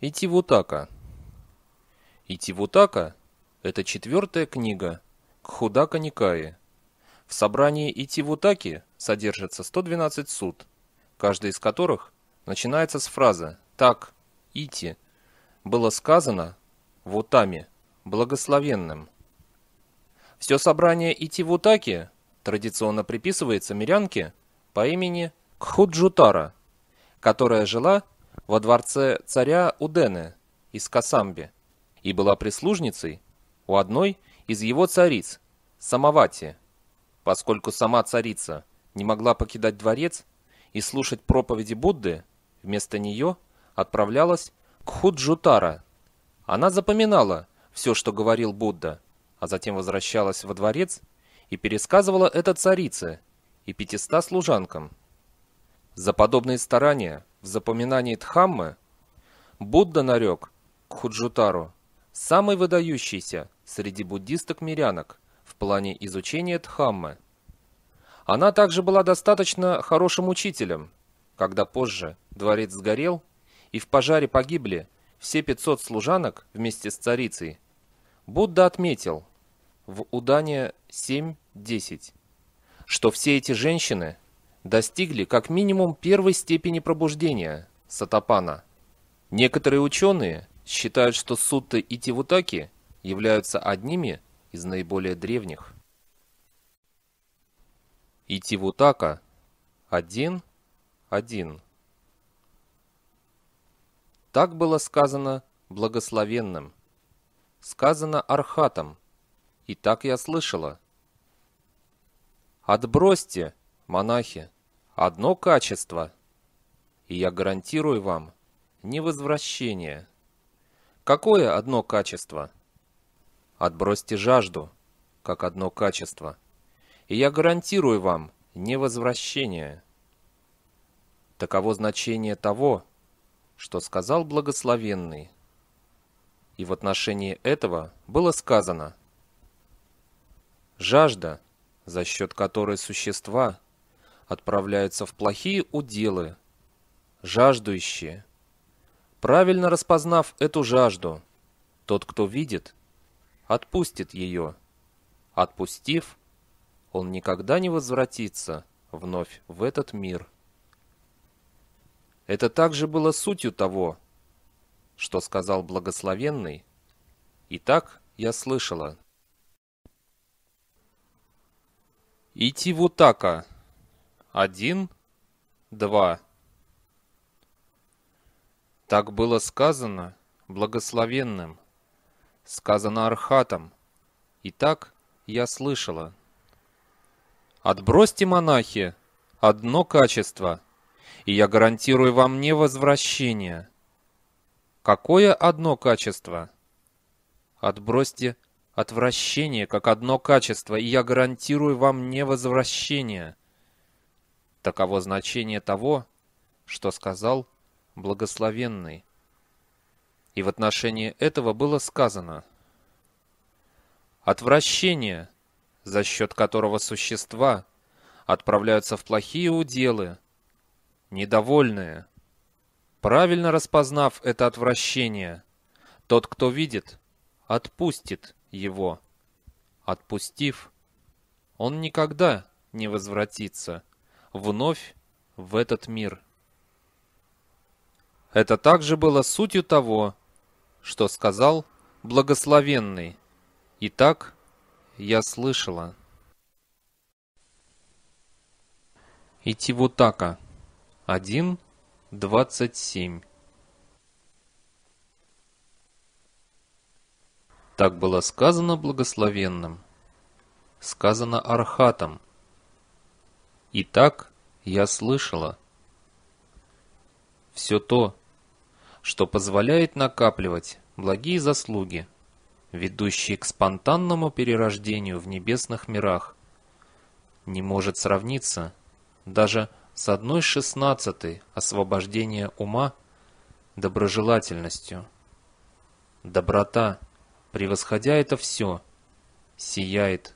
Итивутака. Итивутака – это четвертая книга Кхудака Никаи. В собрании Итивутаки содержится 112 суд, каждый из которых начинается с фразы «Так, Ити, было сказано Вутами, благословенным». Все собрание Итивутаки традиционно приписывается мирянке по имени Кхуджутара, которая жила во дворце царя Удены из Касамби и была прислужницей у одной из его цариц, Самавати. Поскольку сама царица не могла покидать дворец и слушать проповеди Будды, вместо нее отправлялась к Худжутара. Она запоминала все, что говорил Будда, а затем возвращалась во дворец и пересказывала это царице и пятиста служанкам. За подобные старания в запоминании Дхаммы Будда нарек Худжутару самый выдающийся среди буддисток-мирянок в плане изучения Дхаммы. Она также была достаточно хорошим учителем, когда позже дворец сгорел и в пожаре погибли все 500 служанок вместе с царицей. Будда отметил в Удане 7.10, что все эти женщины – достигли как минимум первой степени пробуждения – сатапана. Некоторые ученые считают, что сутты и тивутаки являются одними из наиболее древних. Итивутака 1.1 Так было сказано благословенным, сказано архатом, и так я слышала. Отбросьте, монахи, Одно качество. И я гарантирую вам невозвращение. Какое одно качество? Отбросьте жажду, как одно качество. И я гарантирую вам невозвращение. Таково значение того, что сказал благословенный. И в отношении этого было сказано. Жажда, за счет которой существа – отправляются в плохие уделы, жаждущие. Правильно распознав эту жажду, тот, кто видит, отпустит ее. Отпустив, он никогда не возвратится вновь в этот мир. Это также было сутью того, что сказал благословенный, и так я слышала. Итивутака один, два. Так было сказано благословенным, сказано архатом, и так я слышала. Отбросьте, монахи, одно качество, и я гарантирую вам не невозвращение. Какое одно качество? Отбросьте отвращение как одно качество, и я гарантирую вам не невозвращение. Таково значение того, что сказал благословенный. И в отношении этого было сказано «Отвращение, за счет которого существа отправляются в плохие уделы, недовольные». Правильно распознав это отвращение, тот, кто видит, отпустит его. Отпустив, он никогда не возвратится вновь в этот мир. Это также было сутью того, что сказал благословенный. Итак, я слышала. вот а. один двадцать семь. Так было сказано благословенным, сказано архатом – и так я слышала все то, что позволяет накапливать благие заслуги, ведущие к спонтанному перерождению в небесных мирах, не может сравниться даже с одной шестнадцатой освобождения ума доброжелательностью. Доброта, превосходя это все, сияет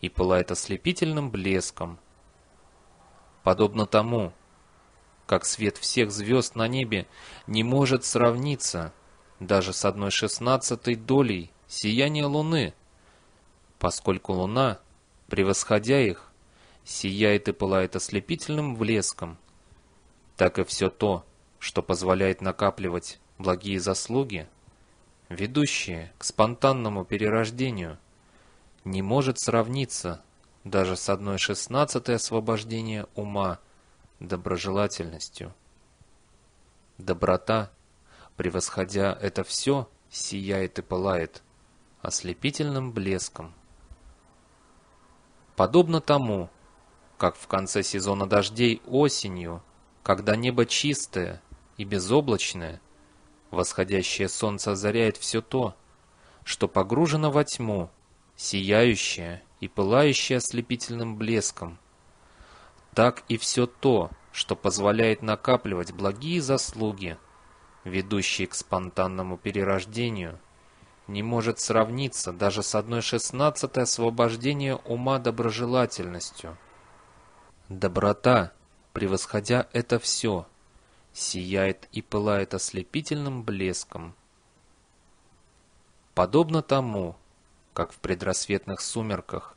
и пылает ослепительным блеском – подобно тому, как свет всех звезд на небе не может сравниться даже с одной шестнадцатой долей сияния Луны, поскольку Луна, превосходя их, сияет и пылает ослепительным блеском, так и все то, что позволяет накапливать благие заслуги, ведущие к спонтанному перерождению, не может сравниться даже с одной шестнадцатой освобождения ума доброжелательностью. Доброта, превосходя это все, сияет и пылает ослепительным блеском. Подобно тому, как в конце сезона дождей осенью, когда небо чистое и безоблачное, восходящее солнце озаряет все то, что погружено во тьму, сияющее и пылающая ослепительным блеском, так и все то, что позволяет накапливать благие заслуги, ведущие к спонтанному перерождению, не может сравниться даже с одной шестнадцатой освобождения ума доброжелательностью. Доброта, превосходя это все, сияет и пылает ослепительным блеском. Подобно тому, как в предрассветных сумерках,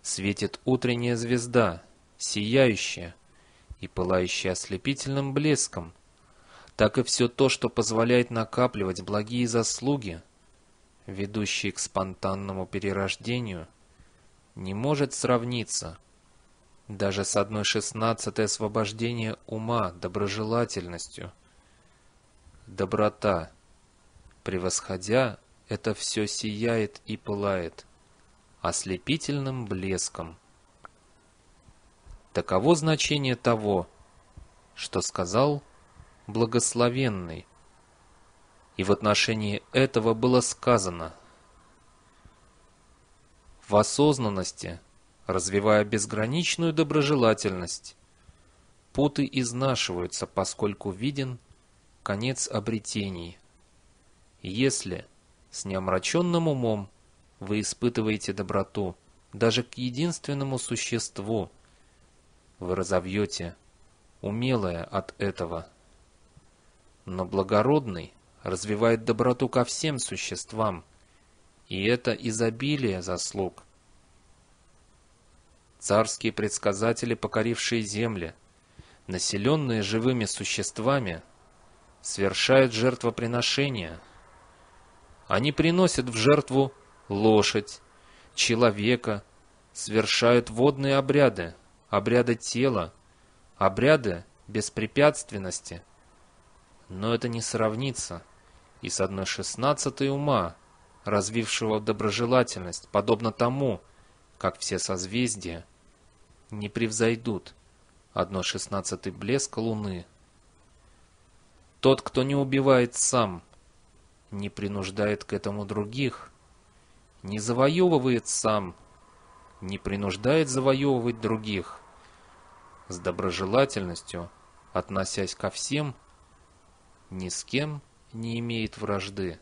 светит утренняя звезда, сияющая и пылающая ослепительным блеском, так и все то, что позволяет накапливать благие заслуги, ведущие к спонтанному перерождению, не может сравниться даже с одной шестнадцатой освобождения ума доброжелательностью. Доброта, превосходя это все сияет и пылает ослепительным блеском. Таково значение того, что сказал благословенный. И в отношении этого было сказано в осознанности, развивая безграничную доброжелательность, путы изнашиваются, поскольку виден конец обретений. Если – с неомраченным умом вы испытываете доброту даже к единственному существу. Вы разовьете, умелое от этого. Но благородный развивает доброту ко всем существам, и это изобилие заслуг. Царские предсказатели, покорившие земли, населенные живыми существами, совершают жертвоприношения – они приносят в жертву лошадь, человека, совершают водные обряды, обряды тела, обряды беспрепятственности. Но это не сравнится и с одной шестнадцатой ума, развившего доброжелательность, подобно тому, как все созвездия, не превзойдут одно шестнадцатый блеск луны. Тот, кто не убивает сам, не принуждает к этому других, не завоевывает сам, не принуждает завоевывать других, с доброжелательностью, относясь ко всем, ни с кем не имеет вражды.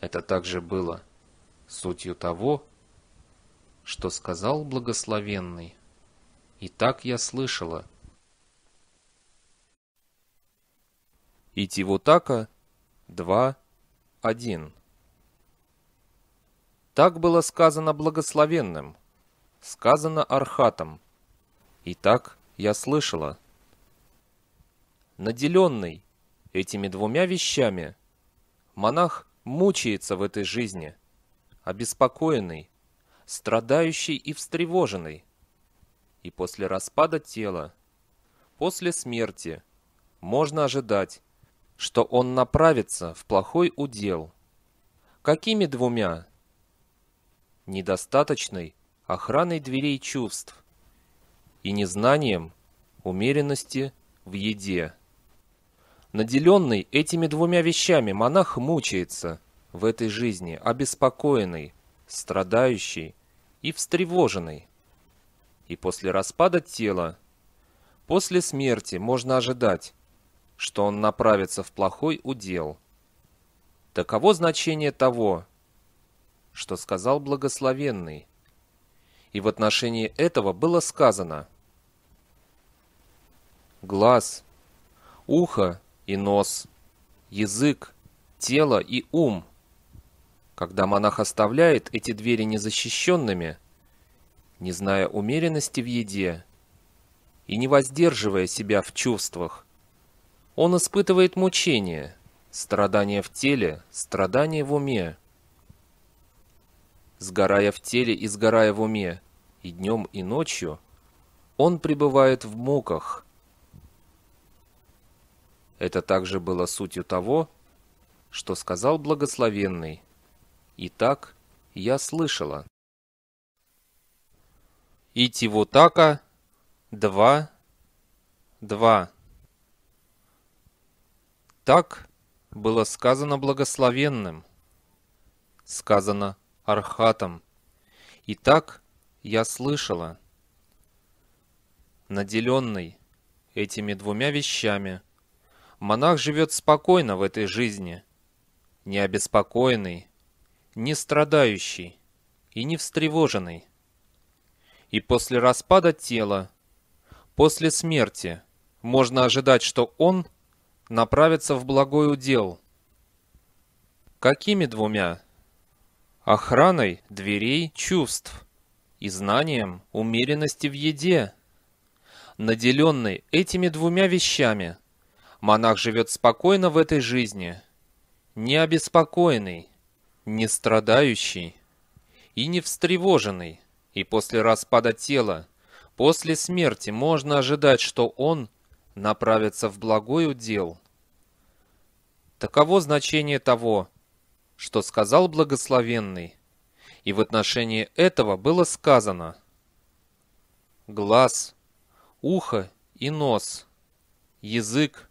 Это также было сутью того, что сказал благословенный. И так я слышала. Итивотака 2, 1. Так было сказано благословенным, сказано архатом. И так я слышала. Наделенный этими двумя вещами, монах мучается в этой жизни, обеспокоенный, страдающий и встревоженный. И после распада тела, после смерти, можно ожидать, что он направится в плохой удел. Какими двумя? Недостаточной охраной дверей чувств и незнанием умеренности в еде. Наделенный этими двумя вещами, монах мучается в этой жизни, обеспокоенный, страдающий и встревоженный. И после распада тела, после смерти можно ожидать, что он направится в плохой удел. Таково значение того, что сказал благословенный. И в отношении этого было сказано «Глаз, ухо и нос, язык, тело и ум». Когда монах оставляет эти двери незащищенными, не зная умеренности в еде и не воздерживая себя в чувствах, он испытывает мучения, страдания в теле, страдания в уме. Сгорая в теле и сгорая в уме, и днем, и ночью, он пребывает в муках. Это также было сутью того, что сказал благословенный. Итак, я слышала. Итивутака 2, 2 так было сказано благословенным, сказано архатом. И так я слышала. Наделенный этими двумя вещами, монах живет спокойно в этой жизни, не обеспокоенный, не страдающий и не встревоженный. И после распада тела, после смерти, можно ожидать, что он – направиться в благой удел. Какими двумя? Охраной дверей чувств и знанием умеренности в еде. Наделенный этими двумя вещами, монах живет спокойно в этой жизни, не обеспокоенный, не страдающий и не встревоженный, и после распада тела, после смерти можно ожидать, что он направятся в благой удел. Таково значение того, что сказал благословенный, и в отношении этого было сказано «Глаз, ухо и нос, язык,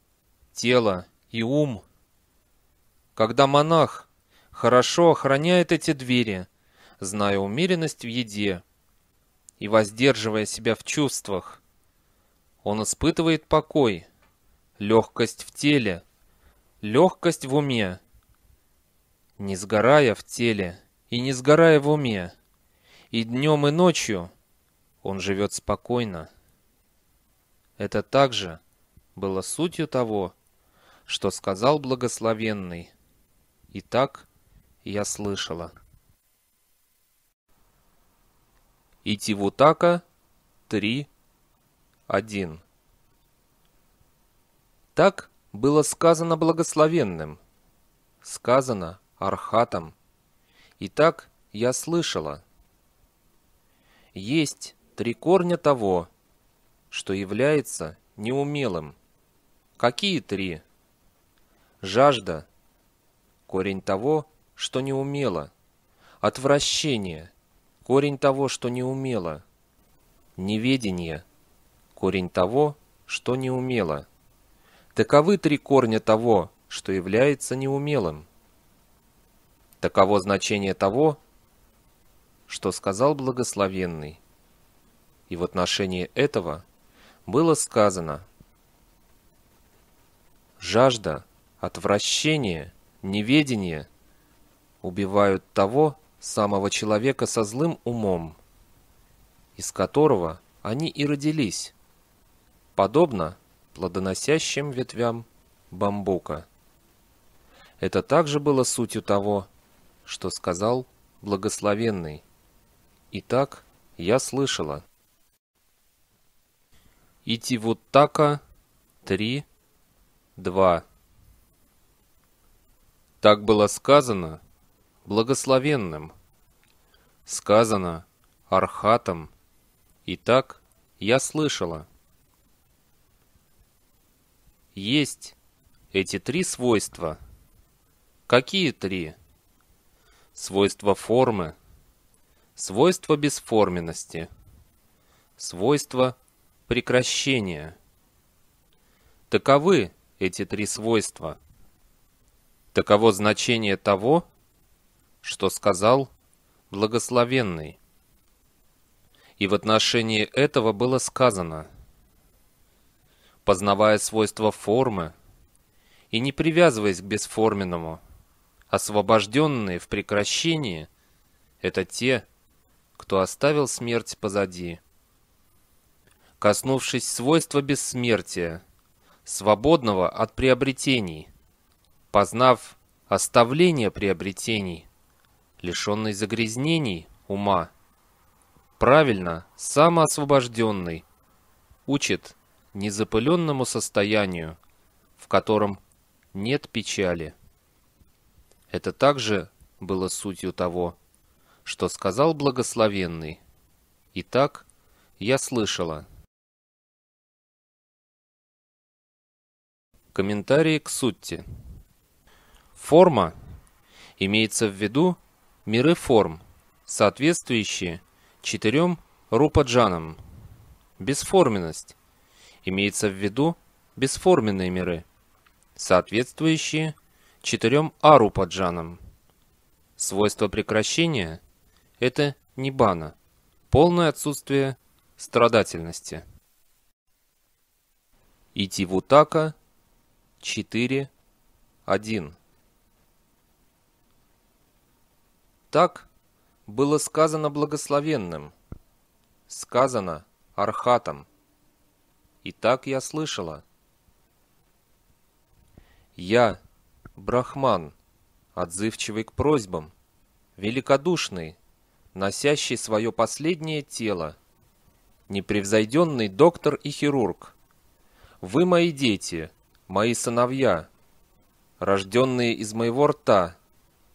тело и ум». Когда монах хорошо охраняет эти двери, зная умеренность в еде и воздерживая себя в чувствах – он испытывает покой, легкость в теле, легкость в уме. Не сгорая в теле и не сгорая в уме, и днем, и ночью он живет спокойно. Это также было сутью того, что сказал благословенный. И так я слышала. Итивутака 3.1 1. Так было сказано благословенным, сказано архатом, и так я слышала. Есть три корня того, что является неумелым. Какие три? Жажда, корень того, что неумело. Отвращение, корень того, что неумело. Неведение, корень того, что неумело. Таковы три корня того, что является неумелым. Таково значение того, что сказал благословенный. И в отношении этого было сказано «Жажда, отвращение, неведение убивают того самого человека со злым умом, из которого они и родились» подобно плодоносящим ветвям бамбука. Это также было сутью того, что сказал благословенный. Итак, я слышала. Ити вот така три два. Так было сказано благословенным, сказано архатом. Итак, я слышала. Есть эти три свойства. Какие три? Свойство формы, свойство бесформенности, свойство прекращения. Таковы эти три свойства. Таково значение того, что сказал благословенный. И в отношении этого было сказано – познавая свойства формы и не привязываясь к бесформенному. Освобожденные в прекращении — это те, кто оставил смерть позади. Коснувшись свойства бессмертия, свободного от приобретений, познав оставление приобретений, лишенный загрязнений ума, правильно самоосвобожденный, учит незапыленному состоянию, в котором нет печали. Это также было сутью того, что сказал благословенный. Итак, я слышала. Комментарии к сутте. Форма имеется в виду миры форм, соответствующие четырем рупаджанам. Бесформенность Имеется в виду бесформенные миры, соответствующие четырем арупаджанам. Свойство прекращения – это нибана, полное отсутствие страдательности. Итивутака 4.1 Так было сказано благословенным, сказано архатом – и так я слышала. Я, брахман, отзывчивый к просьбам, великодушный, носящий свое последнее тело, непревзойденный доктор и хирург. Вы мои дети, мои сыновья, рожденные из моего рта,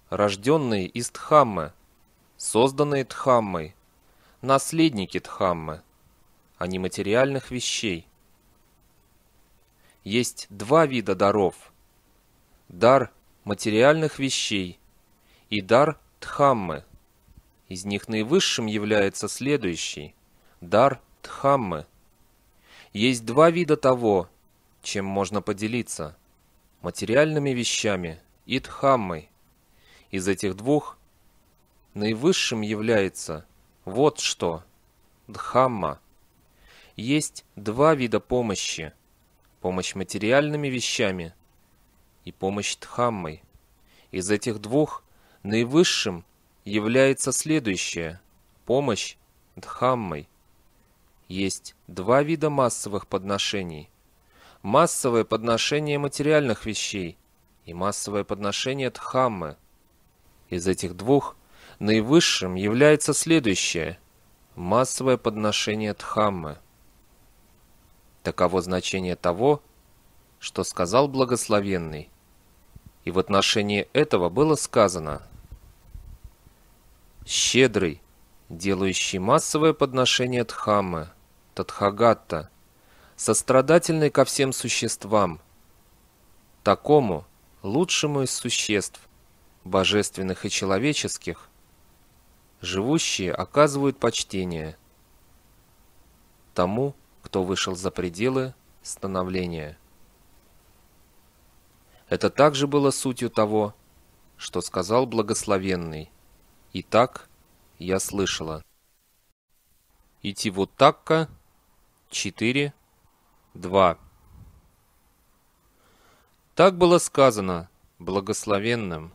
рожденные из Тхаммы, созданные Тхаммой, наследники Тхаммы. а не материальных вещей есть два вида даров. Дар материальных вещей и дар Дхаммы. Из них наивысшим является следующий – дар Дхаммы. Есть два вида того, чем можно поделиться – материальными вещами и Дхаммой. Из этих двух наивысшим является вот что – Дхамма. Есть два вида помощи – помощь материальными вещами и помощь Дхаммой. Из этих двух наивысшим является следующее – помощь Дхаммой. Есть два вида массовых подношений. Массовое подношение материальных вещей и массовое подношение Дхаммы. Из этих двух наивысшим является следующее – массовое подношение Дхаммы. Таково значение того, что сказал благословенный. И в отношении этого было сказано «Щедрый, делающий массовое подношение Дхаммы, Тадхагатта, сострадательный ко всем существам, такому, лучшему из существ, божественных и человеческих, живущие оказывают почтение тому, кто вышел за пределы становления. Это также было сутью того, что сказал благословенный. И так я слышала. Идти вот так-ка. 4, 2. Так было сказано благословенным.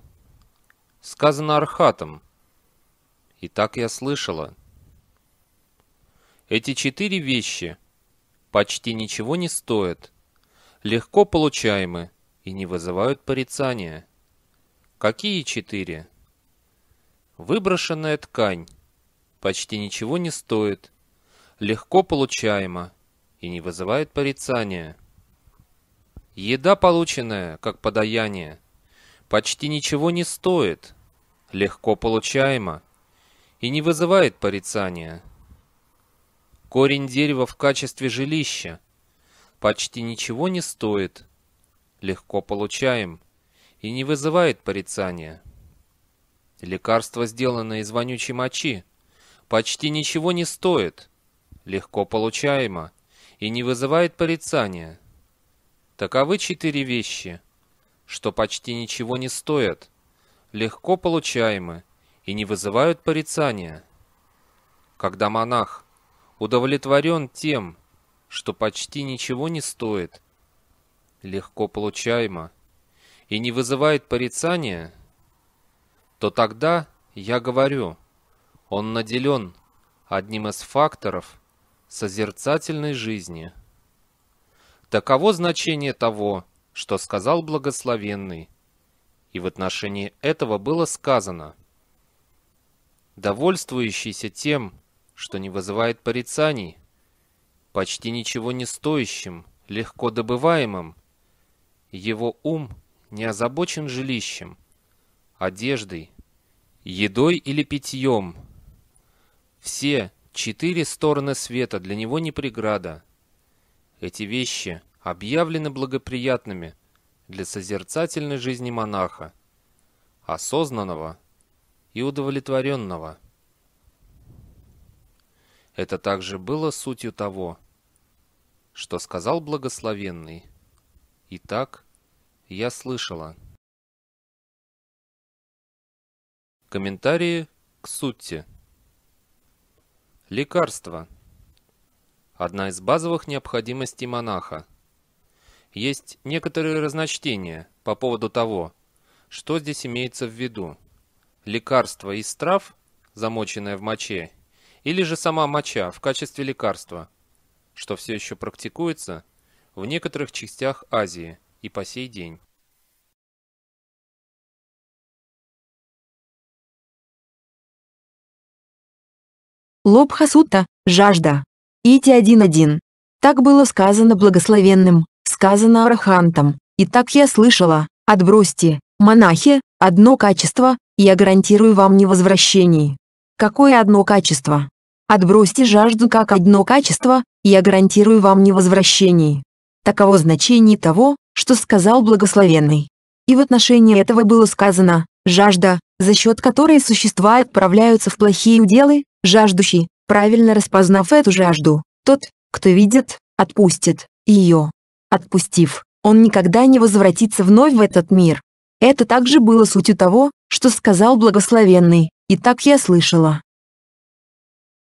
Сказано Архатом. И так я слышала. Эти четыре вещи – почти ничего не стоят, легко получаемы и не вызывают порицания. Какие четыре? Выброшенная ткань почти ничего не стоит, легко получаема и не вызывает порицания. Еда, полученная как подаяние, почти ничего не стоит, легко получаема и не вызывает порицания. Корень дерева в качестве жилища. Почти ничего не стоит. Легко получаем и не вызывает порицания. Лекарство сделано из вонючей мочи. Почти ничего не стоит. Легко получаемо и не вызывает порицания. Таковы четыре вещи, что почти ничего не стоят, легко получаемы и не вызывают порицания. Когда монах удовлетворен тем, что почти ничего не стоит, легко получаемо и не вызывает порицания, то тогда я говорю, он наделен одним из факторов созерцательной жизни. Таково значение того, что сказал благословенный, и в отношении этого было сказано, довольствующийся тем, что не вызывает порицаний, почти ничего не стоящим, легко добываемым. Его ум не озабочен жилищем, одеждой, едой или питьем. Все четыре стороны света для него не преграда. Эти вещи объявлены благоприятными для созерцательной жизни монаха, осознанного и удовлетворенного. Это также было сутью того, что сказал благословенный. Итак, я слышала. Комментарии к сути. Лекарство. Одна из базовых необходимостей монаха. Есть некоторые разночтения по поводу того, что здесь имеется в виду. Лекарство из трав, замоченное в моче, или же сама моча в качестве лекарства, что все еще практикуется в некоторых частях Азии и по сей день. Лоб Хасута, жажда. Ити 1.1. Так было сказано благословенным, сказано арахантом. И так я слышала, отбросьте, монахи, одно качество, я гарантирую вам невозвращений. Какое одно качество? Отбросьте жажду как одно качество, я гарантирую вам невозвращение. Таково значение того, что сказал благословенный. И в отношении этого было сказано, жажда, за счет которой существа отправляются в плохие уделы, жаждущий, правильно распознав эту жажду, тот, кто видит, отпустит ее. Отпустив, он никогда не возвратится вновь в этот мир. Это также было сутью того, что сказал благословенный, и так я слышала.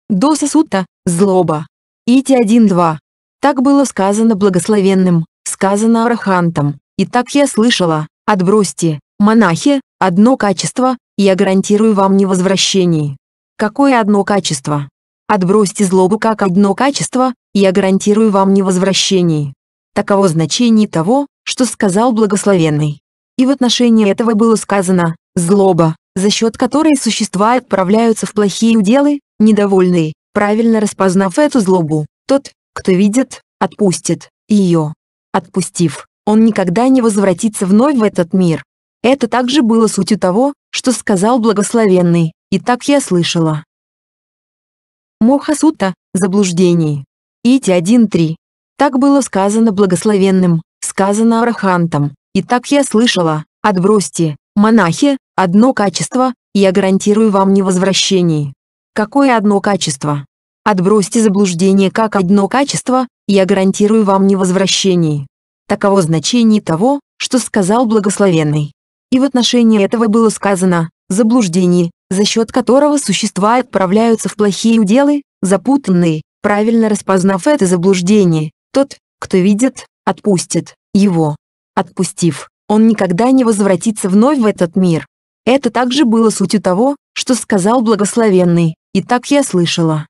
До сосута, злоба. Ити 1-2. Так было сказано благословенным, сказано арахантом. И так я слышала. Отбросьте, монахи, одно качество, я гарантирую вам невозвращений. Какое одно качество? Отбросьте злобу как одно качество, я гарантирую вам невозвращений. Таково значение того, что сказал благословенный. И в отношении этого было сказано «злоба, за счет которой существа отправляются в плохие уделы, недовольные, правильно распознав эту злобу, тот, кто видит, отпустит ее. Отпустив, он никогда не возвратится вновь в этот мир. Это также было сутью того, что сказал благословенный, и так я слышала. Мохасута, заблуждений. Ити 1.3. Так было сказано благословенным, сказано арахантом, и так я слышала, отбросьте, монахи, Одно качество, я гарантирую вам невозвращение. Какое одно качество? Отбросьте заблуждение как одно качество, я гарантирую вам невозвращение. Таково значение того, что сказал благословенный. И в отношении этого было сказано, заблуждение, за счет которого существа отправляются в плохие уделы, запутанные, правильно распознав это заблуждение, тот, кто видит, отпустит его. Отпустив, он никогда не возвратится вновь в этот мир. Это также было сутью того, что сказал благословенный, и так я слышала.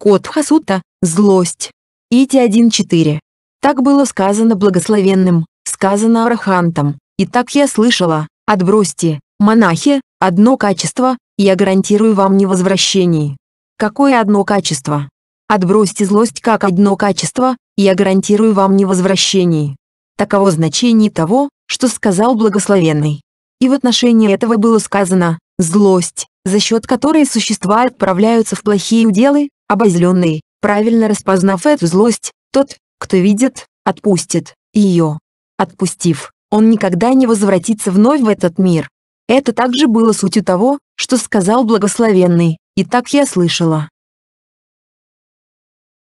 Код Хасута – злость. Ити 1.4. Так было сказано благословенным, сказано арахантом, и так я слышала, отбросьте, монахи, одно качество, я гарантирую вам невозвращений. Какое одно качество? Отбросьте злость как одно качество, я гарантирую вам невозвращений. Таково значение того, что сказал благословенный. И в отношении этого было сказано «злость», за счет которой существа отправляются в плохие уделы, обозленные, правильно распознав эту злость, тот, кто видит, отпустит ее. Отпустив, он никогда не возвратится вновь в этот мир. Это также было сутью того, что сказал благословенный, и так я слышала.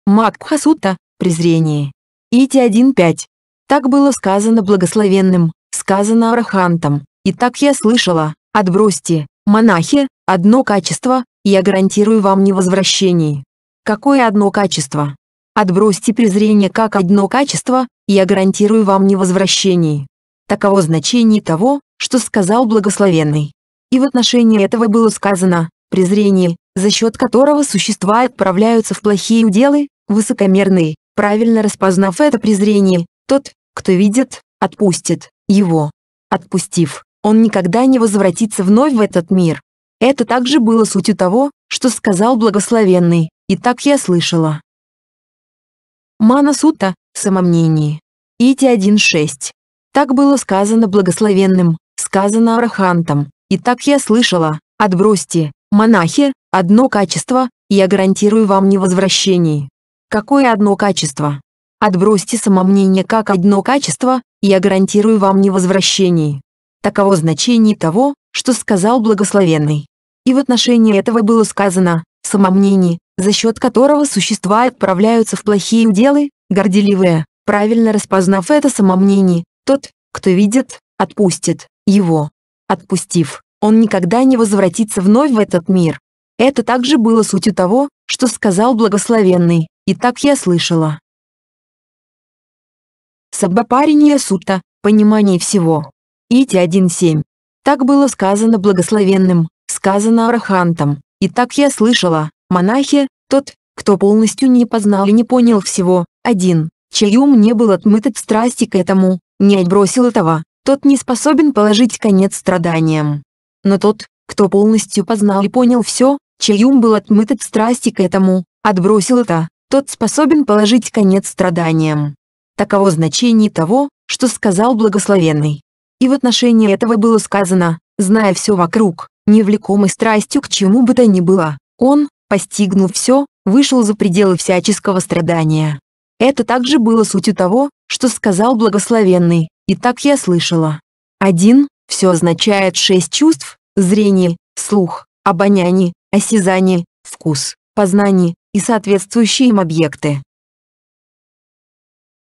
Макхасута, презрение. Ити 1.5. Так было сказано благословенным, сказано архантом. И так я слышала, отбросьте, монахи, одно качество, я гарантирую вам невозвращений. Какое одно качество? Отбросьте презрение как одно качество, я гарантирую вам невозвращений. Таково значение того, что сказал благословенный. И в отношении этого было сказано, презрение, за счет которого существа отправляются в плохие уделы, высокомерные, правильно распознав это презрение, тот, кто видит, отпустит, его. Отпустив, он никогда не возвратится вновь в этот мир. Это также было сутью того, что сказал благословенный, и так я слышала. Манасута, самомнение. Ити 1.6. Так было сказано благословенным, сказано арахантом, и так я слышала, отбросьте, монахи, одно качество, я гарантирую вам невозвращений. Какое одно качество? Отбросьте самомнение как одно качество, я гарантирую вам невозвращение. Таково значение того, что сказал благословенный. И в отношении этого было сказано, самомнение, за счет которого существа отправляются в плохие дела, горделивые, правильно распознав это самомнение, тот, кто видит, отпустит его. Отпустив, он никогда не возвратится вновь в этот мир. Это также было сутью того, что сказал благословенный, и так я слышала. Саббапаринья сутта, понимание всего. Ити 1.7. Так было сказано благословенным, сказано арахантом. И так я слышала, монахи, тот, кто полностью не познал и не понял всего, один, чей ум не был отмыт от страсти к этому, не отбросил этого, тот не способен положить конец страданиям. Но тот, кто полностью познал и понял все, чей ум был отмыт от страсти к этому, отбросил это, тот способен положить конец страданиям таково значение того, что сказал благословенный. И в отношении этого было сказано, зная все вокруг, невлекомой страстью к чему бы то ни было, он, постигнув все, вышел за пределы всяческого страдания. Это также было сутью того, что сказал благословенный, и так я слышала. Один, Все означает шесть чувств – зрение, слух, обоняние, осязание, вкус, познание и соответствующие им объекты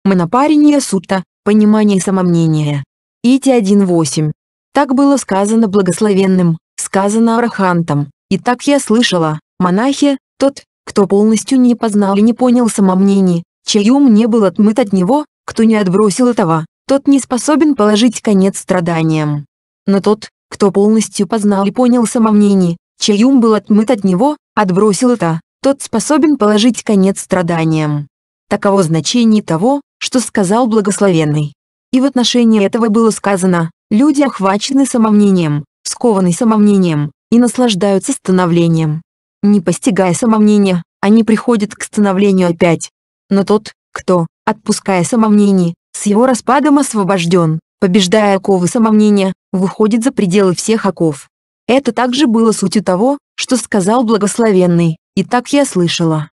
монопарение сутта, понимание самомнения. Ити 1.8. Так было сказано благословенным, сказано архантом, и так я слышала, монахи, тот, кто полностью не познал и не понял самомнений, чей ум не был отмыт от него, кто не отбросил этого, тот не способен положить конец страданиям. Но тот, кто полностью познал и понял самомнение, чей ум был отмыт от него, отбросил это, тот способен положить конец страданиям. Таково значение того, что сказал благословенный. И в отношении этого было сказано, люди охвачены самомнением, скованы самомнением, и наслаждаются становлением. Не постигая самомнения, они приходят к становлению опять. Но тот, кто, отпуская самомнение, с его распадом освобожден, побеждая оковы самомнения, выходит за пределы всех оков. Это также было сутью того, что сказал благословенный, и так я слышала.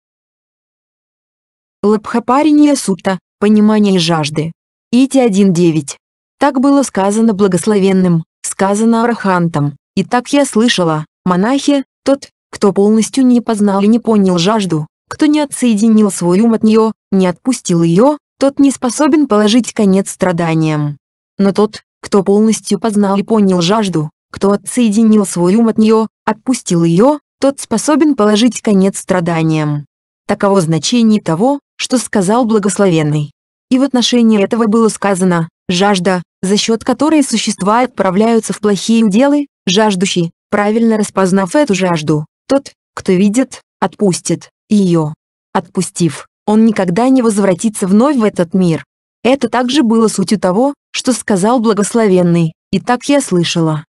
Лабхапаринья сутта, понимания и жажды. Ити 1.9. Так было сказано благословенным, сказано архантом. И так я слышала, монахи, тот, кто полностью не познал и не понял жажду, кто не отсоединил свой ум от нее, не отпустил ее, тот не способен положить конец страданиям. Но тот, кто полностью познал и понял жажду, кто отсоединил свой ум от нее, отпустил ее, тот способен положить конец страданиям. Таково значение того, что сказал благословенный. И в отношении этого было сказано, жажда, за счет которой существа отправляются в плохие делы, жаждущий, правильно распознав эту жажду, тот, кто видит, отпустит ее. Отпустив, он никогда не возвратится вновь в этот мир. Это также было сутью того, что сказал благословенный, и так я слышала.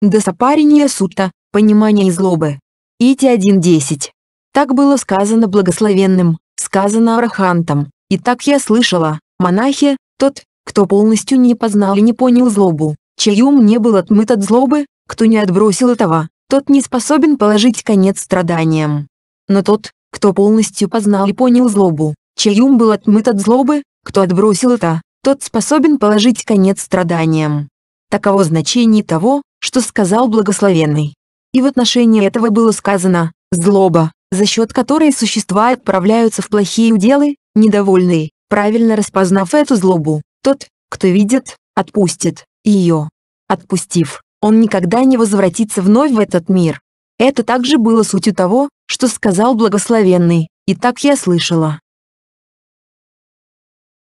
Досопарение сута, понимание и злобы. Ити 1.10 так было сказано благословенным, сказано арахантом. И так я слышала, монахи, тот, кто полностью не познал и не понял злобу, чей ум не был отмыт от злобы, кто не отбросил этого, тот не способен положить конец страданиям. Но тот, кто полностью познал и понял злобу, чей ум был отмыт от злобы, кто отбросил это, тот способен положить конец страданиям. Таково значение того, что сказал благословенный. И в отношении этого было сказано «злоба, за счет которой существа отправляются в плохие уделы, недовольные, правильно распознав эту злобу, тот, кто видит, отпустит ее. Отпустив, он никогда не возвратится вновь в этот мир. Это также было сутью того, что сказал благословенный, и так я слышала.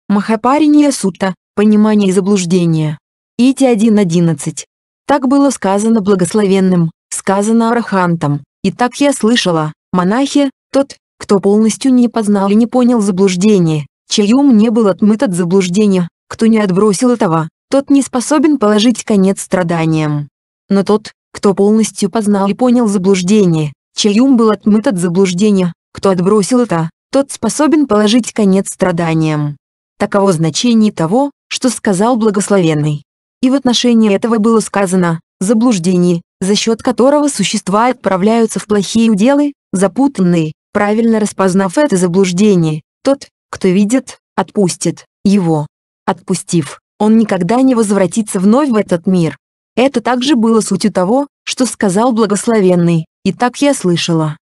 Махапаринья Сута, понимание и заблуждение. Ити 1.11. Так было сказано благословенным, сказано арахантом, и так я слышала, Монахи – тот, кто полностью не познал и не понял заблуждение, чей ум не был отмыт от заблуждения, кто не отбросил этого, тот не способен положить конец страданиям. Но тот, кто полностью познал и понял заблуждение, чей ум был отмыт от заблуждения, кто отбросил это, тот способен положить конец страданиям. Таково значение того, что сказал благословенный. И в отношении этого было сказано, заблуждение, за счет которого существа отправляются в плохие уделы, запутанные, правильно распознав это заблуждение, тот, кто видит, отпустит его. Отпустив, он никогда не возвратится вновь в этот мир. Это также было сутью того, что сказал благословенный, и так я слышала.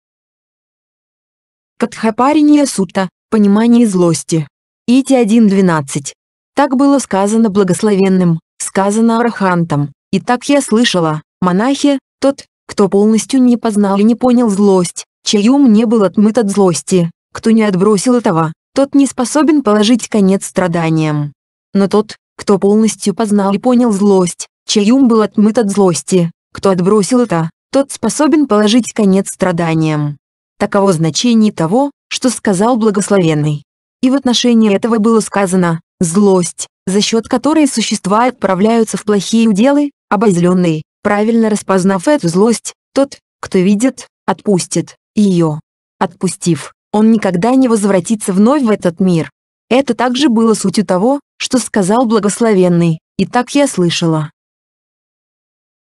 Катхапаринья сутта, понимание злости. Ити 1.12. Так было сказано благословенным, сказано архантом, и так я слышала. Монахи – тот, кто полностью не познал и не понял злость, чей ум не был отмыт от злости, кто не отбросил этого, тот не способен положить конец страданиям. Но тот, кто полностью познал и понял злость, чей ум был отмыт от злости, кто отбросил это, тот способен положить конец страданиям. Таково значение того, что сказал благословенный. И в отношении этого было сказано, злость, за счет которой существа отправляются в плохие уделы, обозленные, Правильно распознав эту злость, тот, кто видит, отпустит ее. Отпустив, он никогда не возвратится вновь в этот мир. Это также было сутью того, что сказал благословенный, и так я слышала.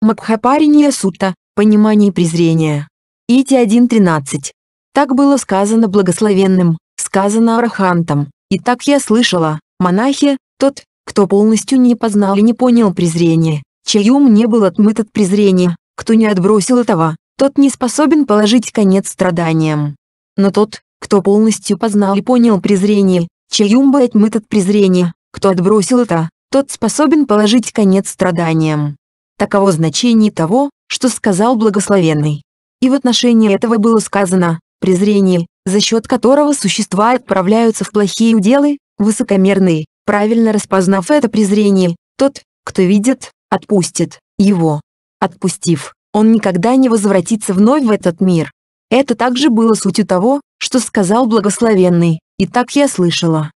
Макхапаринья Сута, понимание и презрение. Ити 1.13. Так было сказано благословенным, сказано арахантом, и так я слышала, монахи, тот, кто полностью не познал и не понял презрение, чьем не был отмыт от презрения. Кто не отбросил этого, тот не способен положить конец страданиям. Но тот, кто полностью познал и понял презрение, чьем был отмыт от презрения, кто отбросил это, тот способен положить конец страданиям. Таково значение того, что сказал благословенный. И в отношении этого было сказано, презрение, за счет которого существа отправляются в плохие уделы, высокомерные, правильно распознав это презрение, тот, кто видит, отпустит его. Отпустив, он никогда не возвратится вновь в этот мир. Это также было сутью того, что сказал благословенный, и так я слышала.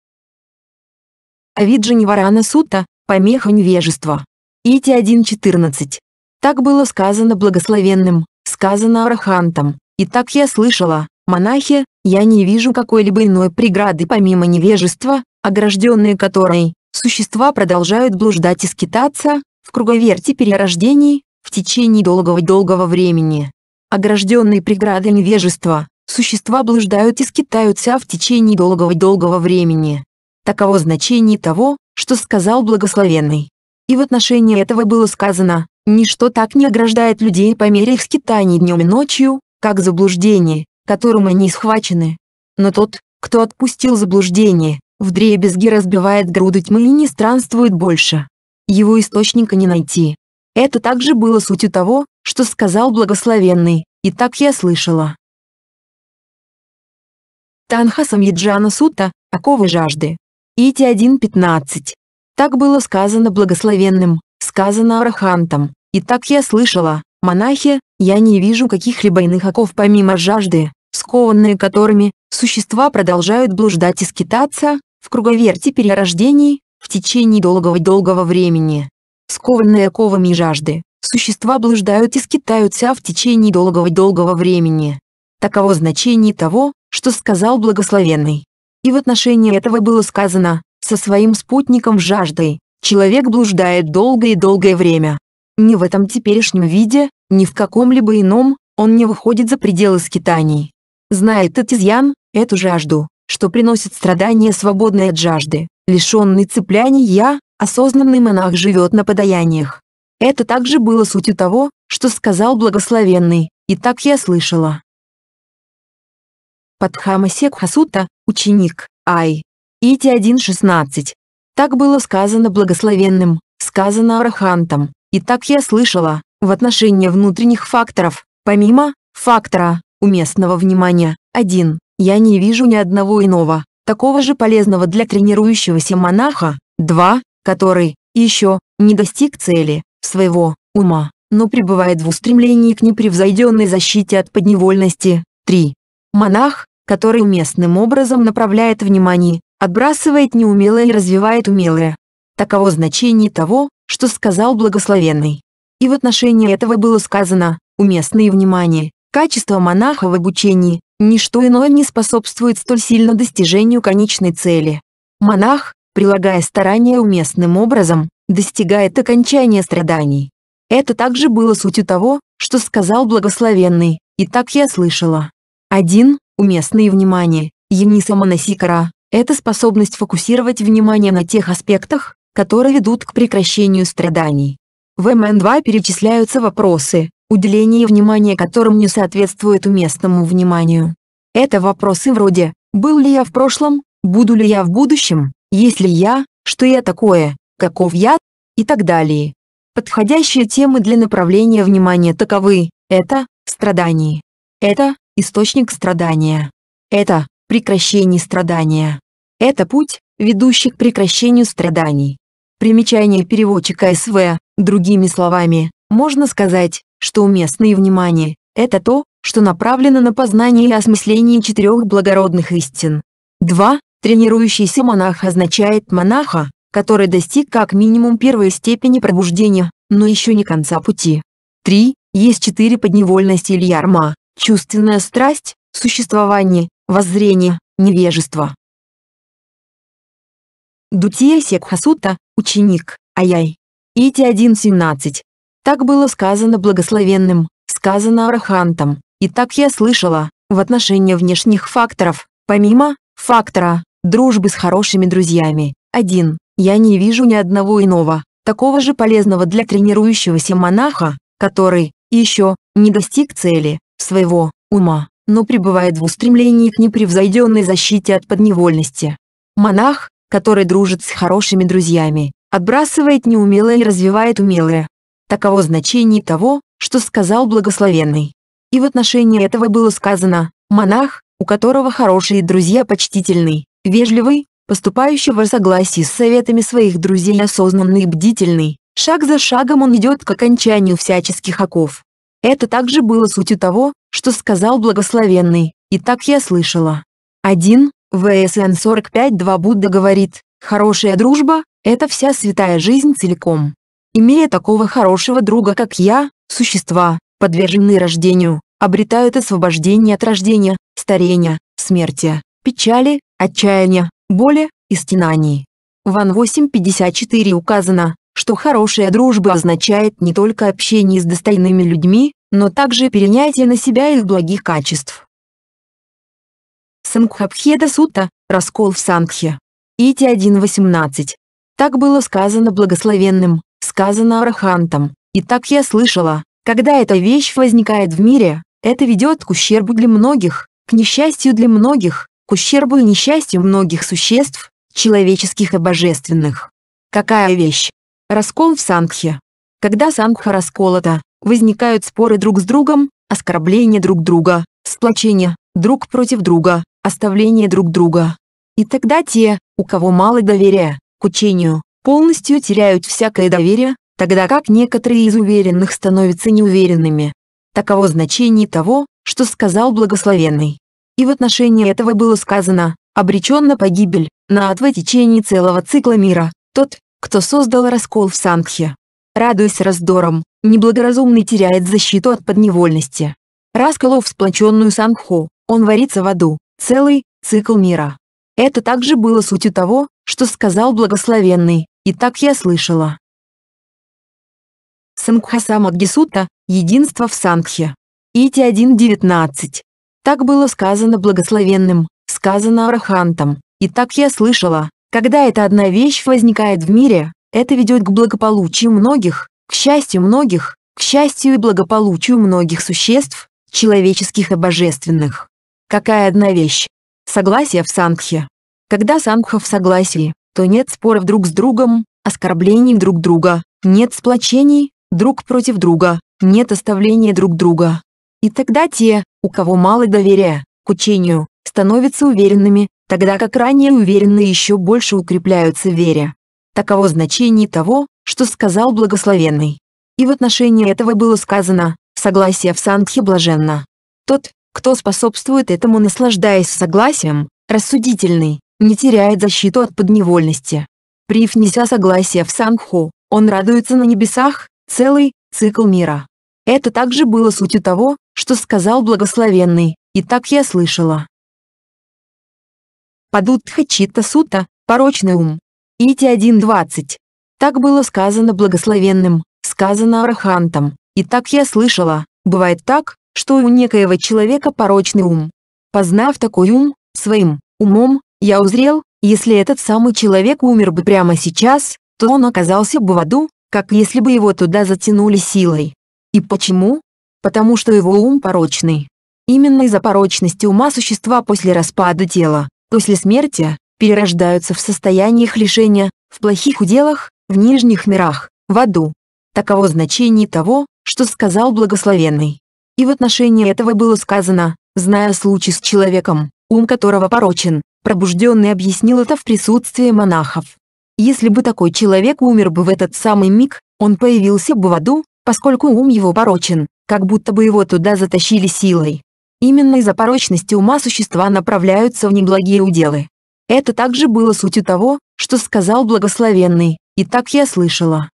Авиджа Неварана Сута, помеха невежества. Ити 1.14. Так было сказано благословенным, сказано архантом, и так я слышала, монахи, я не вижу какой-либо иной преграды помимо невежества, огражденные которой, существа продолжают блуждать и скитаться, в круговерти перерождений, в течение долгого-долгого времени. Огражденные преградами вежества, существа блуждают и скитаются в течение долгого-долгого времени. Таково значение того, что сказал благословенный. И в отношении этого было сказано, ничто так не ограждает людей по мере их скитаний днем и ночью, как заблуждение, которым они схвачены. Но тот, кто отпустил заблуждение, вдребезги разбивает груду тьмы и не странствует больше. Его источника не найти. Это также было сутью того, что сказал благословенный, и так я слышала. Танха Самьяджана Сута, оковы жажды. Ити 1.15. Так было сказано благословенным, сказано Арахантом, и так я слышала, монахи, я не вижу каких-либо иных оков помимо жажды, скованные которыми, существа продолжают блуждать и скитаться, в круговерте перерождений, в течение долгого-долгого времени, скованные оковами жажды, существа блуждают и скитаются в течение долгого-долгого времени. Таково значение того, что сказал благословенный. И в отношении этого было сказано, со своим спутником жаждой, человек блуждает долгое и долгое время. Ни в этом теперешнем виде, ни в каком-либо ином, он не выходит за пределы скитаний. Знает Татизьян, эту жажду, что приносит страдания свободной от жажды, лишенный цепляний «я», осознанный монах живет на подаяниях. Это также было сутью того, что сказал благословенный, и так я слышала. Падхама Секхасута, ученик, Ай. Ити 1.16. Так было сказано благословенным, сказано арахантом, и так я слышала, в отношении внутренних факторов, помимо фактора уместного внимания, 1, я не вижу ни одного иного, такого же полезного для тренирующегося монаха, два, который, еще, не достиг цели, своего, ума, но пребывает в устремлении к непревзойденной защите от подневольности, Три Монах, который уместным образом направляет внимание, отбрасывает неумелое и развивает умелое. Таково значение того, что сказал благословенный. И в отношении этого было сказано, уместное внимание, качество монаха в обучении, Ничто иное не способствует столь сильно достижению конечной цели. Монах, прилагая старания уместным образом, достигает окончания страданий. Это также было сутью того, что сказал благословенный, и так я слышала. Один. Уместное внимание, Яниса Моносикара, это способность фокусировать внимание на тех аспектах, которые ведут к прекращению страданий. В МН2 перечисляются вопросы, уделение внимания которым не соответствует уместному вниманию. Это вопросы вроде «Был ли я в прошлом?», «Буду ли я в будущем?», «Если Есть ли я такое?», «Каков я?», и так далее. Подходящие темы для направления внимания таковы «Это – страдание», «Это – источник страдания», «Это – прекращение страдания», «Это путь, ведущий к прекращению страданий». Примечание переводчика СВ, другими словами, можно сказать, что уместное внимание – это то, что направлено на познание и осмысление четырех благородных истин. 2. Тренирующийся монах означает монаха, который достиг как минимум первой степени пробуждения, но еще не конца пути. 3. Есть четыре подневольности или ярма – чувственная страсть, существование, воззрение, невежество. Дутия Секхасута, ученик, Аяй. Ити 1.17. Так было сказано благословенным, сказано архантом. И так я слышала, в отношении внешних факторов, помимо фактора дружбы с хорошими друзьями. один Я не вижу ни одного иного, такого же полезного для тренирующегося монаха, который, еще, не достиг цели, своего, ума, но пребывает в устремлении к непревзойденной защите от подневольности. Монах, который дружит с хорошими друзьями, отбрасывает неумелое и развивает умелое, таково значение того, что сказал благословенный. И в отношении этого было сказано, монах, у которого хорошие друзья почтительный, вежливый, поступающий в согласии с советами своих друзей осознанный и бдительный, шаг за шагом он идет к окончанию всяческих оков. Это также было сутью того, что сказал благословенный, и так я слышала. 1. ВСН 45.2 Будда говорит, хорошая дружба – это вся святая жизнь целиком имея такого хорошего друга, как я, существа, подверженные рождению, обретают освобождение от рождения, старения, смерти, печали, отчаяния, боли и стенаний. В Ан 8.54 указано, что хорошая дружба означает не только общение с достойными людьми, но также перенятие на себя их благих качеств. Сангхабхеда Сутта, раскол в Сангхе. Ити 1.18. Так было сказано благословенным, сказано Арахантом. И так я слышала, когда эта вещь возникает в мире, это ведет к ущербу для многих, к несчастью для многих, к ущербу и несчастью многих существ, человеческих и божественных. Какая вещь? Раскол в Сангхе. Когда Сангха расколота, возникают споры друг с другом, оскорбления друг друга, сплочение, друг против друга, оставление друг друга. И тогда те, у кого мало доверия, к учению, полностью теряют всякое доверие, тогда как некоторые из уверенных становятся неуверенными. Таково значение того, что сказал благословенный. И в отношении этого было сказано, обречен на погибель, на отве течение целого цикла мира, тот, кто создал раскол в Сангхе. Радуясь раздорам, неблагоразумный теряет защиту от подневольности. Расколов сплоченную Сангху, он варится в аду, целый цикл мира. Это также было сутью того, что сказал благословенный, и так я слышала. Сангха Самадгисута – единство в Сангхе. Ити 1.19. Так было сказано благословенным, сказано арахантом. И так я слышала, когда эта одна вещь возникает в мире, это ведет к благополучию многих, к счастью многих, к счастью и благополучию многих существ, человеческих и божественных. Какая одна вещь? Согласие в Сангхе. Когда Сангха в согласии, то нет споров друг с другом, оскорблений друг друга, нет сплочений, друг против друга, нет оставления друг друга. И тогда те, у кого мало доверия к учению, становятся уверенными, тогда как ранее уверенные еще больше укрепляются в вере. Таково значение того, что сказал благословенный. И в отношении этого было сказано «согласие в Сангхе блаженно». Тот, кто способствует этому наслаждаясь согласием, рассудительный, не теряет защиту от подневольности. При внеся согласие в Санху, он радуется на небесах, целый цикл мира. Это также было сутью того, что сказал благословенный, и так я слышала. Падутха Сута, порочный ум. Ити 1.20. Так было сказано благословенным, сказано архантом, и так я слышала, бывает так, что у некоего человека порочный ум. Познав такой ум, своим умом, я узрел, если этот самый человек умер бы прямо сейчас, то он оказался бы в аду, как если бы его туда затянули силой. И почему? Потому что его ум порочный. Именно из-за порочности ума существа после распада тела, после смерти, перерождаются в состояниях лишения, в плохих уделах, в нижних мирах, в аду. Таково значение того, что сказал благословенный. И в отношении этого было сказано, зная случай с человеком, ум которого порочен, Пробужденный объяснил это в присутствии монахов. Если бы такой человек умер бы в этот самый миг, он появился бы в аду, поскольку ум его порочен, как будто бы его туда затащили силой. Именно из-за порочности ума существа направляются в неблагие уделы. Это также было сутью того, что сказал благословенный, и так я слышала.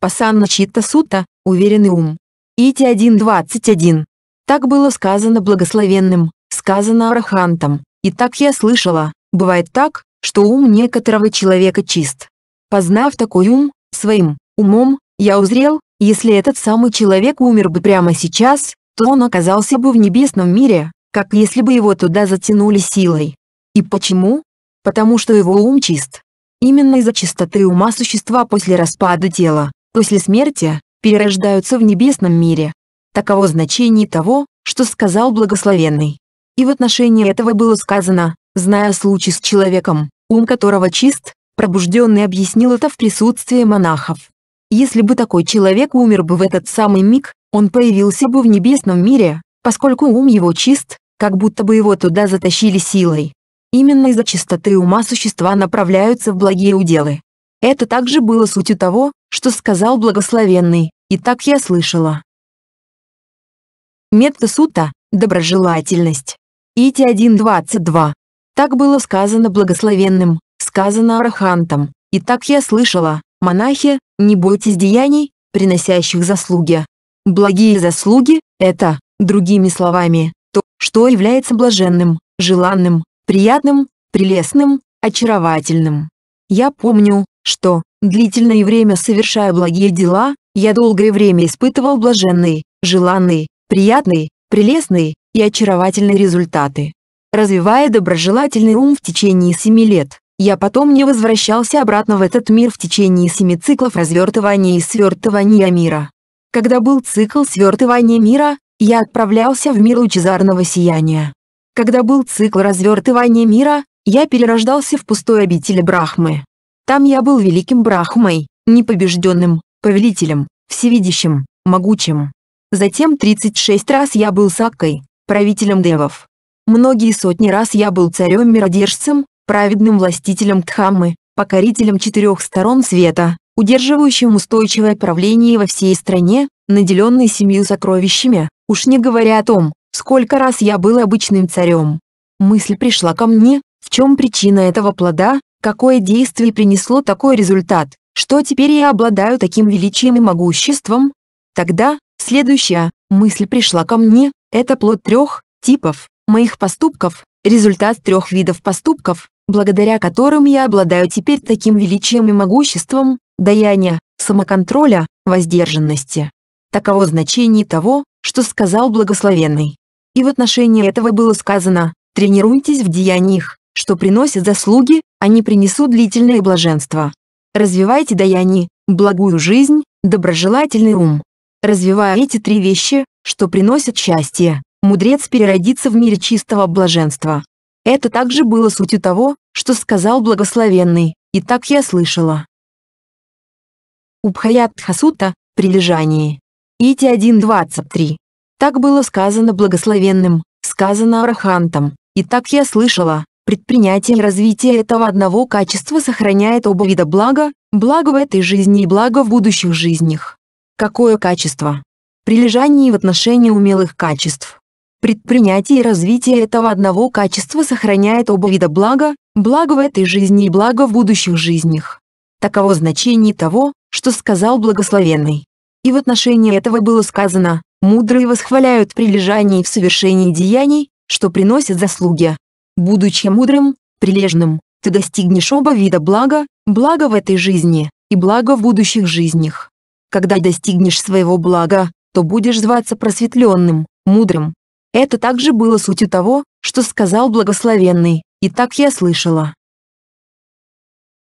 Пасанна Читта Сута, уверенный ум. Ити 1.21. Так было сказано благословенным, сказано архантом. И так я слышала, бывает так, что ум некоторого человека чист. Познав такой ум, своим умом, я узрел, если этот самый человек умер бы прямо сейчас, то он оказался бы в небесном мире, как если бы его туда затянули силой. И почему? Потому что его ум чист. Именно из-за чистоты ума существа после распада тела, после смерти, перерождаются в небесном мире. Таково значение того, что сказал благословенный. И в отношении этого было сказано, зная случай с человеком, ум которого чист, пробужденный объяснил это в присутствии монахов. Если бы такой человек умер бы в этот самый миг, он появился бы в небесном мире, поскольку ум его чист, как будто бы его туда затащили силой. Именно из-за чистоты ума существа направляются в благие уделы. Это также было сутью того, что сказал благословенный, и так я слышала. Метта сута – доброжелательность. Ити 1.22. Так было сказано благословенным, сказано архантом. И так я слышала, монахи, не бойтесь деяний, приносящих заслуги. Благие заслуги – это, другими словами, то, что является блаженным, желанным, приятным, прелестным, очаровательным. Я помню, что, длительное время совершая благие дела, я долгое время испытывал блаженный, желанный, приятный, прелестный, и очаровательные результаты. Развивая доброжелательный ум в течение семи лет, я потом не возвращался обратно в этот мир в течение семи циклов развертывания и свертывания мира. Когда был цикл свертывания мира, я отправлялся в мир лучезарного сияния. Когда был цикл развертывания мира, я перерождался в пустой обители Брахмы. Там я был великим Брахмой, непобежденным, повелителем, всевидящим, могучим. Затем 36 раз я был Саккой, правителем девов. Многие сотни раз я был царем-миродержцем, праведным властителем Дхаммы, покорителем четырех сторон света, удерживающим устойчивое правление во всей стране, наделенной семью сокровищами, уж не говоря о том, сколько раз я был обычным царем. Мысль пришла ко мне, в чем причина этого плода, какое действие принесло такой результат, что теперь я обладаю таким величием и могуществом? Тогда, следующая, мысль пришла ко мне, это плод трех типов моих поступков, результат трех видов поступков, благодаря которым я обладаю теперь таким величием и могуществом, даяния, самоконтроля, воздержанности. Таково значение того, что сказал благословенный. И в отношении этого было сказано, тренируйтесь в деяниях, что приносят заслуги, они а принесут длительное блаженство. Развивайте даяние, благую жизнь, доброжелательный ум, Развивая эти три вещи, что приносят счастье, мудрец переродится в мире чистого блаженства. Это также было сутью того, что сказал благословенный, и так я слышала. Убхаят Хасута, прилежание. Ити 1.23. Так было сказано благословенным, сказано арахантом, и так я слышала, предпринятие и развитие этого одного качества сохраняет оба вида блага, благо в этой жизни и благо в будущих жизнях. Какое качество? Прилежание в отношении умелых качеств. Предпринятие и развитие этого одного качества сохраняет оба вида блага, благо в этой жизни и благо в будущих жизнях. Таково значение того, что сказал благословенный. И в отношении этого было сказано, мудрые восхваляют прилежание в совершении деяний, что приносит заслуги. Будучи мудрым, прилежным, ты достигнешь оба вида блага, благо в этой жизни и благо в будущих жизнях. Когда достигнешь своего блага, то будешь зваться просветленным, мудрым. Это также было сутью того, что сказал благословенный, и так я слышала.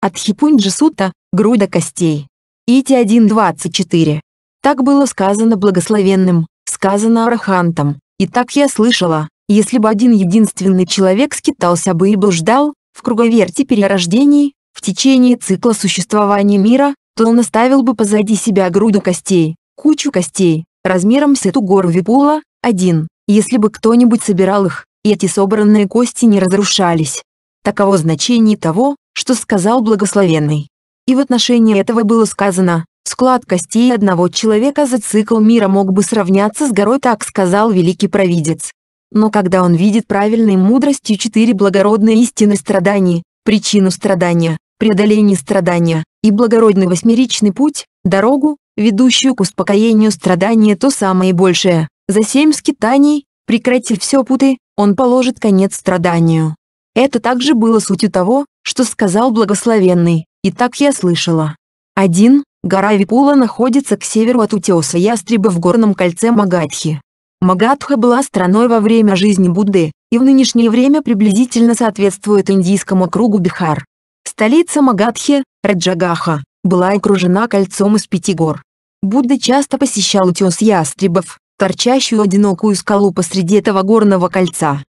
От Хипунджи-сута, груда костей. Ити 1.24. Так было сказано благословенным, сказано арахантом, и так я слышала, если бы один единственный человек скитался бы и блуждал, в круговерте перерождений, в течение цикла существования мира, то он оставил бы позади себя груду костей, кучу костей, размером с эту гору Випула, один, если бы кто-нибудь собирал их, и эти собранные кости не разрушались. Таково значение того, что сказал благословенный. И в отношении этого было сказано, склад костей одного человека за цикл мира мог бы сравняться с горой, так сказал великий провидец. Но когда он видит правильной мудростью четыре благородные истины страданий, причину страдания, преодоление страдания, и благородный восьмеричный путь, дорогу, ведущую к успокоению страдания то самое большее. За семь скитаний, прекратив все путы, он положит конец страданию. Это также было сутью того, что сказал благословенный, и так я слышала. 1. Гора Випула находится к северу от утеса Ястреба в горном кольце Магадхи. Магадха была страной во время жизни Будды, и в нынешнее время приблизительно соответствует индийскому кругу Бихар. Столица Магадхи, Раджагаха, была окружена кольцом из пяти гор. Будда часто посещал утес ястребов, торчащую одинокую скалу посреди этого горного кольца.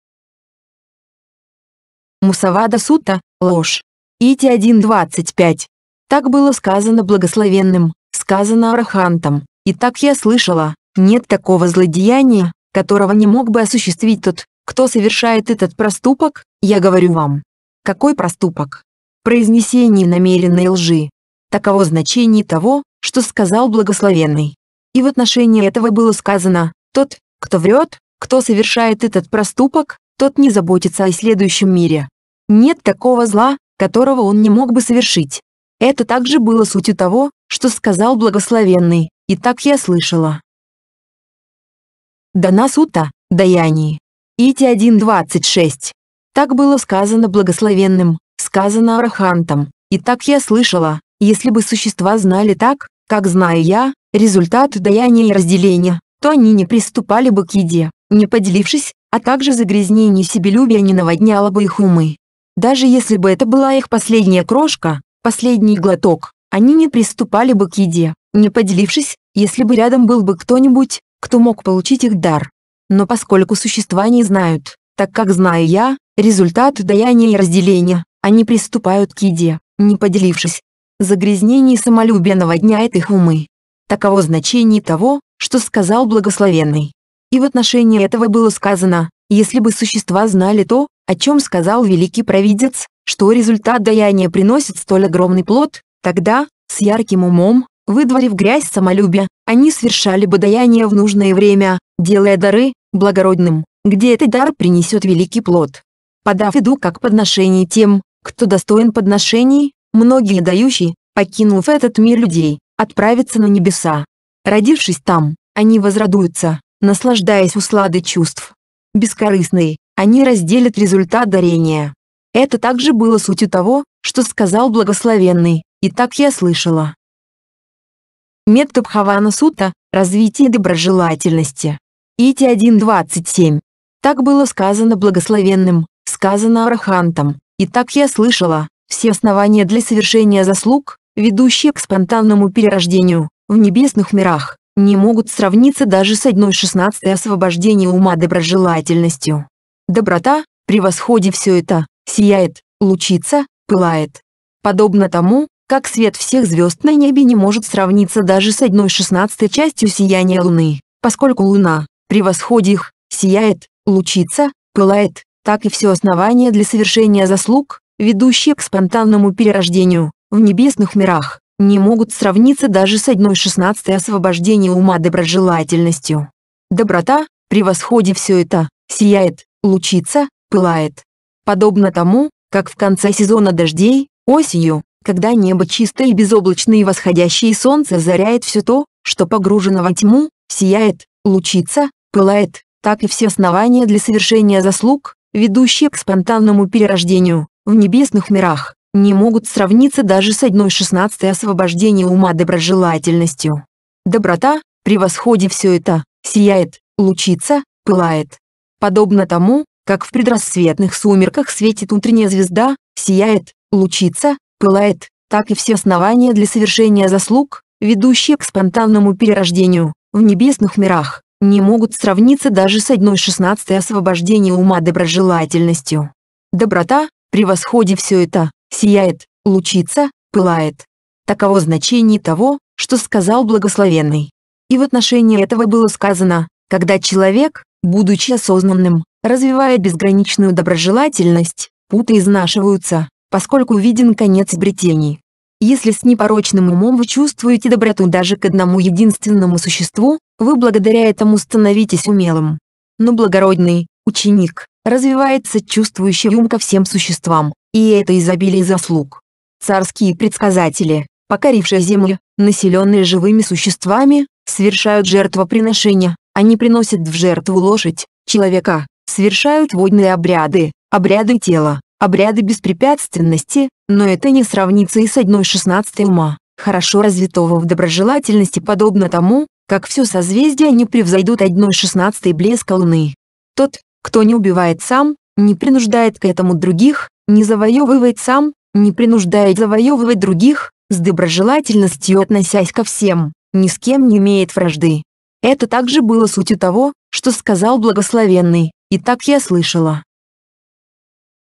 Мусавада Сута, ложь. Ити 1.25. Так было сказано благословенным, сказано Арахантом, и так я слышала, нет такого злодеяния, которого не мог бы осуществить тот, кто совершает этот проступок, я говорю вам. Какой проступок? произнесении намеренной лжи. Таково значение того, что сказал благословенный. И в отношении этого было сказано, тот, кто врет, кто совершает этот проступок, тот не заботится о следующем мире. Нет такого зла, которого он не мог бы совершить. Это также было сутью того, что сказал благословенный, и так я слышала. Дана сута, даянии. Ити 1.26. Так было сказано благословенным, сказано Архантом. И так я слышала, если бы существа знали так, как знаю я, результат даяния и разделения, то они не приступали бы к еде, не поделившись, а также загрязнение себелюбия не наводняло бы их умы. Даже если бы это была их последняя крошка, последний глоток, они не приступали бы к еде, не поделившись, если бы рядом был бы кто-нибудь, кто мог получить их дар. Но поскольку существа не знают, так как знаю я, результат даяния и разделения, они приступают к еде, не поделившись. Загрязнение самолюбия наводняет их умы. Таково значение того, что сказал благословенный. И в отношении этого было сказано, если бы существа знали то, о чем сказал великий провидец, что результат даяния приносит столь огромный плод, тогда, с ярким умом, выдворив грязь самолюбия, они совершали бы даяние в нужное время, делая дары, благородным, где этот дар принесет великий плод. Подав еду как подношение тем, кто достоин подношений, многие дающие, покинув этот мир людей, отправятся на небеса. Родившись там, они возрадуются, наслаждаясь усладой чувств. Бескорыстные, они разделят результат дарения. Это также было сутью того, что сказал благословенный, и так я слышала. Метта Бхавана Сута «Развитие доброжелательности». Ити 1.27. Так было сказано благословенным, сказано архантом. И так я слышала, все основания для совершения заслуг, ведущие к спонтанному перерождению, в небесных мирах, не могут сравниться даже с одной шестнадцатой освобождения ума доброжелательностью. Доброта, превосходе все это, сияет, лучится, пылает. Подобно тому, как свет всех звезд на небе не может сравниться даже с одной шестнадцатой частью сияния Луны, поскольку Луна, при их, сияет, лучится, пылает, так и все основания для совершения заслуг, ведущие к спонтанному перерождению, в небесных мирах, не могут сравниться даже с одной шестнадцатой освобождения ума доброжелательностью. Доброта, превосходе все это, сияет, лучится, пылает. Подобно тому, как в конце сезона дождей, осенью, когда небо чистое и безоблачное и восходящее солнце заряет все то, что погружено во тьму, сияет, лучится, пылает, так и все основания для совершения заслуг, ведущие к спонтанному перерождению, в небесных мирах, не могут сравниться даже с одной шестнадцатой освобождения ума доброжелательностью. Доброта, превосходе все это, сияет, лучится, пылает. Подобно тому, как в предрассветных сумерках светит утренняя звезда, сияет, лучится, пылает, так и все основания для совершения заслуг, ведущие к спонтанному перерождению, в небесных мирах, не могут сравниться даже с одной шестнадцатой освобождения ума доброжелательностью. Доброта, превосходе все это, сияет, лучится, пылает. Таково значение того, что сказал благословенный. И в отношении этого было сказано, когда человек, будучи осознанным, развивает безграничную доброжелательность, путы изнашиваются, поскольку виден конец обретений. Если с непорочным умом вы чувствуете доброту даже к одному единственному существу, вы благодаря этому становитесь умелым. Но благородный ученик развивается чувствующий ум ко всем существам, и это изобилие заслуг. Царские предсказатели, покорившие землю, населенные живыми существами, совершают жертвоприношения, они приносят в жертву лошадь, человека, совершают водные обряды, обряды тела, обряды беспрепятственности, но это не сравнится и с одной шестнадцатой ума, хорошо развитого в доброжелательности подобно тому, как все созвездие не превзойдут 1,16 блеска Луны. Тот, кто не убивает сам, не принуждает к этому других, не завоевывает сам, не принуждает завоевывать других, с доброжелательностью относясь ко всем, ни с кем не имеет вражды. Это также было сутью того, что сказал благословенный, и так я слышала.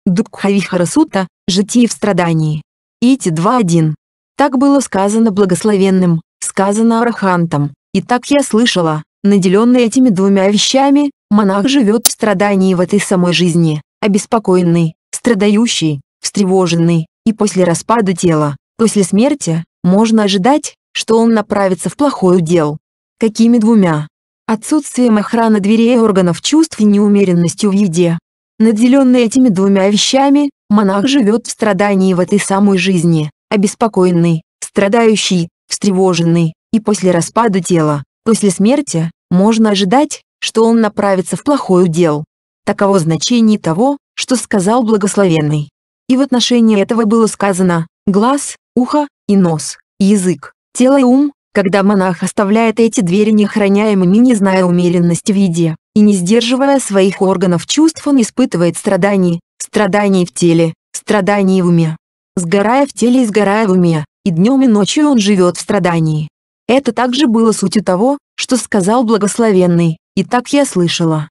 Дукхавихара Сута, житие в страдании. Ити 2.1. Так было сказано благословенным, сказано Арахантом, и так я слышала, наделенный этими двумя вещами, монах живет в страдании в этой самой жизни, обеспокоенный, страдающий, встревоженный, и после распада тела, после смерти, можно ожидать, что он направится в плохой удел. Какими двумя? Отсутствием охраны дверей и органов чувств и неумеренностью в еде. Наделенный этими двумя вещами, монах живет в страдании в этой самой жизни, обеспокоенный, страдающий, встревоженный, и после распада тела, после смерти, можно ожидать, что он направится в плохой удел. Таково значение того, что сказал благословенный. И в отношении этого было сказано «глаз, ухо и нос, язык, тело и ум», когда монах оставляет эти двери неохраняемыми, не зная умеренности в еде, и не сдерживая своих органов чувств он испытывает страданий, страданий в теле, страданий в уме. Сгорая в теле и сгорая в уме, и днем и ночью он живет в страдании. Это также было сутью того, что сказал благословенный, и так я слышала.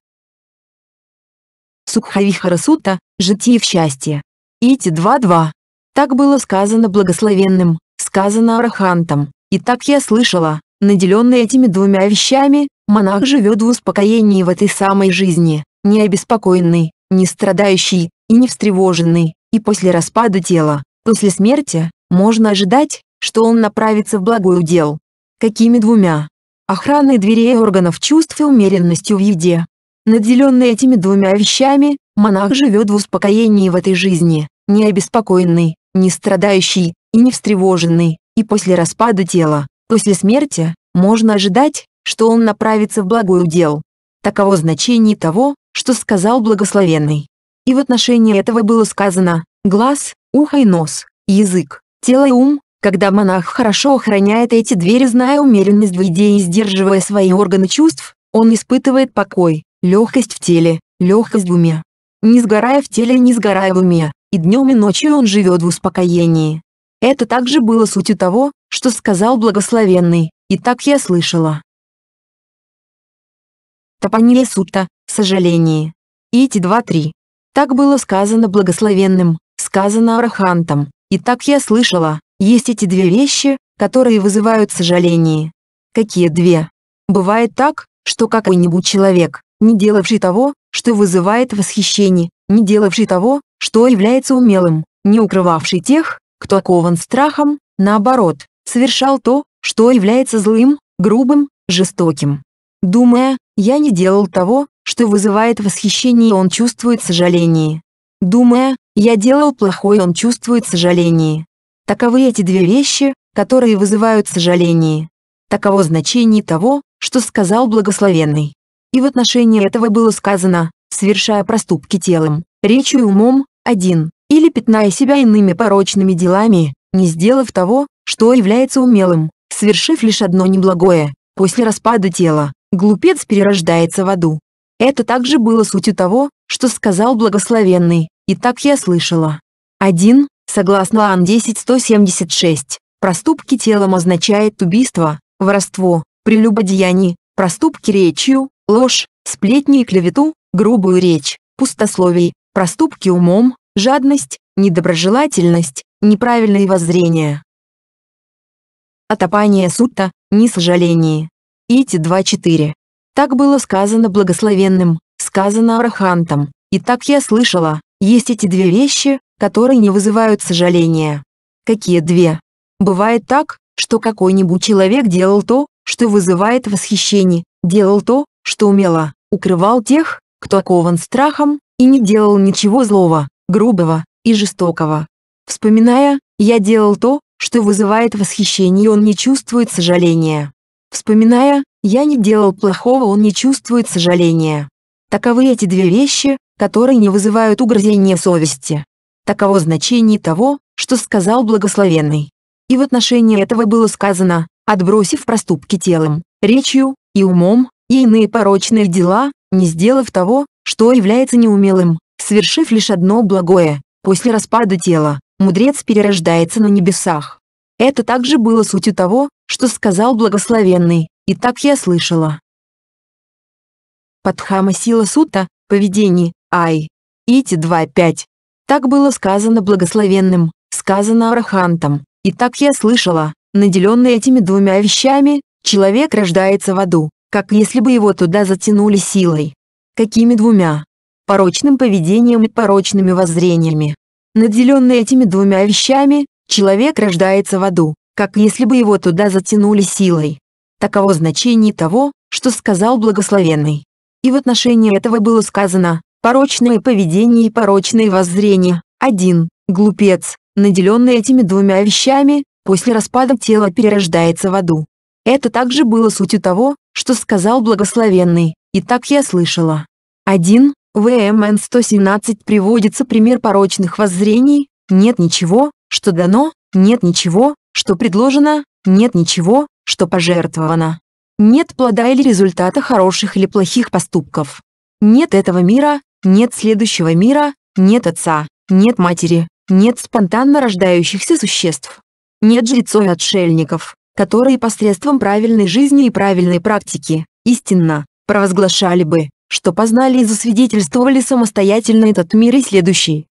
Сукхавихара Сута, житие в счастье. Ити 2.2. Так было сказано благословенным, сказано арахантом, и так я слышала, наделенный этими двумя вещами, монах живет в успокоении в этой самой жизни, не обеспокоенный, не страдающий, и не встревоженный, и после распада тела, после смерти, можно ожидать, что он направится в благое удел. Какими двумя? Охраной дверей органов чувств и умеренностью в еде. Наделенный этими двумя вещами, монах живет в успокоении в этой жизни, не обеспокоенный, не страдающий и не встревоженный, и после распада тела, после смерти, можно ожидать, что он направится в благой удел. Таково значение того, что сказал благословенный. И в отношении этого было сказано, глаз, ухо и нос, язык, тело и ум, когда монах хорошо охраняет эти двери, зная умеренность в еде и сдерживая свои органы чувств, он испытывает покой, легкость в теле, легкость в уме. Не сгорая в теле, не сгорая в уме, и днем и ночью он живет в успокоении. Это также было сутью того, что сказал благословенный, и так я слышала. Тапанья сутта, сожаление. эти два три. Так было сказано благословенным, сказано арахантом, и так я слышала. Есть эти две вещи, которые вызывают сожаление. Какие две? Бывает так, что какой-нибудь человек, не делавший того, что вызывает восхищение, не делавший того, что является умелым, не укрывавший тех, кто окован страхом, наоборот, совершал то, что является злым, грубым, жестоким. Думая, я не делал того, что вызывает восхищение, он чувствует сожаление. Думая, я делал плохое, он чувствует сожаление. Таковы эти две вещи, которые вызывают сожаление. Таково значение того, что сказал благословенный. И в отношении этого было сказано, совершая проступки телом, речью и умом, один, или пятная себя иными порочными делами, не сделав того, что является умелым, совершив лишь одно неблагое, после распада тела, глупец перерождается в аду. Это также было сутью того, что сказал благословенный, и так я слышала. 1. Согласно АН 176, проступки телом означает убийство, воровство, прелюбодеяние, проступки речью, ложь, сплетни и клевету, грубую речь, пустословие, проступки умом, жадность, недоброжелательность, неправильные воззрения. Отопание сутта, не сожаление. Ити 2.4. Так было сказано благословенным, сказано арахантом. И так я слышала, есть эти две вещи, которые не вызывают сожаления. Какие две? Бывает так, что какой-нибудь человек делал то, что вызывает восхищение, делал то, что умело, укрывал тех, кто окован страхом, и не делал ничего злого, грубого и жестокого. Вспоминая, я делал то, что вызывает восхищение, и он не чувствует сожаления. Вспоминая, я не делал плохого, он не чувствует сожаления. Таковы эти две вещи, которые не вызывают угрызения совести таково значение того, что сказал благословенный. И в отношении этого было сказано, отбросив проступки телом, речью, и умом, и иные порочные дела, не сделав того, что является неумелым, совершив лишь одно благое, после распада тела, мудрец перерождается на небесах. Это также было сутью того, что сказал благословенный, и так я слышала. Падхама Сила Сута, поведение, Ай. Ити 2.5. Так было сказано благословенным, сказано арахантом. И так я слышала, наделенный этими двумя вещами, человек рождается в аду, как если бы его туда затянули силой. Какими двумя? Порочным поведением и порочными воззрениями. Наделенный этими двумя вещами, человек рождается в аду, как если бы его туда затянули силой. Таково значение того, что сказал благословенный. И в отношении этого было сказано, Порочное поведение и порочное воззрение. 1. Глупец, наделенный этими двумя вещами, после распада тела перерождается в аду. Это также было сутью того, что сказал благословенный, и так я слышала. 1. ВМН 117 приводится пример порочных воззрений, нет ничего, что дано, нет ничего, что предложено, нет ничего, что пожертвовано. Нет плода или результата хороших или плохих поступков. Нет этого мира, нет следующего мира, нет отца, нет матери, нет спонтанно рождающихся существ. Нет жрецов и отшельников, которые посредством правильной жизни и правильной практики, истинно, провозглашали бы, что познали и засвидетельствовали самостоятельно этот мир и следующий.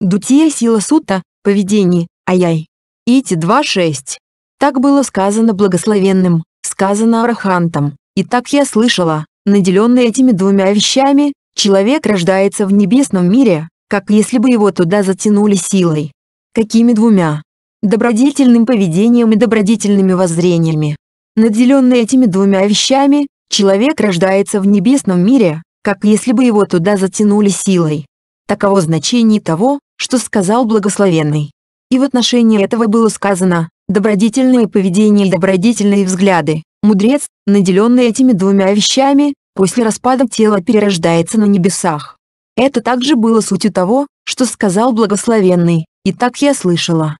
Дутия сила сута, поведение, ай-яй. Ити 2.6. Так было сказано благословенным, сказано арахантам, и так я слышала, Наделенный этими двумя вещами, человек рождается в небесном мире, как если бы его туда затянули силой. Какими двумя? Добродетельным поведением и добродетельными воззрениями. Наделенный этими двумя вещами, человек рождается в небесном мире, как если бы его туда затянули силой. Таково значение того, что сказал благословенный. И в отношении этого было сказано, добродетельное поведение и добродетельные взгляды. Мудрец, наделенный этими двумя вещами, после распада тела перерождается на небесах. Это также было сутью того, что сказал благословенный, и так я слышала.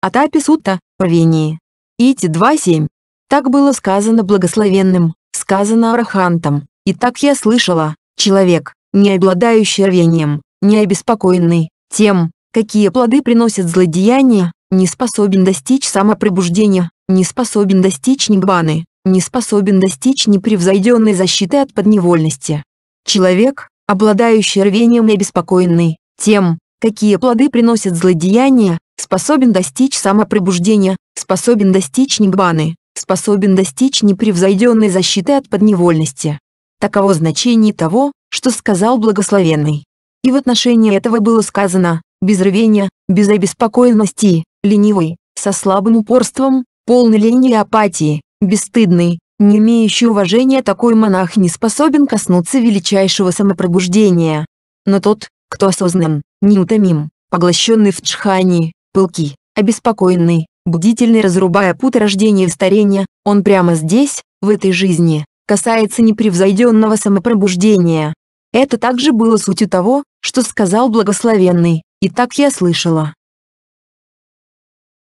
Атапи Сутта, Провении. Ити 2.7. Так было сказано благословенным, сказано Арахантом, и так я слышала, человек, не обладающий рвением, не обеспокоенный тем, какие плоды приносят злодеяние, не способен достичь самопробуждения, не способен достичь ниббаны, не способен достичь непревзойденной защиты от подневольности. Человек, обладающий рвением и обеспокоенный тем, какие плоды приносят злодеяния, способен достичь самопробуждения, способен достичь ниббаны, способен достичь непревзойденной защиты от подневольности. Таково значение того, что сказал благословенный. И в отношении этого было сказано, без рвения, без обеспокоенности, ленивый, со слабым упорством, полный лени и апатии, бесстыдный, не имеющий уважения такой монах не способен коснуться величайшего самопробуждения. Но тот, кто осознан, неутомим, поглощенный в джхани, пылки, обеспокоенный, бдительный разрубая путь рождения и старения, он прямо здесь, в этой жизни, касается непревзойденного самопробуждения. Это также было сутью того, что сказал благословенный, и так я слышала.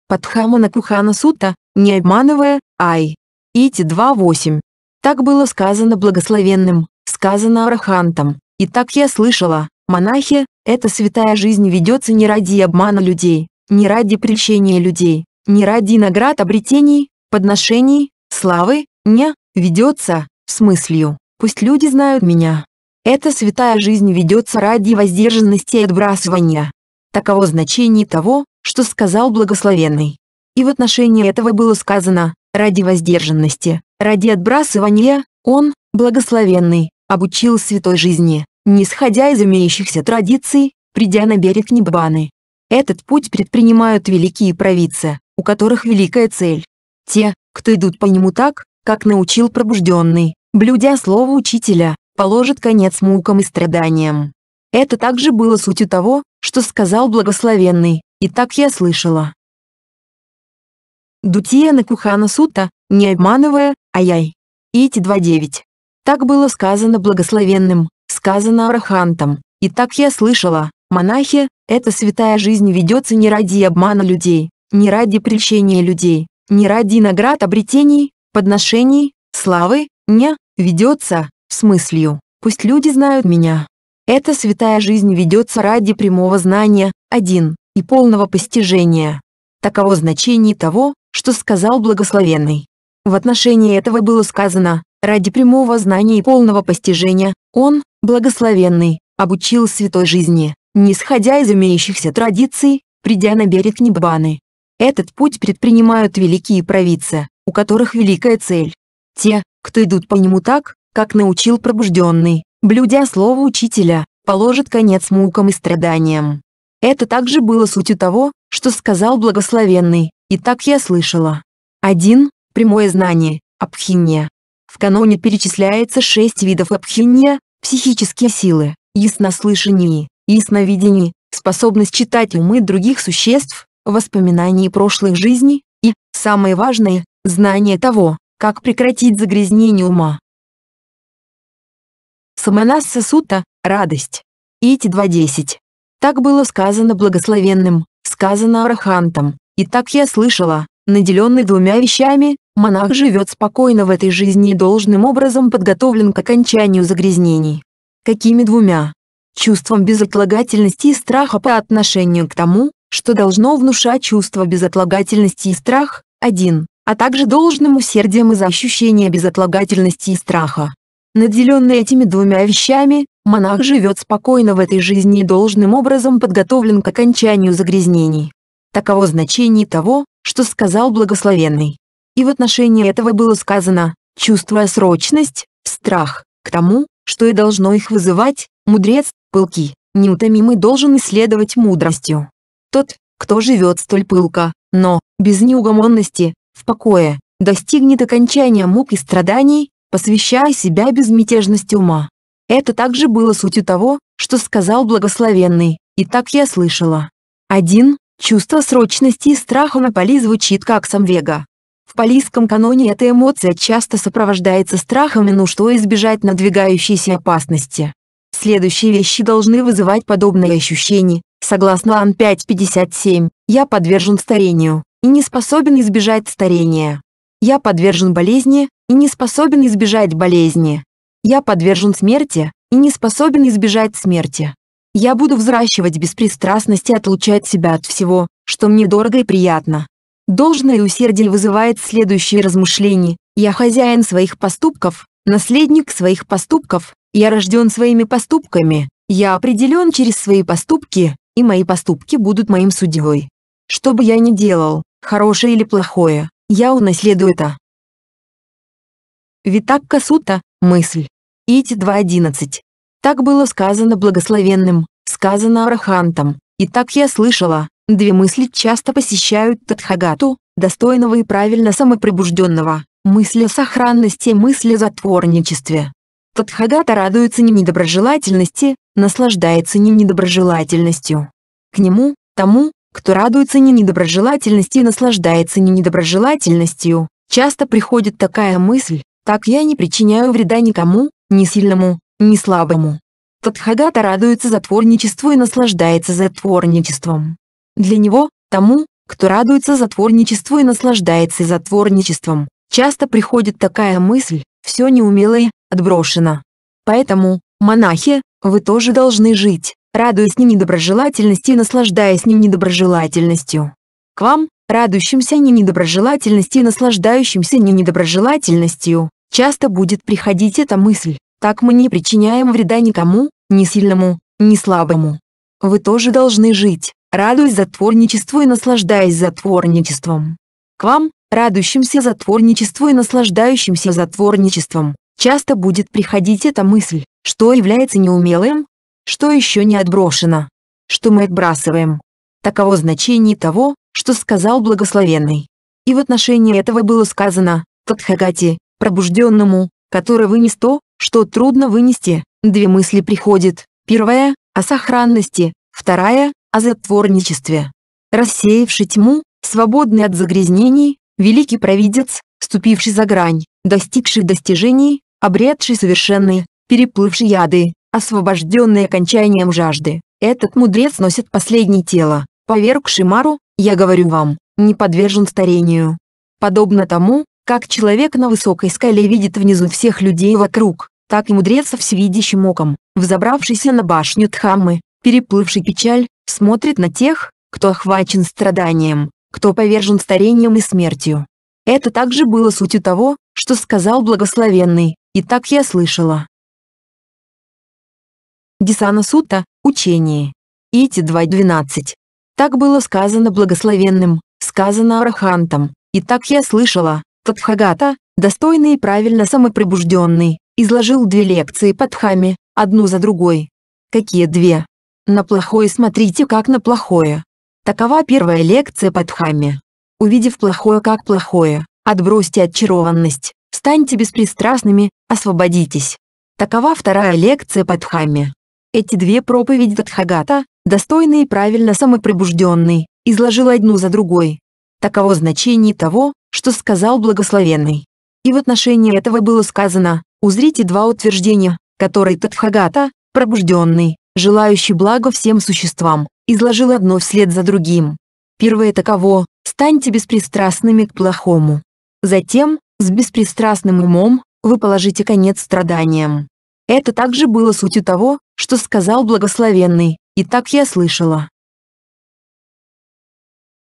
Падхамана Кухана Сута, не обманывая, Ай. Ити 2.8. Так было сказано благословенным, сказано арахантом. И так я слышала, монахи, эта святая жизнь ведется не ради обмана людей, не ради прельщения людей, не ради наград обретений, подношений, славы, не, ведется, с мыслью, пусть люди знают меня. Эта святая жизнь ведется ради воздержанности и отбрасывания, таково значение того, что сказал благословенный. И в отношении этого было сказано, ради воздержанности, ради отбрасывания, он, благословенный, обучил святой жизни, не сходя из имеющихся традиций, придя на берег Небаны. Этот путь предпринимают великие провидцы, у которых великая цель. Те, кто идут по нему так, как научил пробужденный, блюдя слово учителя, положит конец мукам и страданиям. Это также было сутью того, что сказал благословенный, и так я слышала. Дутия на Кухана Сута, не обманывая, ай-яй. Ити 2.9. Так было сказано благословенным, сказано арахантом, и так я слышала, монахи, эта святая жизнь ведется не ради обмана людей, не ради прельщения людей, не ради наград обретений, подношений, славы, не, ведется, с мыслью, пусть люди знают меня, эта святая жизнь ведется ради прямого знания, один, и полного постижения. Таково значение того, что сказал благословенный. В отношении этого было сказано, ради прямого знания и полного постижения, он, благословенный, обучил святой жизни, не сходя из имеющихся традиций, придя на берег Небаны. Этот путь предпринимают великие провидцы, у которых великая цель. Те, кто идут по нему так, как научил пробужденный, блюдя слово учителя, положит конец мукам и страданиям. Это также было сутью того, что сказал благословенный, и так я слышала. 1. Прямое знание, абхинья. В каноне перечисляется шесть видов абхинья, психические силы, яснослышание, ясновидение, способность читать умы других существ, воспоминания прошлых жизней и, самое важное, знание того, как прекратить загрязнение ума. Саманасса Сута – радость. Ити 2.10. Так было сказано благословенным, сказано архантом. И так я слышала, наделенный двумя вещами, монах живет спокойно в этой жизни и должным образом подготовлен к окончанию загрязнений. Какими двумя? Чувством безотлагательности и страха по отношению к тому, что должно внушать чувство безотлагательности и страх, один, а также должным усердием из-за ощущения безотлагательности и страха, Наделенный этими двумя вещами, монах живет спокойно в этой жизни и должным образом подготовлен к окончанию загрязнений. Таково значение того, что сказал благословенный. И в отношении этого было сказано, чувствуя срочность, страх, к тому, что и должно их вызывать, мудрец, пылки, неутомимый должен исследовать мудростью. Тот, кто живет столь пылко, но, без неугомонности, в покое, достигнет окончания мук и страданий, посвящая себя безмятежности ума. Это также было сутью того, что сказал благословенный, и так я слышала. 1. Чувство срочности и страха на Мапали звучит как самвега. В палийском каноне эта эмоция часто сопровождается страхами ну что избежать надвигающейся опасности. Следующие вещи должны вызывать подобные ощущения. Согласно Ан 5.57, я подвержен старению и не способен избежать старения. Я подвержен болезни, и не способен избежать болезни. Я подвержен смерти и не способен избежать смерти. Я буду взращивать беспристрастность и отлучать себя от всего, что мне дорого и приятно. Должное усердие вызывает следующие размышления. Я хозяин своих поступков, наследник своих поступков, я рожден своими поступками, я определен через свои поступки, и мои поступки будут моим судьей. Что бы я ни делал, хорошее или плохое, я унаследую это. Витак Касута, мысль. Ити 2.11. Так было сказано благословенным, сказано Арахантом. И так я слышала, две мысли часто посещают Тадхагату, достойного и правильно самопробужденного, мысли о сохранности, мысли о затворничестве. Тадхагата радуется не недоброжелательности, наслаждается не недоброжелательностью. К нему, тому, кто радуется не недоброжелательности и наслаждается не недоброжелательностью, часто приходит такая мысль, так я не причиняю вреда никому, ни сильному, ни слабому. Тадхагата радуется затворничеству и наслаждается затворничеством. Для него, тому, кто радуется затворничеству и наслаждается затворничеством, часто приходит такая мысль, все неумелое, отброшено. Поэтому, монахи, вы тоже должны жить, радуясь не недоброжелательности и наслаждаясь не недоброжелательностью. К вам, радующимся не недоброжелательности и наслаждающимся не недоброжелательностью, часто будет приходить эта мысль. Так мы не причиняем вреда никому, ни сильному, ни слабому. Вы тоже должны жить, радуясь затворничеству и наслаждаясь затворничеством. К вам, радующимся затворничеству и наслаждающимся затворничеством, часто будет приходить эта мысль, что является неумелым, что еще не отброшено, что мы отбрасываем. Таково значение того, что сказал благословенный. И в отношении этого было сказано, Тадхагати, пробужденному, который вынес то, что трудно вынести, две мысли приходят. Первая – о сохранности, вторая – о затворничестве. Рассеявший тьму, свободный от загрязнений, великий провидец, ступивший за грань, достигший достижений, обретший совершенные, переплывший яды, освобожденный окончанием жажды. Этот мудрец носит последнее тело, повергший Мару, я говорю вам, не подвержен старению. Подобно тому, как человек на высокой скале видит внизу всех людей вокруг, так и мудрец со всевидящим оком, взобравшийся на башню Тхаммы, переплывший печаль, смотрит на тех, кто охвачен страданием, кто повержен старением и смертью. Это также было сутью того, что сказал благословенный, и так я слышала. Дисана Сута, учение. Ити 2.12. Так было сказано благословенным, сказано Арахантом, и так я слышала, Тадхагата, достойный и правильно самопробужденный, изложил две лекции по Дхаме, одну за другой. Какие две? На плохое смотрите как на плохое. Такова первая лекция по Дхаме. Увидев плохое как плохое, отбросьте очарованность, станьте беспристрастными, освободитесь. Такова вторая лекция по Дхаме. Эти две проповеди Тадхагата, достойный и правильно самопробужденный, изложил одну за другой. Таково значение того, что сказал благословенный. И в отношении этого было сказано, узрите два утверждения, которые Тадхагата, пробужденный, желающий блага всем существам, изложил одно вслед за другим. Первое таково, станьте беспристрастными к плохому. Затем, с беспристрастным умом, вы положите конец страданиям. Это также было сутью того, что сказал благословенный, и так я слышала.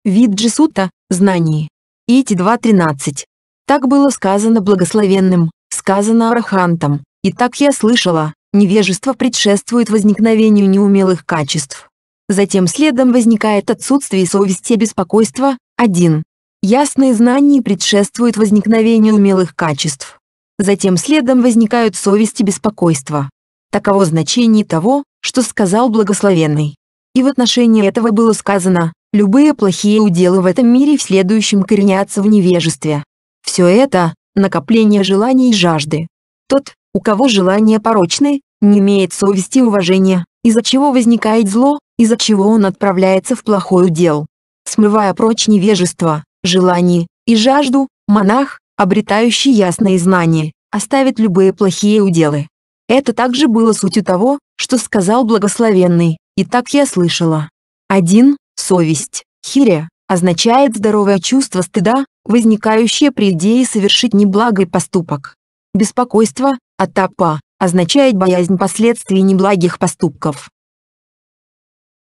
Вид Джисута, знаний. Ити 2.13. Так было сказано благословенным, сказано арахантом. И так я слышала, невежество предшествует возникновению неумелых качеств. Затем следом возникает отсутствие совести и беспокойства. 1. Ясные знания предшествуют возникновению умелых качеств. Затем следом возникают совести и беспокойство. Таково значение того, что сказал благословенный. И в отношении этого было сказано, Любые плохие уделы в этом мире в следующем коренятся в невежестве. Все это – накопление желаний и жажды. Тот, у кого желания порочны, не имеет совести и уважения, из-за чего возникает зло, из-за чего он отправляется в плохой удел. Смывая прочь невежество, желание и жажду, монах, обретающий ясные знания, оставит любые плохие уделы. Это также было сутью того, что сказал благословенный, и так я слышала. 1 совесть. хире означает здоровое чувство стыда, возникающее при идее совершить неблагой поступок. Беспокойство, атапа, означает боязнь последствий неблагих поступков.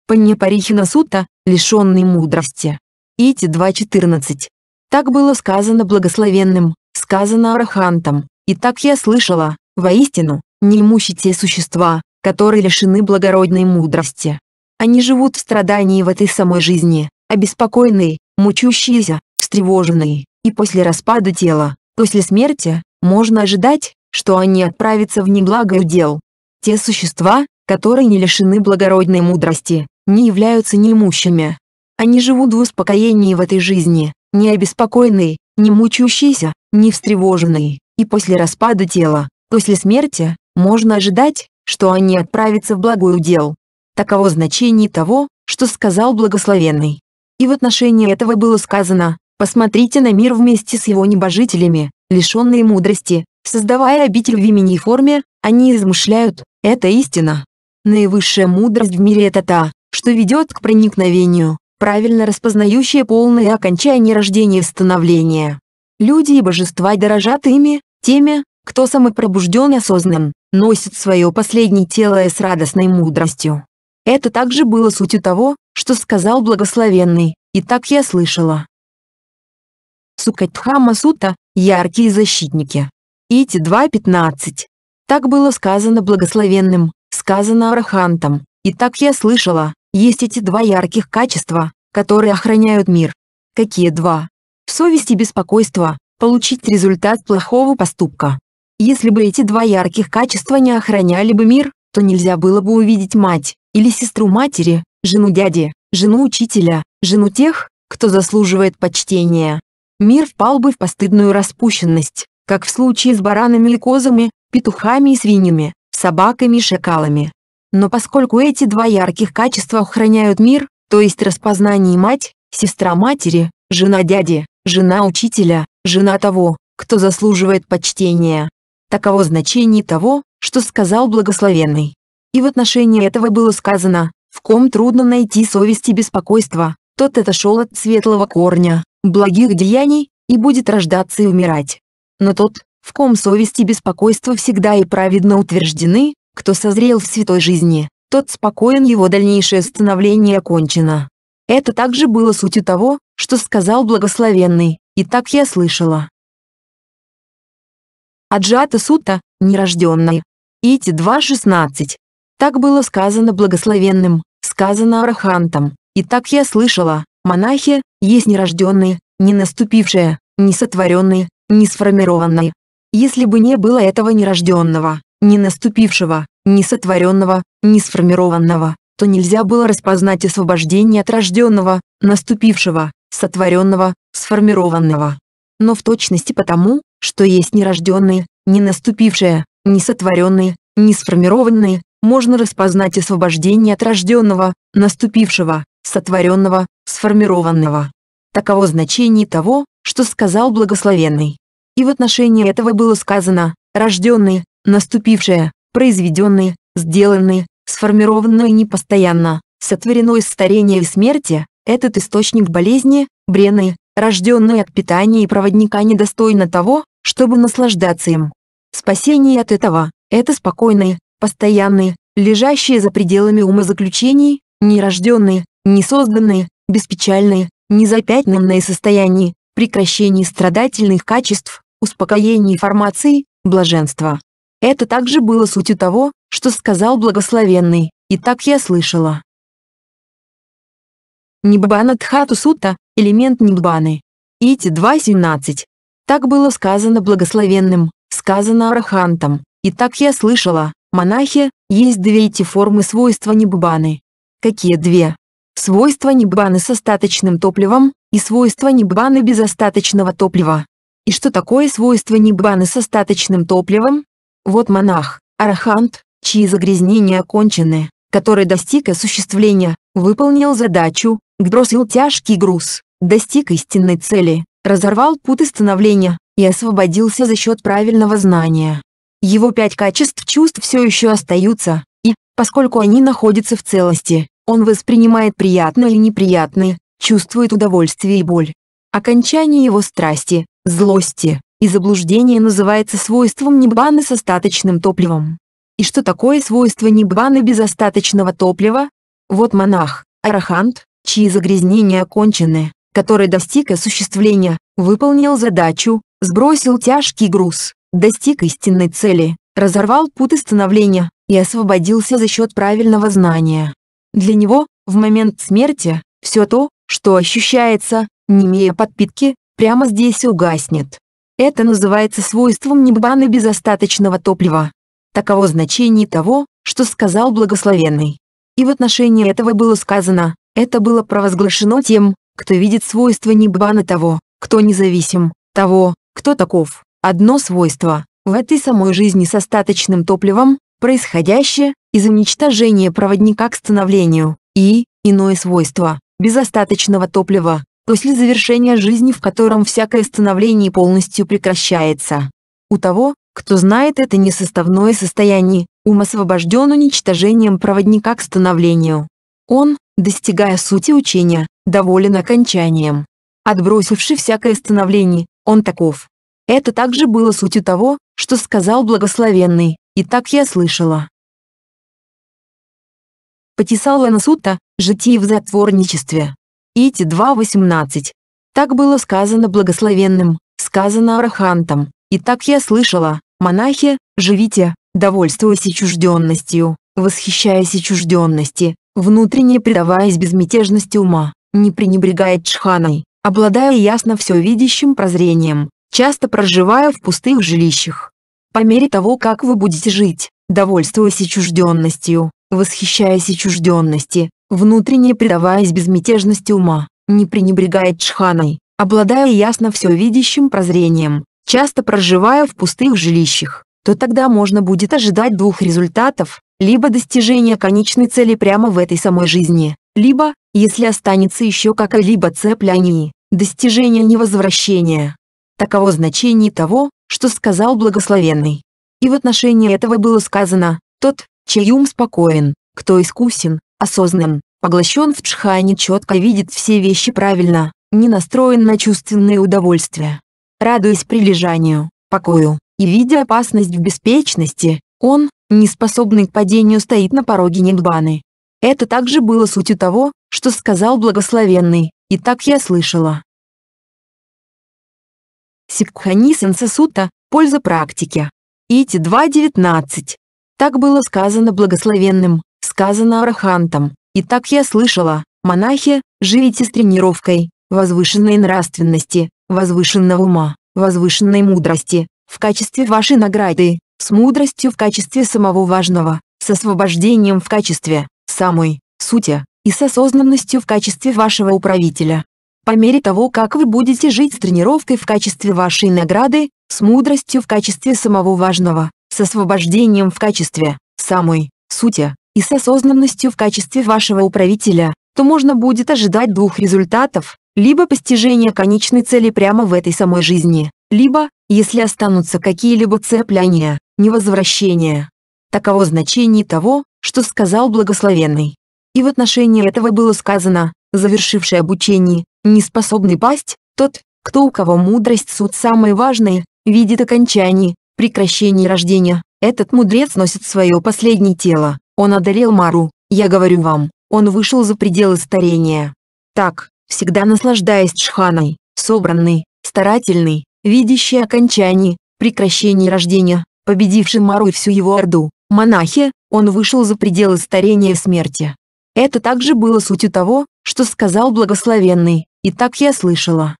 Паньяпарихина сута, лишенный мудрости. Ити 2.14. Так было сказано благословенным, сказано арахантом, и так я слышала, воистину, не мучите существа, которые лишены благородной мудрости. Они живут в страдании в этой самой жизни, обеспокоенные, мучущиеся, встревоженные, и после распада тела, после смерти, можно ожидать, что они отправятся в неблагое дел. Те существа, которые не лишены благородной мудрости, не являются неимущими. Они живут в успокоении в этой жизни, не обеспокоенные, не мучущиеся, не встревоженные, и после распада тела, после смерти, можно ожидать, что они отправятся в благое дел таково значение того, что сказал благословенный. И в отношении этого было сказано, посмотрите на мир вместе с его небожителями, лишенные мудрости, создавая обитель в имени и форме, они измышляют, это истина. Наивысшая мудрость в мире это та, что ведет к проникновению, правильно распознающее полное окончание рождения и становления. Люди и божества дорожат ими, теми, кто самопробужден и осознан, носит свое последнее тело с радостной мудростью. Это также было сутью того, что сказал благословенный, и так я слышала. Сукатхама Сута – яркие защитники. Ити 2.15. Так было сказано благословенным, сказано Арахантом, и так я слышала, есть эти два ярких качества, которые охраняют мир. Какие два? Совесть и беспокойство, получить результат плохого поступка. Если бы эти два ярких качества не охраняли бы мир, что нельзя было бы увидеть мать, или сестру матери, жену дяди, жену учителя, жену тех, кто заслуживает почтения. Мир впал бы в постыдную распущенность, как в случае с баранами и козами, петухами и свиньями, собаками и шакалами. Но поскольку эти два ярких качества охраняют мир, то есть распознание мать, сестра матери, жена дяди, жена учителя, жена того, кто заслуживает почтения. Таково значение того, что сказал благословенный. И в отношении этого было сказано, в ком трудно найти совести и беспокойство, тот отошел от светлого корня, благих деяний, и будет рождаться и умирать. Но тот, в ком совести и беспокойство всегда и праведно утверждены, кто созрел в святой жизни, тот спокоен его дальнейшее становление окончено. Это также было сутью того, что сказал благословенный, и так я слышала. Аджата Сута, нерожденной. Ити 2.16. Так было сказано благословенным, сказано арахантом. И так я слышала, монахи, есть нерожденные, не наступившие, не сотворенные, не сформированные. Если бы не было этого нерожденного, не наступившего, не сотворенного, не сформированного, то нельзя было распознать освобождение от рожденного, наступившего, сотворенного, сформированного. Но в точности потому, что есть нерожденные, не наступившее, не сотворенное, не сформированное, можно распознать освобождение от рожденного, наступившего, сотворенного, сформированного. Таково значение того, что сказал благословенный. И в отношении этого было сказано, рожденное, наступившее, произведенные, сделанное, сформированное непостоянно, сотворено из старения и смерти, этот источник болезни, брены, рожденные от питания и проводника недостойно того, чтобы наслаждаться им. Спасение от этого – это спокойные, постоянные, лежащие за пределами умозаключений, нерожденные, несозданные, беспечальные, незапятнанные состояния, прекращение страдательных качеств, успокоение формации, блаженство. Это также было сутью того, что сказал благословенный, и так я слышала. Ниббана тхату Сутта – элемент Ниббаны. Ити 2.17. Так было сказано благословенным сказано Арахантом. И так я слышала, монахи, есть две эти формы свойства неббаны. Какие две? Свойство неббаны с остаточным топливом и свойство неббаны без остаточного топлива. И что такое свойство неббаны с остаточным топливом? Вот монах, арахант, чьи загрязнения окончены, который достиг осуществления, выполнил задачу, бросил тяжкий груз, достиг истинной цели, разорвал путы становления, и освободился за счет правильного знания. Его пять качеств чувств все еще остаются, и, поскольку они находятся в целости, он воспринимает приятное и неприятное, чувствует удовольствие и боль. Окончание его страсти, злости и заблуждения называется свойством небаны с остаточным топливом. И что такое свойство небаны без остаточного топлива? Вот монах, арахант, чьи загрязнения окончены, который достиг осуществления, выполнил задачу, сбросил тяжкий груз, достиг истинной цели, разорвал путы становления и освободился за счет правильного знания. Для него, в момент смерти, все то, что ощущается, не имея подпитки, прямо здесь и угаснет. Это называется свойством небана без остаточного топлива. Таково значение того, что сказал благословенный. И в отношении этого было сказано, это было провозглашено тем, кто видит свойства небана того, кто независим, того, кто таков. Одно свойство в этой самой жизни с остаточным топливом, происходящее из уничтожения проводника к становлению, и иное свойство без остаточного топлива, после завершения жизни, в котором всякое становление полностью прекращается. У того, кто знает это несоставное состояние, ум освобожден уничтожением проводника к становлению. Он, достигая сути учения, доволен окончанием. Отбросивший всякое становление, он таков. Это также было сутью того, что сказал благословенный, и так я слышала. Потесала Насута, житие в затворничестве. Ити 2.18. Так было сказано благословенным, сказано арахантом, и так я слышала, монахи, живите, довольствуясь чужденностью, восхищаясь чужденности, внутренне предаваясь безмятежности ума, не пренебрегая чханой, обладая ясно все видящим прозрением, часто проживая в пустых жилищах. По мере того, как вы будете жить, довольствуясь отчужденностью, восхищаясь отчужденности, внутренне предаваясь безмятежности ума, не пренебрегая джханой, обладая ясно все видящим прозрением, часто проживая в пустых жилищах, то тогда можно будет ожидать двух результатов, либо достижения конечной цели прямо в этой самой жизни, либо, если останется еще какая-либо цепь они, достижение невозвращения. Таково значение того, что сказал благословенный. И в отношении этого было сказано, тот, чей ум спокоен, кто искусен, осознан, поглощен в джхане четко видит все вещи правильно, не настроен на чувственные удовольствия. Радуясь прилежанию, покою, и видя опасность в беспечности, он, не способный к падению стоит на пороге нидбаны. Это также было сутью того, что сказал благословенный, и так я слышала. Сикхани сута, польза практики. Ити 2.19. Так было сказано благословенным, сказано арахантом, и так я слышала, монахи, живите с тренировкой, возвышенной нравственности, возвышенного ума, возвышенной мудрости, в качестве вашей награды, с мудростью в качестве самого важного, с освобождением в качестве самой сути и с осознанностью в качестве вашего управителя. По мере того, как вы будете жить с тренировкой в качестве вашей награды, с мудростью в качестве самого важного, с освобождением в качестве самой сути и с осознанностью в качестве вашего управителя, то можно будет ожидать двух результатов, либо постижение конечной цели прямо в этой самой жизни, либо, если останутся какие-либо цепляния, невозвращения. Таково значение того, что сказал благословенный. И в отношении этого было сказано, завершивший обучение, не способный пасть, тот, кто у кого мудрость суд самое важное, видит окончание, прекращение рождения. Этот мудрец носит свое последнее тело. Он одолел Мару, я говорю вам, он вышел за пределы старения. Так, всегда наслаждаясь Чханой, собранный, старательный, видящий окончание, прекращение рождения, победивший Мару и всю его орду, монахе, он вышел за пределы старения и смерти. Это также было сутью того, что сказал благословенный, и так я слышала.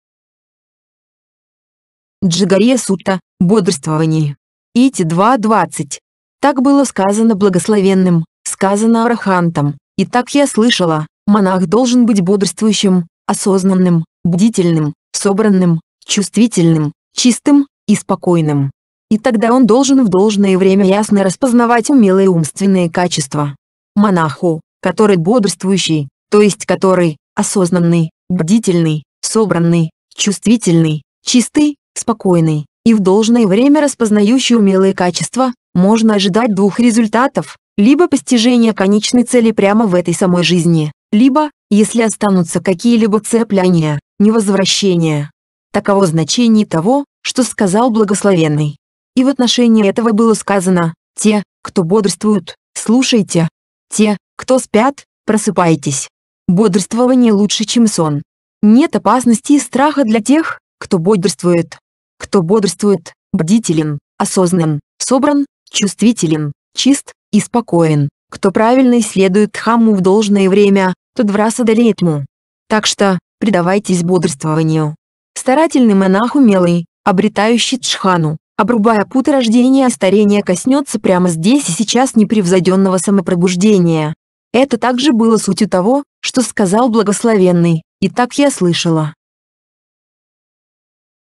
Джигарье Сутта, бодрствование. Ити 2.20. Так было сказано благословенным, сказано арахантом, и так я слышала, монах должен быть бодрствующим, осознанным, бдительным, собранным, чувствительным, чистым и спокойным. И тогда он должен в должное время ясно распознавать умелые умственные качества. Монаху, который бодрствующий, то есть который, осознанный, бдительный, собранный, чувствительный, чистый, спокойный, и в должное время распознающий умелые качества, можно ожидать двух результатов, либо постижение конечной цели прямо в этой самой жизни, либо, если останутся какие-либо цепляния, невозвращения. Таково значение того, что сказал благословенный. И в отношении этого было сказано, те, кто бодрствуют, слушайте. Те, кто спят, просыпайтесь. Бодрствование лучше, чем сон. Нет опасности и страха для тех, кто бодрствует. Кто бодрствует, бдителен, осознан, собран, чувствителен, чист и спокоен. Кто правильно исследует хаму в должное время, тот в раз одолеет му. Так что, предавайтесь бодрствованию. Старательный монах умелый, обретающий джхану, обрубая путь рождения и старения коснется прямо здесь и сейчас непревзойденного самопробуждения. Это также было сутью того, что сказал благословенный, и так я слышала.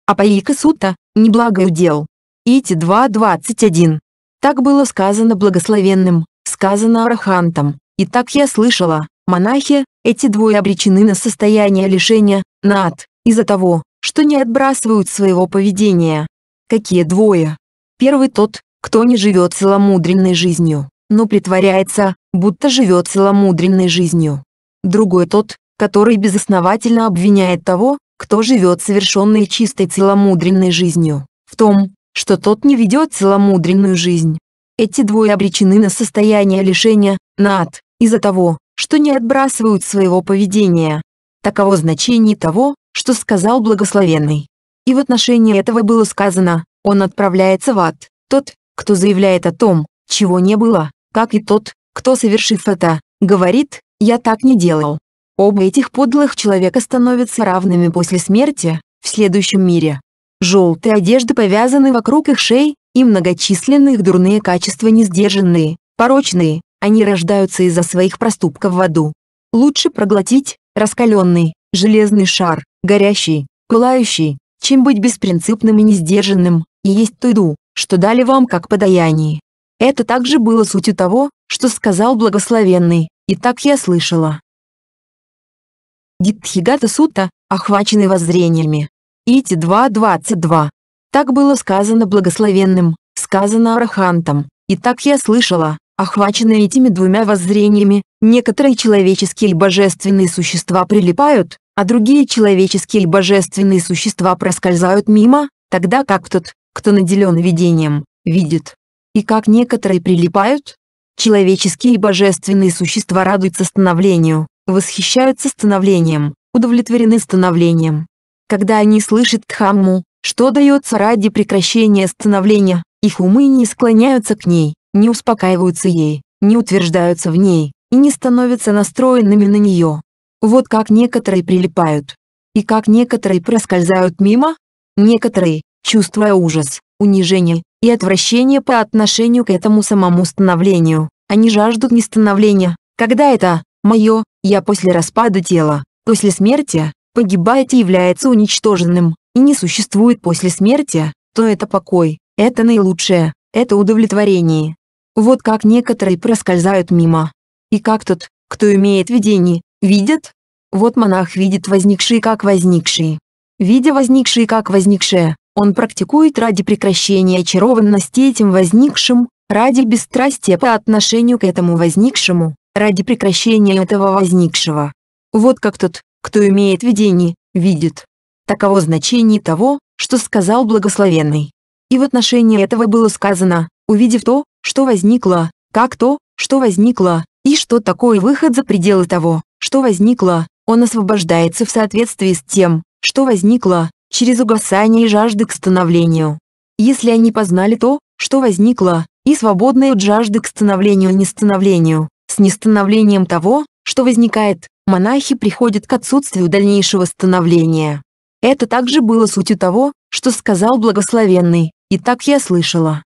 Апаика Сута, неблаго удел. Ити 2.21. Так было сказано благословенным, сказано арахантом, и так я слышала, монахи, эти двое обречены на состояние лишения, на ад, из-за того, что не отбрасывают своего поведения. Какие двое? Первый тот, кто не живет целомудренной жизнью, но притворяется, будто живет целомудренной жизнью. Другой тот, который безосновательно обвиняет того, кто живет совершенной чистой целомудренной жизнью, в том, что тот не ведет целомудренную жизнь. Эти двое обречены на состояние лишения, на ад, из-за того, что не отбрасывают своего поведения. Таково значение того, что сказал благословенный. И в отношении этого было сказано, он отправляется в ад. Тот, кто заявляет о том, чего не было, как и тот, кто, совершив это, говорит, я так не делал. Оба этих подлых человека становятся равными после смерти, в следующем мире. Желтые одежды повязаны вокруг их шеи, и многочисленные их дурные качества несдержанные, порочные, они рождаются из-за своих проступков в аду. Лучше проглотить, раскаленный, железный шар, горящий, пылающий, чем быть беспринципным и несдержанным, и есть ту еду, что дали вам как подаяние. Это также было сутью того, что сказал благословенный, и так я слышала. Дитхигата Сута, охваченный воззрениями. Ити 2.22. Так было сказано благословенным, сказано арахантом, и так я слышала, Охваченные этими двумя воззрениями, некоторые человеческие и божественные существа прилипают, а другие человеческие и божественные существа проскользают мимо, тогда как тот, кто наделен видением, видит. И как некоторые прилипают? Человеческие и божественные существа радуются становлению, восхищаются становлением, удовлетворены становлением. Когда они слышат Дхамму, что дается ради прекращения становления, их умы не склоняются к ней, не успокаиваются ей, не утверждаются в ней, и не становятся настроенными на нее. Вот как некоторые прилипают. И как некоторые проскользают мимо. Некоторые, чувствуя ужас, унижение и отвращение по отношению к этому самому становлению, они жаждут не становления, когда это «мое», «я» после распада тела, после смерти, погибает и является уничтоженным, и не существует после смерти, то это покой, это наилучшее, это удовлетворение, вот как некоторые проскользают мимо. И как тот, кто имеет видение, видит? Вот монах видит возникшие как возникшие. Видя возникшие как возникшее, он практикует ради прекращения очарованности этим возникшим, ради бесстрастия по отношению к этому возникшему, ради прекращения этого возникшего. Вот как тот, кто имеет видение, видит. Таково значение того, что сказал благословенный. И в отношении этого было сказано, увидев то, что возникло, как то, что возникло, и что такое выход за пределы того, что возникло, он освобождается в соответствии с тем, что возникло, через угасание и жажды к становлению. Если они познали то, что возникло, и свободны от жажды к становлению нестановлению, с нестановлением того, что возникает, монахи приходят к отсутствию дальнейшего становления. Это также было сутью того, что сказал благословенный, и так я слышала.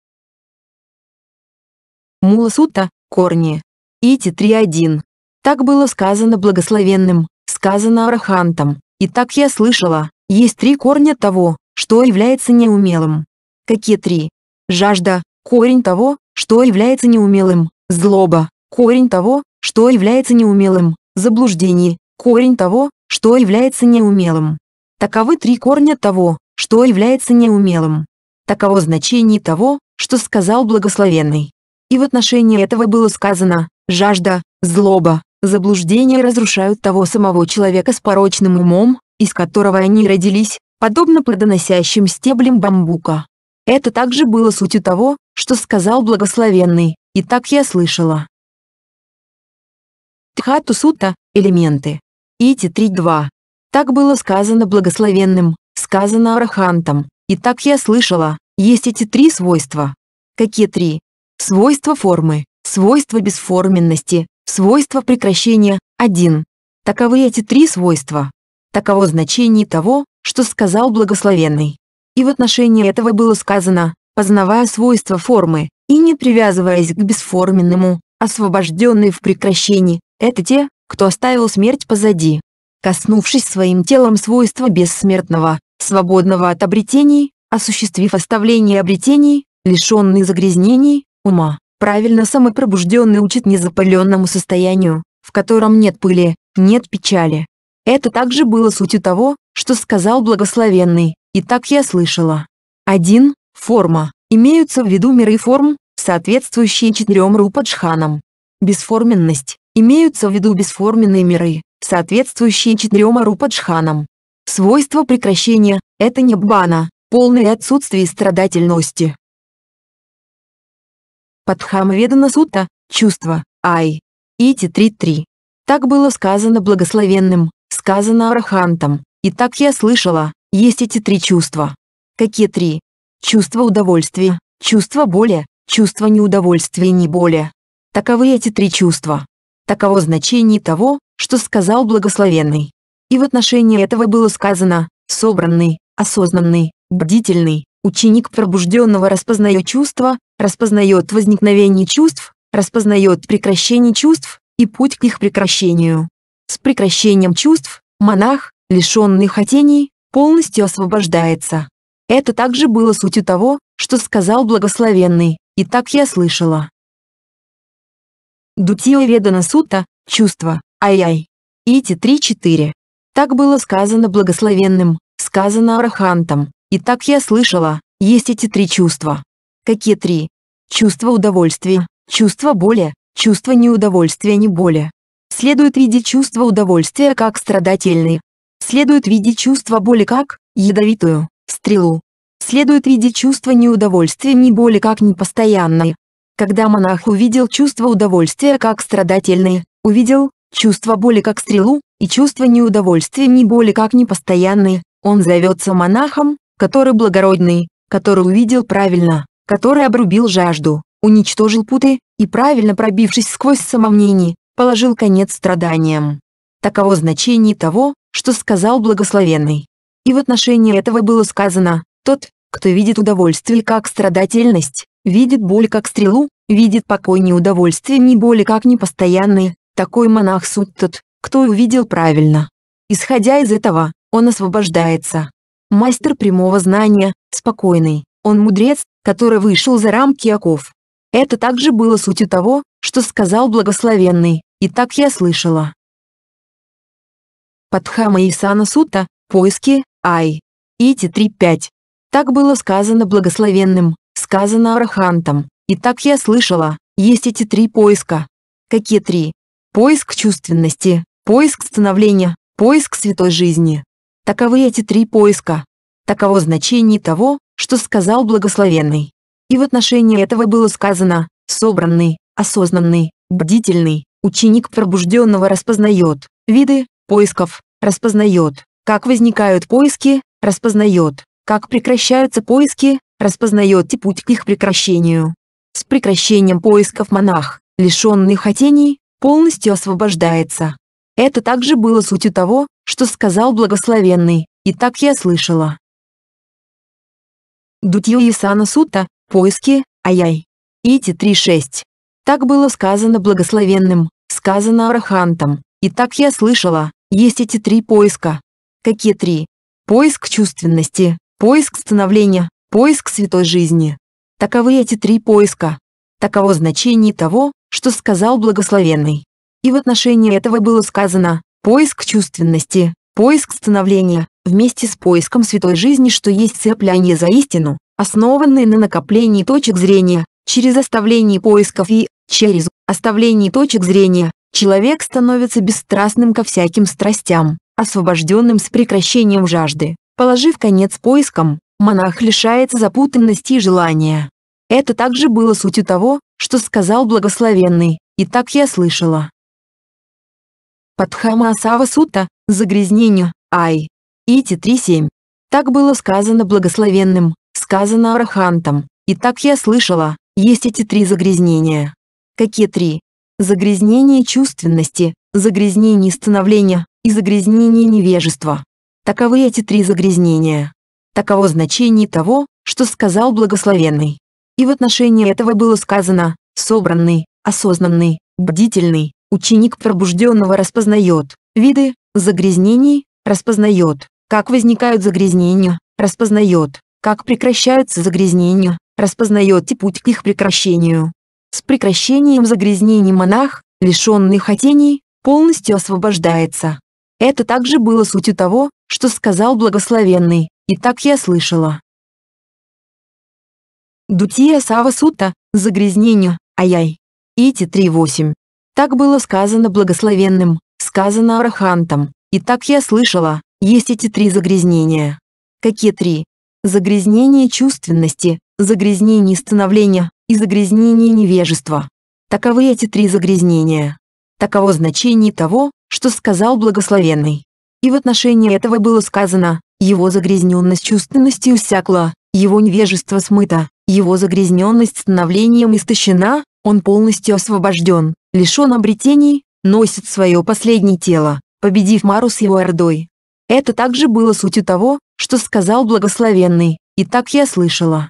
Муласута, корни. Ити 3.1. Так было сказано благословенным, сказано арахантом. И так я слышала, есть три корня того, что является неумелым. Какие три? Жажда, корень того, что является неумелым, злоба, корень того, что является неумелым, заблуждение, корень того, что является неумелым. Таковы три корня того, что является неумелым. Таково значение того, что сказал благословенный. И в отношении этого было сказано, жажда, злоба, заблуждения разрушают того самого человека с порочным умом, из которого они родились, подобно плодоносящим стеблям бамбука. Это также было сутью того, что сказал благословенный, и так я слышала. Тхату Сута, элементы. Ити 3.2. Так было сказано благословенным, сказано арахантом, и так я слышала, есть эти три свойства. Какие три? Свойства формы, свойства бесформенности, свойства прекращения – Один. Таковы эти три свойства. Таково значение того, что сказал благословенный. И в отношении этого было сказано, познавая свойства формы, и не привязываясь к бесформенному, освобожденные в прекращении, это те, кто оставил смерть позади. Коснувшись своим телом свойства бессмертного, свободного от обретений, осуществив оставление обретений, лишенный загрязнений, ума. Правильно самопробужденный учит незапыленному состоянию, в котором нет пыли, нет печали. Это также было сутью того, что сказал благословенный, и так я слышала. 1. Форма. Имеются в виду миры форм, соответствующие четырем рупаджханам. Бесформенность. Имеются в виду бесформенные миры, соответствующие четырем рупаджханам. Свойство прекращения – это неббана, полное отсутствие страдательности. Падхамведана сута, чувство, Ай. Ити 3.3. Так было сказано благословенным, сказано архантом, и так я слышала, есть эти три чувства. Какие три? Чувство удовольствия, чувство боли, чувство неудовольствия и не боли. Таковы эти три чувства. Таково значение того, что сказал благословенный. И в отношении этого было сказано, собранный, осознанный, бдительный, ученик пробужденного распознает чувства, распознает возникновение чувств, распознает прекращение чувств и путь к их прекращению. С прекращением чувств монах, лишенный хотений, полностью освобождается. Это также было сутью того, что сказал благословенный, и так я слышала. Дутио Ведана Сута, чувство, ай-ай. Ити 3-4. Так было сказано благословенным, сказано арахантом, и так я слышала, есть эти три чувства. Какие три? Чувство удовольствия, чувство боли, чувство неудовольствия не боли. Следует видеть чувство удовольствия как страдательные. Следует видеть чувство боли как ядовитую стрелу. Следует видеть чувство неудовольствия не боли как непостоянное. Когда монах увидел чувство удовольствия как страдательное, увидел чувство боли как стрелу и чувство неудовольствия не боли как непостоянные, он зовется монахом, который благородный, который увидел правильно который обрубил жажду, уничтожил путы, и правильно пробившись сквозь самомнение, положил конец страданиям. Таково значение того, что сказал благословенный. И в отношении этого было сказано, тот, кто видит удовольствие как страдательность, видит боль как стрелу, видит покой не удовольствие ни боли как непостоянные, такой монах суть тот, кто увидел правильно. Исходя из этого, он освобождается. Мастер прямого знания, спокойный, он мудрец, который вышел за рамки оков. Это также было сутью того, что сказал благословенный, и так я слышала. Падхама и Сута, поиски, Ай. Ити 3.5. Так было сказано благословенным, сказано Арахантом, и так я слышала, есть эти три поиска. Какие три? Поиск чувственности, поиск становления, поиск святой жизни. Таковы эти три поиска. Таково значение того, что сказал благословенный. И в отношении этого было сказано, собранный, осознанный, бдительный, ученик пробужденного распознает, виды, поисков, распознает, как возникают поиски, распознает, как прекращаются поиски, распознает и путь к их прекращению. С прекращением поисков монах, лишенный хотений, полностью освобождается. Это также было сутью того, что сказал благословенный, и так я слышала. Дутьё Исана Сута, поиски, ай-яй. Ити 3.6. Так было сказано благословенным, сказано арахантом, и так я слышала, есть эти три поиска. Какие три? Поиск чувственности, поиск становления, поиск святой жизни. Таковы эти три поиска. Таково значение того, что сказал благословенный. И в отношении этого было сказано, поиск чувственности, поиск становления, вместе с поиском святой жизни, что есть цепляние за истину, основанное на накоплении точек зрения, через оставление поисков и, через оставление точек зрения, человек становится бесстрастным ко всяким страстям, освобожденным с прекращением жажды. Положив конец поискам, монах лишается запутанности и желания. Это также было сутью того, что сказал благословенный, и так я слышала. Падхама Асава Сута, загрязнение, ай. Ити 3.7. Так было сказано благословенным, сказано архантом. И так я слышала, есть эти три загрязнения. Какие три? Загрязнение чувственности, загрязнение становления и загрязнение невежества. Таковы эти три загрязнения. Таково значение того, что сказал благословенный. И в отношении этого было сказано, собранный, осознанный, бдительный, ученик пробужденного распознает, виды, загрязнений, распознает, как возникают загрязнения, распознает, как прекращаются загрязнения, распознает и путь к их прекращению. С прекращением загрязнений монах, лишенный хотений, полностью освобождается. Это также было сутью того, что сказал благословенный, и так я слышала. Дутия Сава Сута, загрязнению, ай-яй. Ити 3.8. Так было сказано благословенным, сказано арахантом, и так я слышала, есть эти три загрязнения. Какие три? Загрязнение чувственности, загрязнение становления и загрязнение невежества. Таковы эти три загрязнения. Таково значение того, что сказал благословенный. И в отношении этого было сказано, его загрязненность чувственности усякла, его невежество смыто, его загрязненность становлением истощена, он полностью освобожден, лишен обретений, носит свое последнее тело, победив Мару с его ордой. Это также было сутью того, что сказал благословенный, и так я слышала.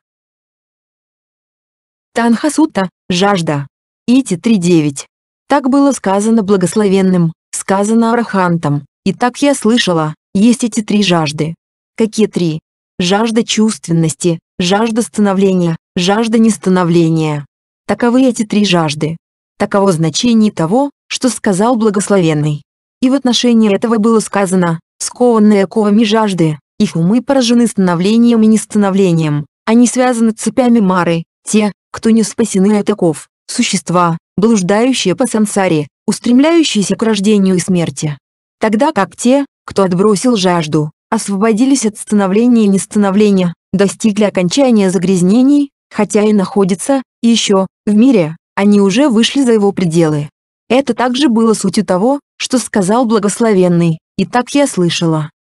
Танхасута, жажда. Ити 3.9. Так было сказано благословенным, сказано архантом, и так я слышала, есть эти три жажды. Какие три? Жажда чувственности, жажда становления, жажда нестановления. Таковы эти три жажды. Таково значение того, что сказал благословенный. И в отношении этого было сказано, скованные оковами жажды, их умы поражены становлением и нестановлением, они связаны цепями мары, те, кто не спасены от оков, существа, блуждающие по сансаре, устремляющиеся к рождению и смерти. Тогда как те, кто отбросил жажду, освободились от становления и нестановления, достигли окончания загрязнений, хотя и находятся, еще, в мире, они уже вышли за его пределы. Это также было сутью того, что сказал благословенный, и так я слышала.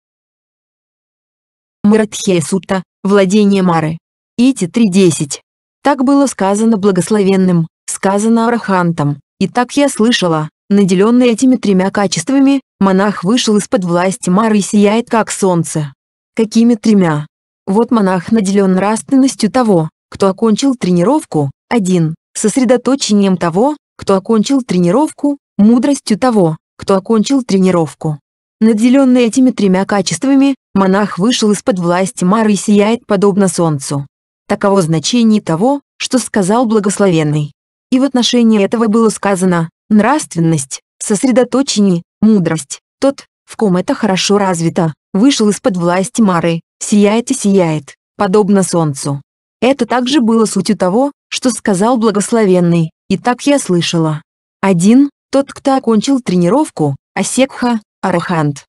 Маратхе Сута, владение Мары. Ити 3.10. Так было сказано благословенным, сказано Арахантом. И так я слышала, наделенный этими тремя качествами, монах вышел из-под власти Мары и сияет как солнце. Какими тремя? Вот монах наделен нравственностью того, кто окончил тренировку, один, сосредоточением того, кто окончил тренировку, мудростью того, кто окончил тренировку. Наделенный этими тремя качествами, монах вышел из-под власти Мары и сияет подобно солнцу. Таково значение того, что сказал благословенный. И в отношении этого было сказано «нравственность, сосредоточение, мудрость». Тот, в ком это хорошо развито, вышел из-под власти Мары, сияет и сияет, подобно солнцу. Это также было сутью того, что сказал благословенный, и так я слышала. Один, тот, кто окончил тренировку, Асекха, Арахант.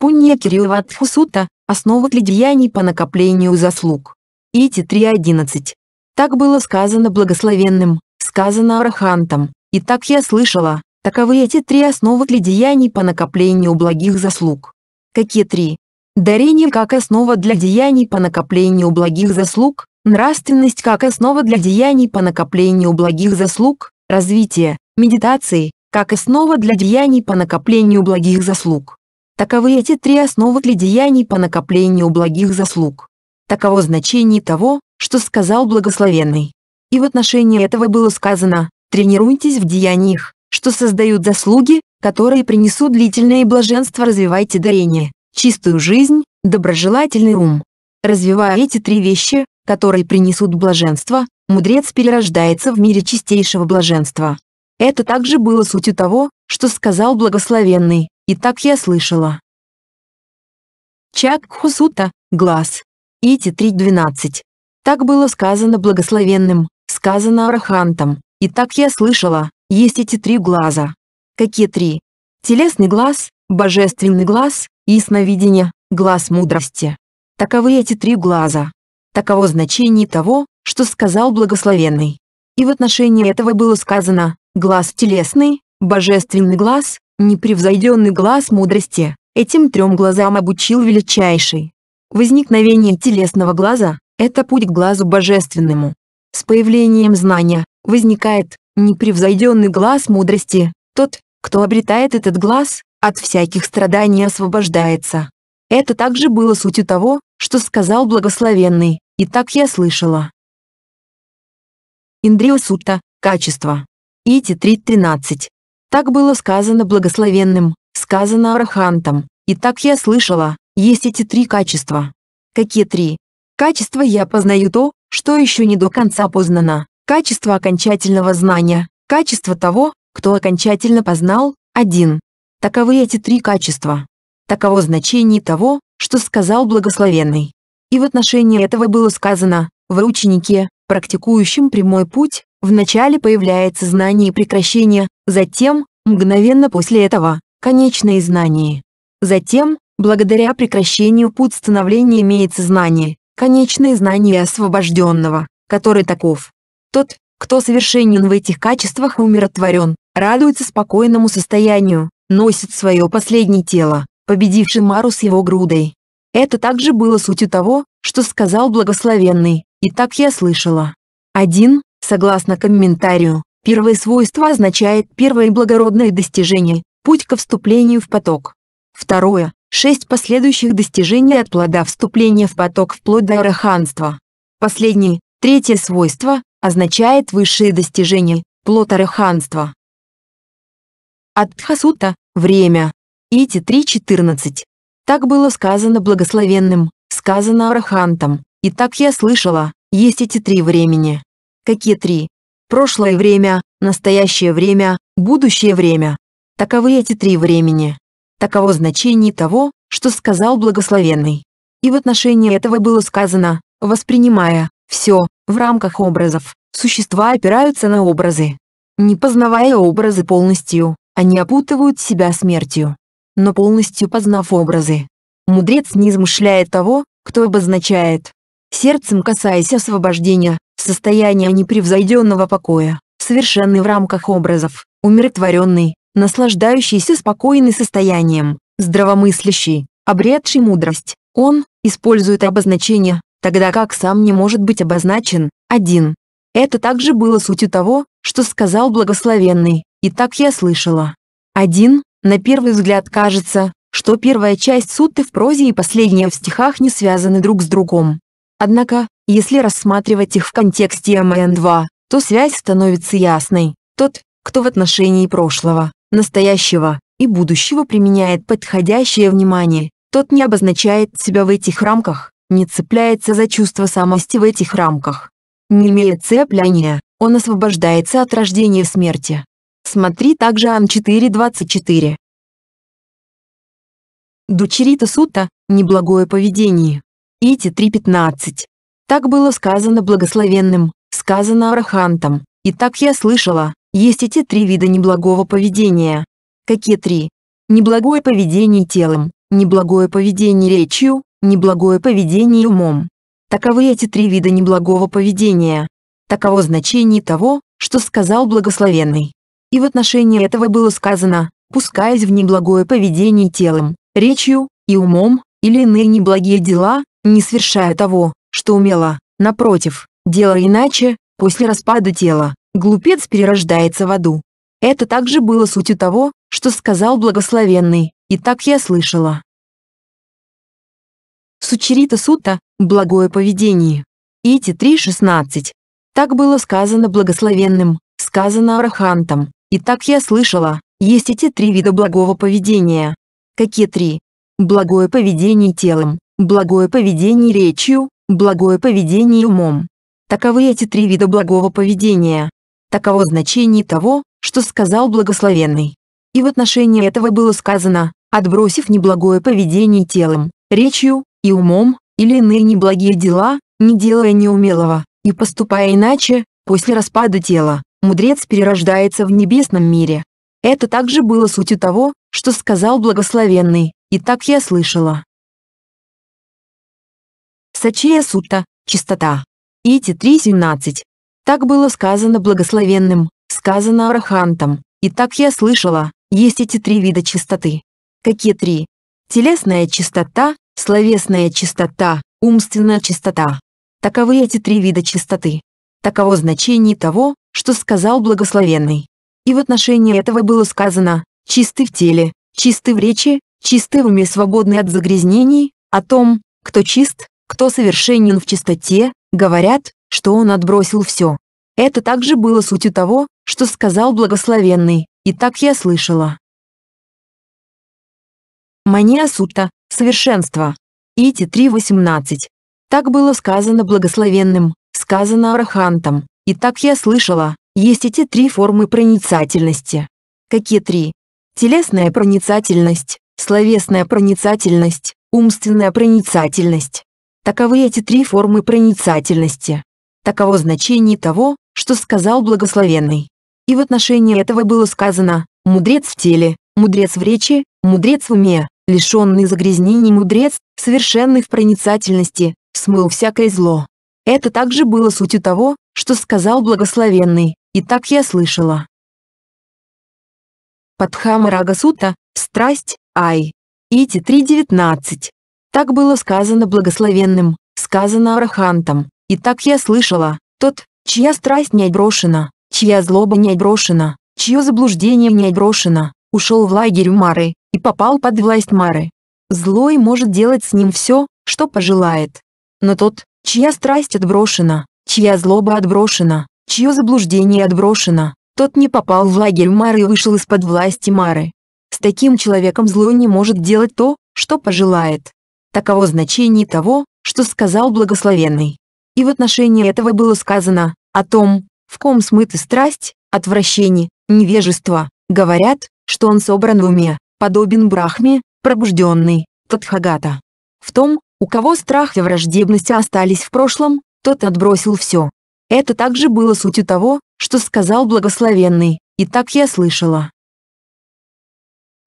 Пунья Кирилла Адхусута – основа для деяний по накоплению заслуг. Ити 3.11. Так было сказано благословенным, сказано Арахантом, и так я слышала, таковы эти три основы для деяний по накоплению благих заслуг. Какие три? Дарение как основа для деяний по накоплению благих заслуг, нравственность как основа для деяний по накоплению благих заслуг, развитие, медитации, как основа для деяний по накоплению благих заслуг. Таковы эти три основы для деяний по накоплению благих заслуг. Таково значение того, что сказал благословенный. И в отношении этого было сказано, тренируйтесь в деяниях, что создают заслуги, которые принесут длительное блаженство развивайте дарение, чистую жизнь, доброжелательный ум. Развивая эти три вещи, которые принесут блаженство, мудрец перерождается в мире чистейшего блаженства. Это также было сутью того, что сказал благословенный, и так я слышала. Чак Хусута, глаз. Ити 3.12. Так было сказано благословенным, сказано арахантом, и так я слышала, есть эти три глаза. Какие три? Телесный глаз, божественный глаз, ясновидение, глаз мудрости. Таковы эти три глаза. Таково значение того, что сказал благословенный. И в отношении этого было сказано, глаз телесный, божественный глаз, непревзойденный глаз мудрости, этим трем глазам обучил величайший. Возникновение телесного глаза – это путь к глазу божественному. С появлением знания, возникает непревзойденный глаз мудрости, тот, кто обретает этот глаз, от всяких страданий освобождается. Это также было сутью того, что сказал благословенный, и так я слышала. Индрио Сутта, качество. Ити 3.13. Так было сказано благословенным, сказано архантом. И так я слышала, есть эти три качества. Какие три? Качество я познаю то, что еще не до конца познано. Качество окончательного знания. Качество того, кто окончательно познал, один. Таковы эти три качества. Таково значение того, что сказал благословенный. И в отношении этого было сказано, вы ученики, практикующим прямой путь, вначале появляется знание прекращения, затем, мгновенно после этого, конечное знание. Затем, благодаря прекращению путь становления имеется знание, конечное знание освобожденного, который таков. Тот, кто совершенен в этих качествах и умиротворен, радуется спокойному состоянию, носит свое последнее тело, победивший Мару с его грудой. Это также было сутью того, что сказал благословенный. И так я слышала. 1. Согласно комментарию, первое свойство означает первое благородное достижение, путь ко вступлению в поток. Второе. Шесть последующих достижений от плода вступления в поток вплоть до араханства. Последнее, третье свойство, означает высшие достижения, плод араханства. Адхасута – время. Ити 3.14. Так было сказано благословенным, сказано арахантом. Итак, я слышала, есть эти три времени. Какие три? Прошлое время, настоящее время, будущее время. Таковы эти три времени. Таково значение того, что сказал благословенный. И в отношении этого было сказано, воспринимая все в рамках образов, существа опираются на образы. Не познавая образы полностью, они опутывают себя смертью. Но полностью познав образы, мудрец не измышляет того, кто обозначает, сердцем касаясь освобождения, состояния непревзойденного покоя, совершенный в рамках образов, умиротворенный, наслаждающийся спокойным состоянием, здравомыслящий, обретший мудрость. Он использует обозначение, тогда как сам не может быть обозначен, один. Это также было сутью того, что сказал благословенный, и так я слышала. Один, на первый взгляд кажется, что первая часть сутты в прозе и последняя в стихах не связаны друг с другом. Однако, если рассматривать их в контексте МН2, то связь становится ясной. Тот, кто в отношении прошлого, настоящего и будущего применяет подходящее внимание, тот не обозначает себя в этих рамках, не цепляется за чувство самости в этих рамках. Не имея цепляния, он освобождается от рождения и смерти. Смотри также Ан 4.24. Дучерита Сута – неблагое поведение. Ити 3.15. Так было сказано благословенным, сказано арахантом. И так я слышала, есть эти три вида неблагого поведения. Какие три? Неблагое поведение телом, неблагое поведение речью, неблагое поведение умом. Таковы эти три вида неблагого поведения. Таково значение того, что сказал благословенный. И в отношении этого было сказано, пускаясь в неблагое поведение телом, речью и умом, или иные неблагие дела, не совершая того, что умела, напротив, делая иначе, после распада тела, глупец перерождается в аду. Это также было сутью того, что сказал благословенный, и так я слышала. Сучерита Сута, благое поведение. Ити 3.16. Так было сказано благословенным, сказано арахантом, и так я слышала, есть эти три вида благого поведения. Какие три? Благое поведение телом, благое поведение речью, благое поведение умом. Таковы эти три вида благого поведения. Таково значение того, что сказал благословенный. И в отношении этого было сказано, отбросив неблагое поведение телом, речью и умом, или иные неблагие дела, не делая неумелого, и поступая иначе, после распада тела, мудрец перерождается в небесном мире. Это также было сутью того, что сказал благословенный, и так я слышала. Сачия Сутта, чистота. Ити 3.17. Так было сказано благословенным, сказано арахантом, и так я слышала, есть эти три вида чистоты. Какие три? Телесная чистота, словесная чистота, умственная чистота. Таковы эти три вида чистоты. Таково значение того, что сказал благословенный. И в отношении этого было сказано, чистый в теле, чистый в речи, чистый в уме свободный от загрязнений, о том, кто чист, кто совершенен в чистоте, говорят, что он отбросил все. Это также было сутью того, что сказал благословенный, и так я слышала. Мания сутта, совершенство. Ити 3.18. Так было сказано благословенным, сказано арахантом, и так я слышала, есть эти три формы проницательности. Какие три? Телесная проницательность, словесная проницательность, умственная проницательность. Таковы эти три формы проницательности. Таково значение того, что сказал благословенный. И в отношении этого было сказано «мудрец в теле, мудрец в речи, мудрец в уме, лишенный загрязнений мудрец, совершенный в проницательности, смыл всякое зло». Это также было сутью того, что сказал благословенный, и так я слышала. Падхама Рагасута, Страсть, Ай. Ити 3.19. Так было сказано благословенным, сказано арахантом, И так я слышала, тот, чья страсть не отброшена, чья злоба не отброшена, чье заблуждение не отброшено, ушел в лагерь Мары и попал под власть Мары. Злой может делать с ним все, что пожелает. Но тот, чья страсть отброшена, чья злоба отброшена, чье заблуждение отброшено, тот не попал в лагерь Мары и вышел из-под власти Мары. С таким человеком злой не может делать то, что пожелает таково значение того, что сказал благословенный. И в отношении этого было сказано, о том, в ком смыты страсть, отвращение, невежество, говорят, что он собран в уме, подобен Брахме, пробужденный, Тадхагата. В том, у кого страх и враждебность остались в прошлом, тот отбросил все. Это также было сутью того, что сказал благословенный, и так я слышала.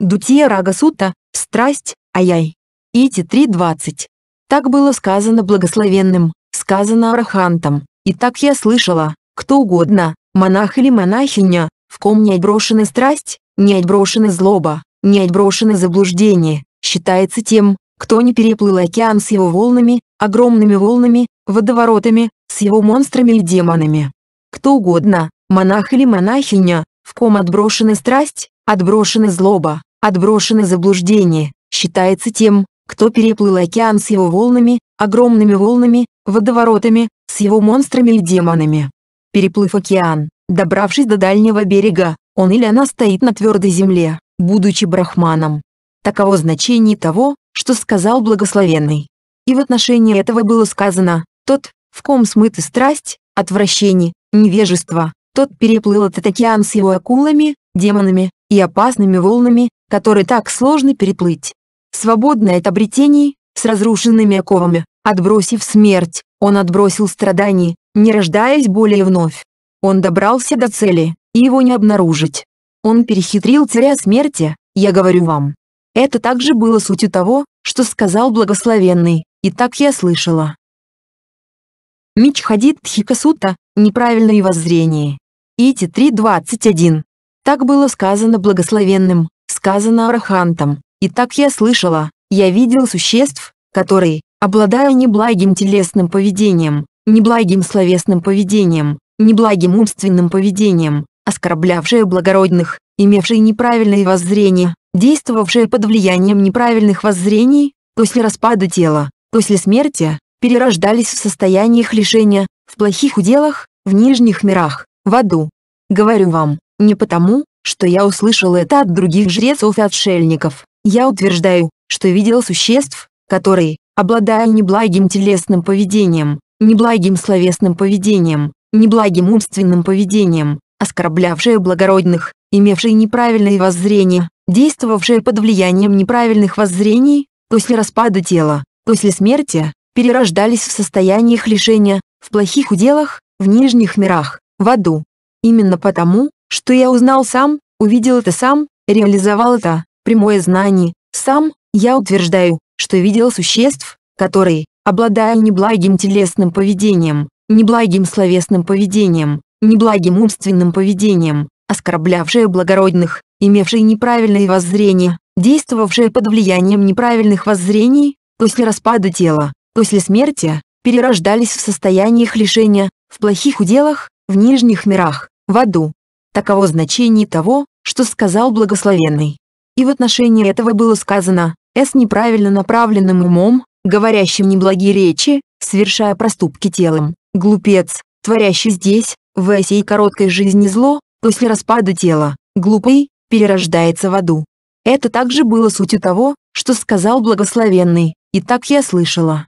Дутия рагасута, страсть, ай-яй. Ити 3.20. Так было сказано благословенным, сказано арахантом, и так я слышала, кто угодно, монах или монахиня, в ком не отброшена страсть, не отброшена злоба, не отброшено заблуждение, считается тем, кто не переплыл океан с его волнами, огромными волнами, водоворотами, с его монстрами и демонами. Кто угодно, монах или монахиня, в ком отброшена страсть, отброшена злоба, отброшено заблуждение, считается тем, кто переплыл океан с его волнами, огромными волнами, водоворотами, с его монстрами и демонами. Переплыв океан, добравшись до дальнего берега, он или она стоит на твердой земле, будучи брахманом. Таково значение того, что сказал благословенный. И в отношении этого было сказано, тот, в ком смыты страсть, отвращение, невежество, тот переплыл этот океан с его акулами, демонами и опасными волнами, которые так сложно переплыть свободный от обретений, с разрушенными оковами, отбросив смерть, он отбросил страдания, не рождаясь более вновь. Он добрался до цели, и его не обнаружить. Он перехитрил царя смерти, я говорю вам. Это также было сутью того, что сказал благословенный, и так я слышала. Мич Хадид Хикасута, неправильное воззрение. Ити 3.21. Так было сказано благословенным, сказано арахантом, и так я слышала, я видел существ, которые, обладая неблагим телесным поведением, неблагим словесным поведением, неблагим умственным поведением, оскорблявшие благородных, имевшие неправильные воззрения, действовавшие под влиянием неправильных воззрений, после распада тела, после смерти, перерождались в состояниях лишения, в плохих уделах, в нижних мирах, в аду. Говорю вам, не потому, что я услышал это от других жрецов и отшельников, я утверждаю, что видел существ, которые, обладая неблагим телесным поведением, неблагим словесным поведением, неблагим умственным поведением, оскорблявшие благородных, имевшие неправильные воззрения, действовавшие под влиянием неправильных воззрений, после распада тела, после смерти, перерождались в состояниях лишения, в плохих уделах, в нижних мирах, в аду. Именно потому, что я узнал сам, увидел это сам, реализовал это, прямое знание. Сам, я утверждаю, что видел существ, которые, обладая неблагим телесным поведением, неблагим словесным поведением, неблагим умственным поведением, оскорблявшие благородных, имевшие неправильные воззрения, действовавшие под влиянием неправильных воззрений, после распада тела, после смерти, перерождались в состояниях лишения, в плохих уделах, в нижних мирах, в аду. Таково значение того, что сказал благословенный. И в отношении этого было сказано, С неправильно направленным умом, говорящим неблагие речи, совершая проступки телом, глупец, творящий здесь, в сей короткой жизни зло, после распада тела, глупый, перерождается в аду. Это также было сутью того, что сказал благословенный, и так я слышала.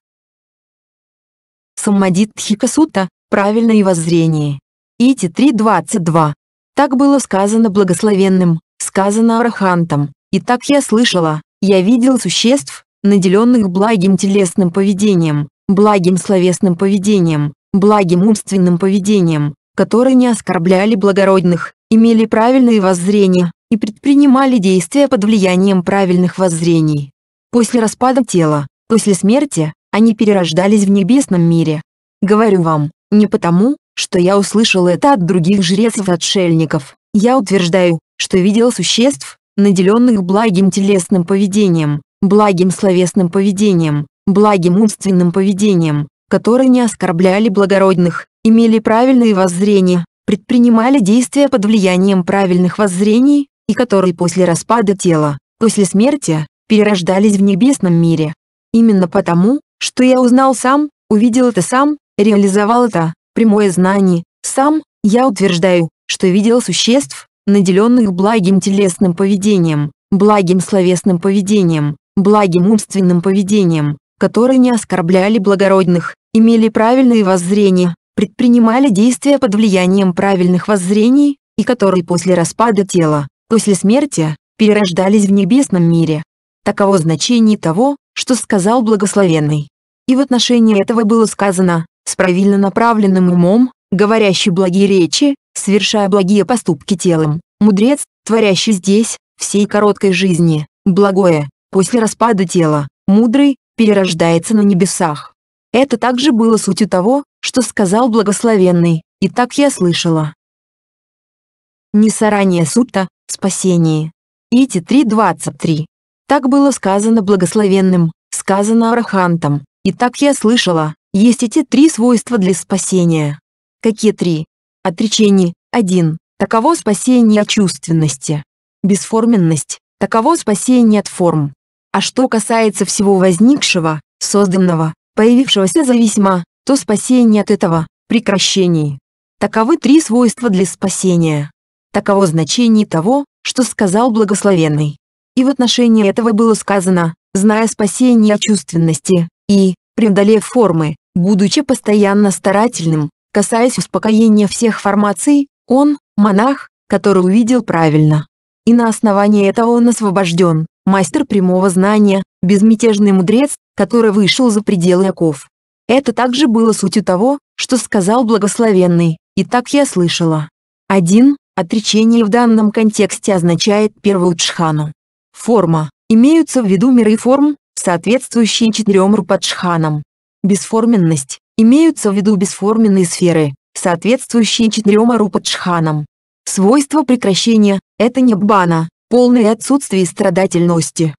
Саммадит Тхикасута, правильное воззрение. Ити 3.22. Так было сказано благословенным, сказано архантом. И так я слышала, я видел существ, наделенных благим телесным поведением, благим словесным поведением, благим умственным поведением, которые не оскорбляли благородных, имели правильные воззрения и предпринимали действия под влиянием правильных воззрений. После распада тела, после смерти, они перерождались в небесном мире. Говорю вам, не потому, что я услышал это от других жрецов-отшельников. Я утверждаю, что видел существ, наделенных благим телесным поведением, благим словесным поведением, благим умственным поведением, которые не оскорбляли благородных, имели правильные воззрения, предпринимали действия под влиянием правильных воззрений, и которые после распада тела, после смерти, перерождались в небесном мире. Именно потому, что я узнал сам, увидел это сам, реализовал это, прямое знание, сам, я утверждаю, что видел существ, наделенных благим телесным поведением, благим словесным поведением, благим умственным поведением, которые не оскорбляли благородных, имели правильные воззрения, предпринимали действия под влиянием правильных воззрений, и которые после распада тела, после смерти, перерождались в небесном мире. Таково значение того, что сказал благословенный. И в отношении этого было сказано, с правильно направленным умом, говорящий благие речи, совершая благие поступки телом, мудрец, творящий здесь, всей короткой жизни, благое, после распада тела, мудрый, перерождается на небесах. Это также было сутью того, что сказал благословенный, и так я слышала. Несарание сутта, спасение. Ити 3.23. Так было сказано благословенным, сказано арахантом, и так я слышала, есть эти три свойства для спасения. Какие три? Отречение. один Таково спасение от чувственности. Бесформенность. Таково спасение от форм. А что касается всего возникшего, созданного, появившегося зависимо, то спасение от этого – прекращение. Таковы три свойства для спасения. Таково значение того, что сказал благословенный. И в отношении этого было сказано, зная спасение от чувственности, и, преодолев формы, будучи постоянно старательным, Касаясь успокоения всех формаций, он – монах, который увидел правильно. И на основании этого он освобожден, мастер прямого знания, безмятежный мудрец, который вышел за пределы оков. Это также было сутью того, что сказал благословенный, и так я слышала. 1. Отречение в данном контексте означает первую джхану. Форма. Имеются в виду миры форм, соответствующие четырем рупадшханам. Бесформенность. Имеются в виду бесформенные сферы, соответствующие четырем рупадшханам. Свойство прекращения – это небана, полное отсутствие страдательности.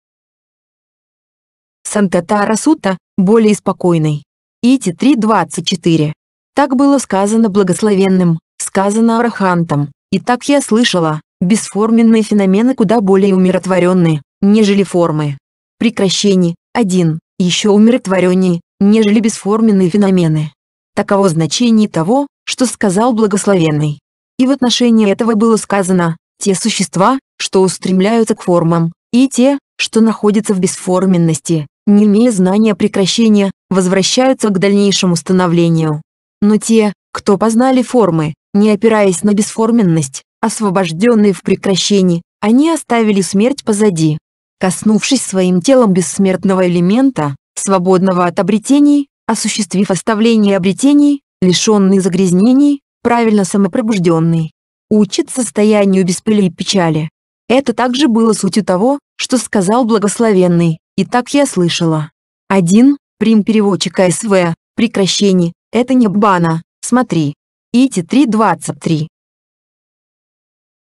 Сантатара Сута – более спокойный. Ити 3.24. Так было сказано благословенным, сказано арахантом, и так я слышала, бесформенные феномены куда более умиротворенные, нежели формы. Прекращение, один, еще умиротвореннее, нежели бесформенные феномены. Таково значение того, что сказал благословенный. И в отношении этого было сказано, те существа, что устремляются к формам, и те, что находятся в бесформенности, не имея знания прекращения, возвращаются к дальнейшему становлению. Но те, кто познали формы, не опираясь на бесформенность, освобожденные в прекращении, они оставили смерть позади. Коснувшись своим телом бессмертного элемента, свободного от обретений, осуществив оставление обретений, лишенный загрязнений, правильно самопробужденный. Учит состоянию без пыли и печали. Это также было сутью того, что сказал благословенный, и так я слышала. 1. Прим переводчика СВ, прекращение, это не бана, смотри. Ити 3.23.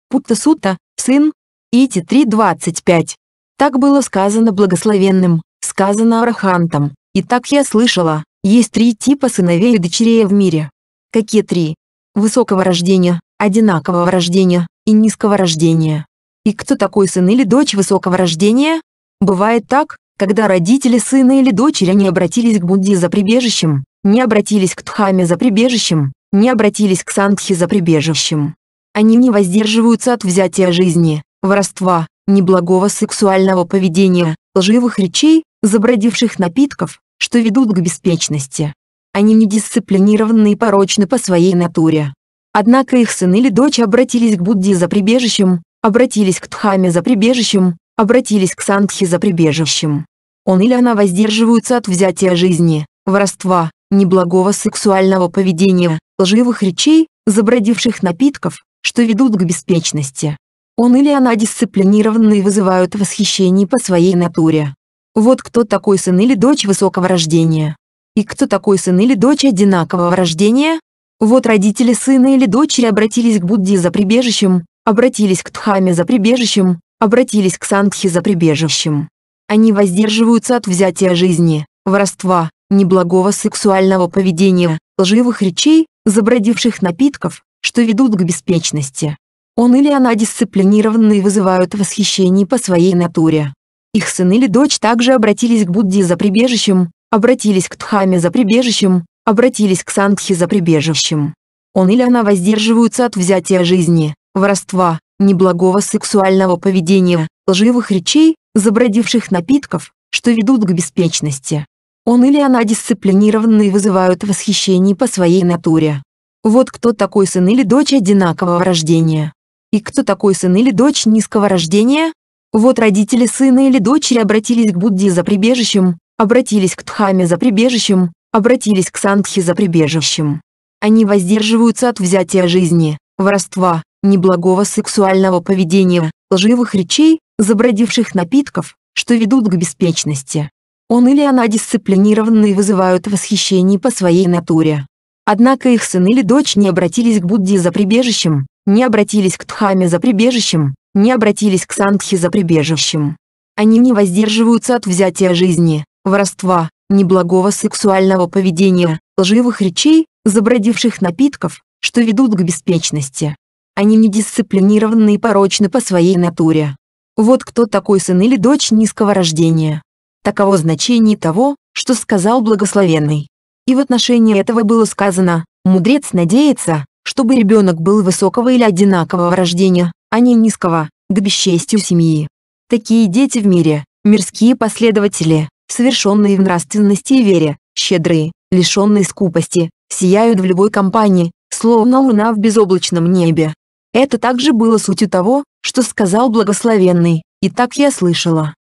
Путта Сута, сын, Ити 3.25. Так было сказано благословенным, сказано Арахантом. И так я слышала, есть три типа сыновей и дочерей в мире. Какие три? Высокого рождения, одинакового рождения и низкого рождения. И кто такой сын или дочь высокого рождения? Бывает так, когда родители сына или дочери не обратились к Будде за прибежищем, не обратились к Тхаме за прибежищем, не обратились к Сангхе за прибежищем. Они не воздерживаются от взятия жизни, воровства, неблагого сексуального поведения, лживых речей, забродивших напитков, что ведут к беспечности. Они недисциплинированы и порочны по своей натуре. Однако их сын или дочь обратились к Будде за прибежищем, обратились к Тхаме за прибежищем, обратились к Сангхе за прибежищем. Он или она воздерживаются от взятия жизни, воровства, неблагого сексуального поведения, лживых речей, забродивших напитков, что ведут к беспечности. Он или она дисциплинированные вызывают восхищение по своей натуре. Вот кто такой сын или дочь высокого рождения. И кто такой сын или дочь одинакового рождения? Вот родители сына или дочери обратились к Будде за прибежищем, обратились к Тхаме за прибежищем, обратились к Сангхе за прибежищем. Они воздерживаются от взятия жизни, воровства, неблагого сексуального поведения, лживых речей, забродивших напитков, что ведут к беспечности. Он или она дисциплинированные вызывают восхищение по своей натуре. Их сын или дочь также обратились к Будде за прибежищем, обратились к Тхаме за прибежищем, обратились к Сангхе за прибежищем. Он или она воздерживаются от взятия жизни, воровства, неблагого сексуального поведения, лживых речей, забродивших напитков, что ведут к беспечности. Он или она дисциплинированные вызывают восхищение по своей натуре. Вот кто такой сын или дочь одинакового рождения. И кто такой сын или дочь низкого рождения? Вот родители сына или дочери обратились к Будде за прибежищем, обратились к Тхаме за прибежищем, обратились к Сангхе за прибежищем. Они воздерживаются от взятия жизни, воровства, неблагого сексуального поведения, лживых речей, забродивших напитков, что ведут к беспечности. Он или она дисциплинированные и вызывают восхищение по своей натуре. Однако их сын или дочь не обратились к Будде за прибежищем, не обратились к Тхаме за прибежищем, не обратились к Сангхе за прибежищем. Они не воздерживаются от взятия жизни, воровства, неблагого сексуального поведения, лживых речей, забродивших напитков, что ведут к беспечности. Они недисциплинированы и порочны по своей натуре. Вот кто такой сын или дочь низкого рождения. Таково значение того, что сказал благословенный. И в отношении этого было сказано, мудрец надеется, чтобы ребенок был высокого или одинакового рождения, а не низкого, к бесчестью семьи. Такие дети в мире, мирские последователи, совершенные в нравственности и вере, щедрые, лишенные скупости, сияют в любой компании, словно луна в безоблачном небе. Это также было сутью того, что сказал благословенный, и так я слышала.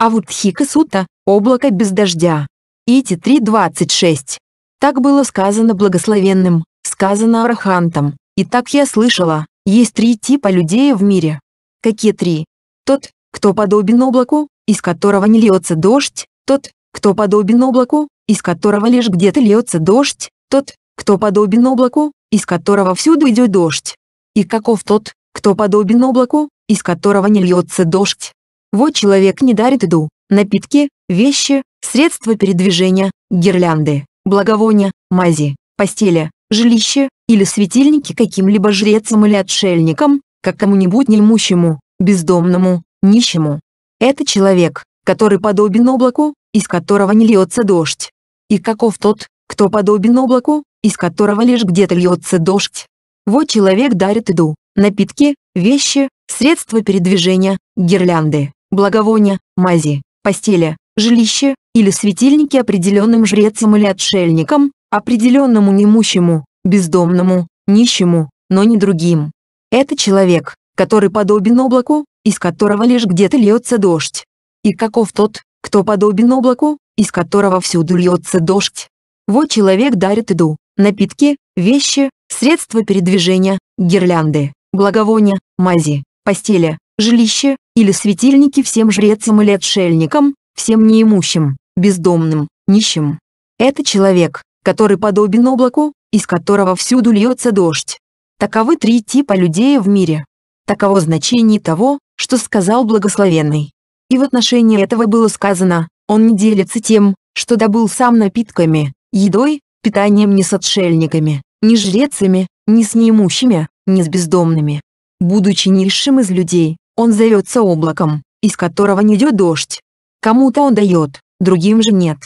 А вот Хика Сута, облако без дождя. Ити 3.26. Так было сказано благословенным, сказано Арахантом. И так я слышала, есть три типа людей в мире. Какие три? Тот, кто подобен облаку, из которого не льется дождь, тот, кто подобен облаку, из которого лишь где-то льется дождь, тот, кто подобен облаку, из которого всюду идет дождь. И каков тот, кто подобен облаку, из которого не льется дождь? Вот человек не дарит еду, напитки, вещи, средства передвижения, гирлянды, благовония, мази, постели, жилище, или светильники каким-либо жрецам или отшельникам, как кому-нибудь неимущему, бездомному, нищему. Это человек, который подобен облаку, из которого не льется дождь. И каков тот, кто подобен облаку, из которого лишь где-то льется дождь? Вот человек дарит еду, напитки, вещи, средства передвижения, гирлянды, благовония, мази, постели, жилище или светильники определенным жрецам или отшельникам, определенному немущему, бездомному, нищему, но не другим. Это человек, который подобен облаку, из которого лишь где-то льется дождь. И каков тот, кто подобен облаку, из которого всюду льется дождь? Вот человек дарит еду, напитки, вещи, средства передвижения, гирлянды, благовония, мази, постели, жилище или светильники всем жрецам или отшельникам, всем неимущим, бездомным, нищим. Это человек, который подобен облаку, из которого всюду льется дождь. Таковы три типа людей в мире. Таково значение того, что сказал благословенный. И в отношении этого было сказано, он не делится тем, что добыл сам напитками, едой, питанием ни с отшельниками, ни жрецами, ни с неимущими, ни с бездомными. Будучи низшим из людей, он зовется облаком, из которого не идет дождь. Кому-то он дает, другим же нет.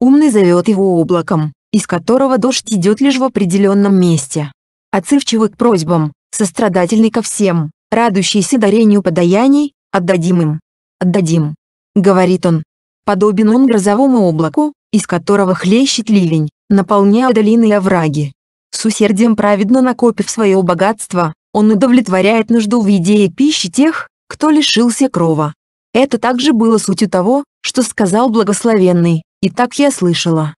Умный зовет его облаком, из которого дождь идет лишь в определенном месте. Отзывчивый к просьбам, сострадательный ко всем, радующийся дарению подаяний, отдадим им. Отдадим. Говорит он. Подобен он грозовому облаку, из которого хлещет ливень, наполняя долины и овраги. С усердием праведно накопив свое богатство, он удовлетворяет нужду в еде и пище тех, кто лишился крова. Это также было сутью того, что сказал благословенный, и так я слышала.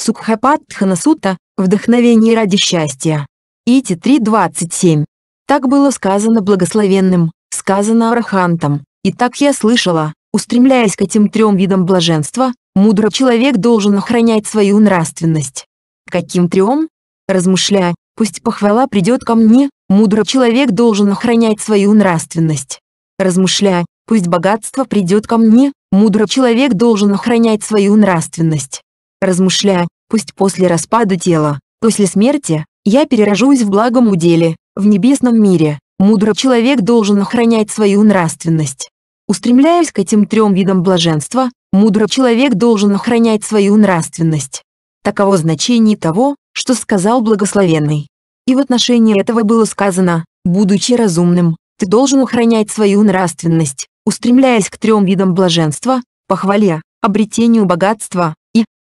Сукхападхана Сута «Вдохновение ради счастья». Ити 3.27. Так было сказано благословенным, сказано арахантом, и так я слышала, устремляясь к этим трем видам блаженства, мудрый человек должен охранять свою нравственность. Каким трем? Размышляя, пусть похвала придет ко мне, мудрый человек должен охранять свою нравственность. Размышляя, пусть богатство придет ко мне, мудрый человек должен охранять свою нравственность размышляя, пусть после распада тела, после смерти, я перерожусь в благом уделе, в небесном мире, мудрый человек должен охранять свою нравственность. Устремляясь к этим трем видам блаженства, мудрый человек должен охранять свою нравственность. Таково значение того, что сказал благословенный. И в отношении этого было сказано, будучи разумным, ты должен охранять свою нравственность, устремляясь к трем видам блаженства, похвале, обретению богатства,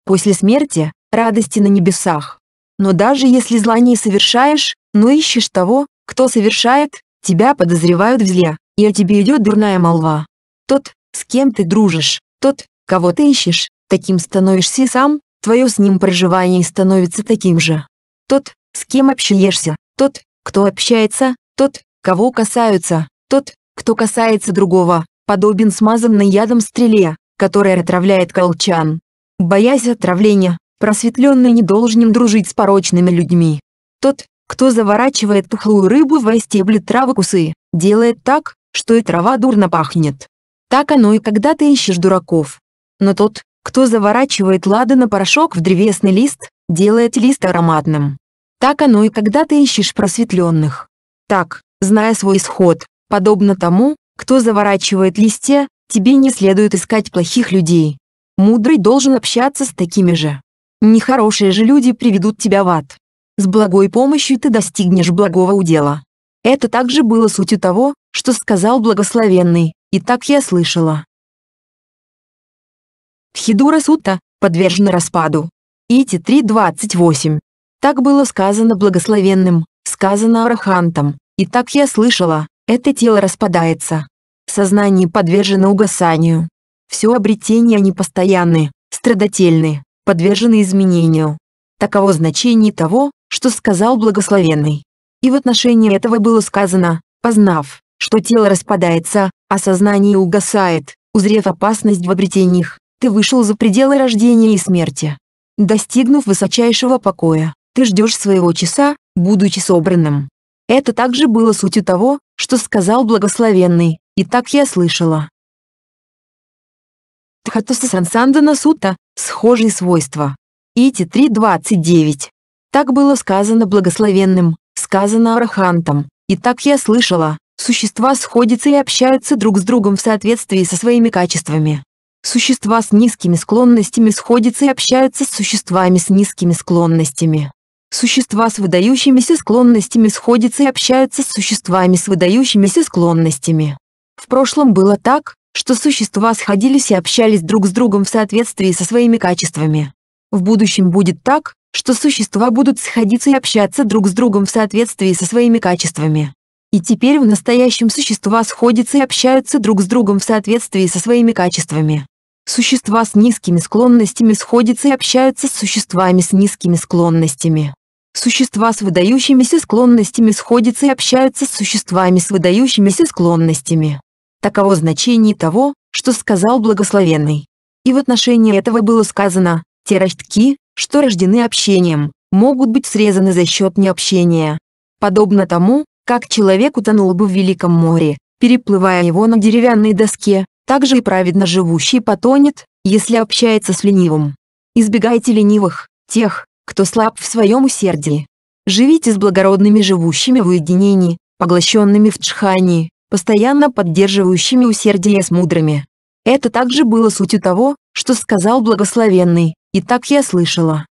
После смерти – радости на небесах. Но даже если зла не совершаешь, но ищешь того, кто совершает, тебя подозревают в зле, и о тебе идет дурная молва. Тот, с кем ты дружишь, тот, кого ты ищешь, таким становишься и сам, твое с ним проживание становится таким же. Тот, с кем общаешься, тот, кто общается, тот, кого касаются, тот, кто касается другого, подобен смазанной ядом стреле, которая отравляет колчан боясь отравления, просветленный не должен дружить с порочными людьми. Тот, кто заворачивает тухлую рыбу в стебли травы усы, делает так, что и трава дурно пахнет. Так оно и когда ты ищешь дураков. Но тот, кто заворачивает ладана порошок в древесный лист, делает лист ароматным. Так оно и когда ты ищешь просветленных. Так, зная свой исход, подобно тому, кто заворачивает листья, тебе не следует искать плохих людей, Мудрый должен общаться с такими же. Нехорошие же люди приведут тебя в ад. С благой помощью ты достигнешь благого удела. Это также было сутью того, что сказал благословенный, и так я слышала. Хидура сута подвержена распаду. Ити 3.28. Так было сказано благословенным, сказано арахантом, и так я слышала, это тело распадается. Сознание подвержено угасанию. Все обретения непостоянны, страдательны, подвержены изменению. Таково значение того, что сказал благословенный. И в отношении этого было сказано, познав, что тело распадается, а сознание угасает, узрев опасность в обретениях, ты вышел за пределы рождения и смерти. Достигнув высочайшего покоя, ты ждешь своего часа, будучи собранным. Это также было сутью того, что сказал благословенный, и так я слышала. Тхатуса Сансандана Сута, схожие свойства. Ити 3.29. Так было сказано благословенным, сказано архантом, и так я слышала, существа сходятся и общаются друг с другом в соответствии со своими качествами. Существа с низкими склонностями сходятся и общаются с существами с низкими склонностями. Существа с выдающимися склонностями сходятся и общаются с существами с выдающимися склонностями. В прошлом было так, что существа сходились и общались друг с другом в соответствии со своими качествами. В будущем будет так, что существа будут сходиться и общаться друг с другом в соответствии со своими качествами. И теперь в настоящем существа сходятся и общаются друг с другом в соответствии со своими качествами. Существа с низкими склонностями сходятся и общаются с существами с низкими склонностями. Существа с выдающимися склонностями сходятся и общаются с существами с выдающимися склонностями таково значение того, что сказал благословенный. И в отношении этого было сказано, те ростки, что рождены общением, могут быть срезаны за счет необщения. Подобно тому, как человек утонул бы в Великом море, переплывая его на деревянной доске, так же и праведно живущий потонет, если общается с ленивым. Избегайте ленивых, тех, кто слаб в своем усердии. Живите с благородными живущими в уединении, поглощенными в джхании, постоянно поддерживающими усердие с мудрыми. Это также было сутью того, что сказал благословенный, и так я слышала.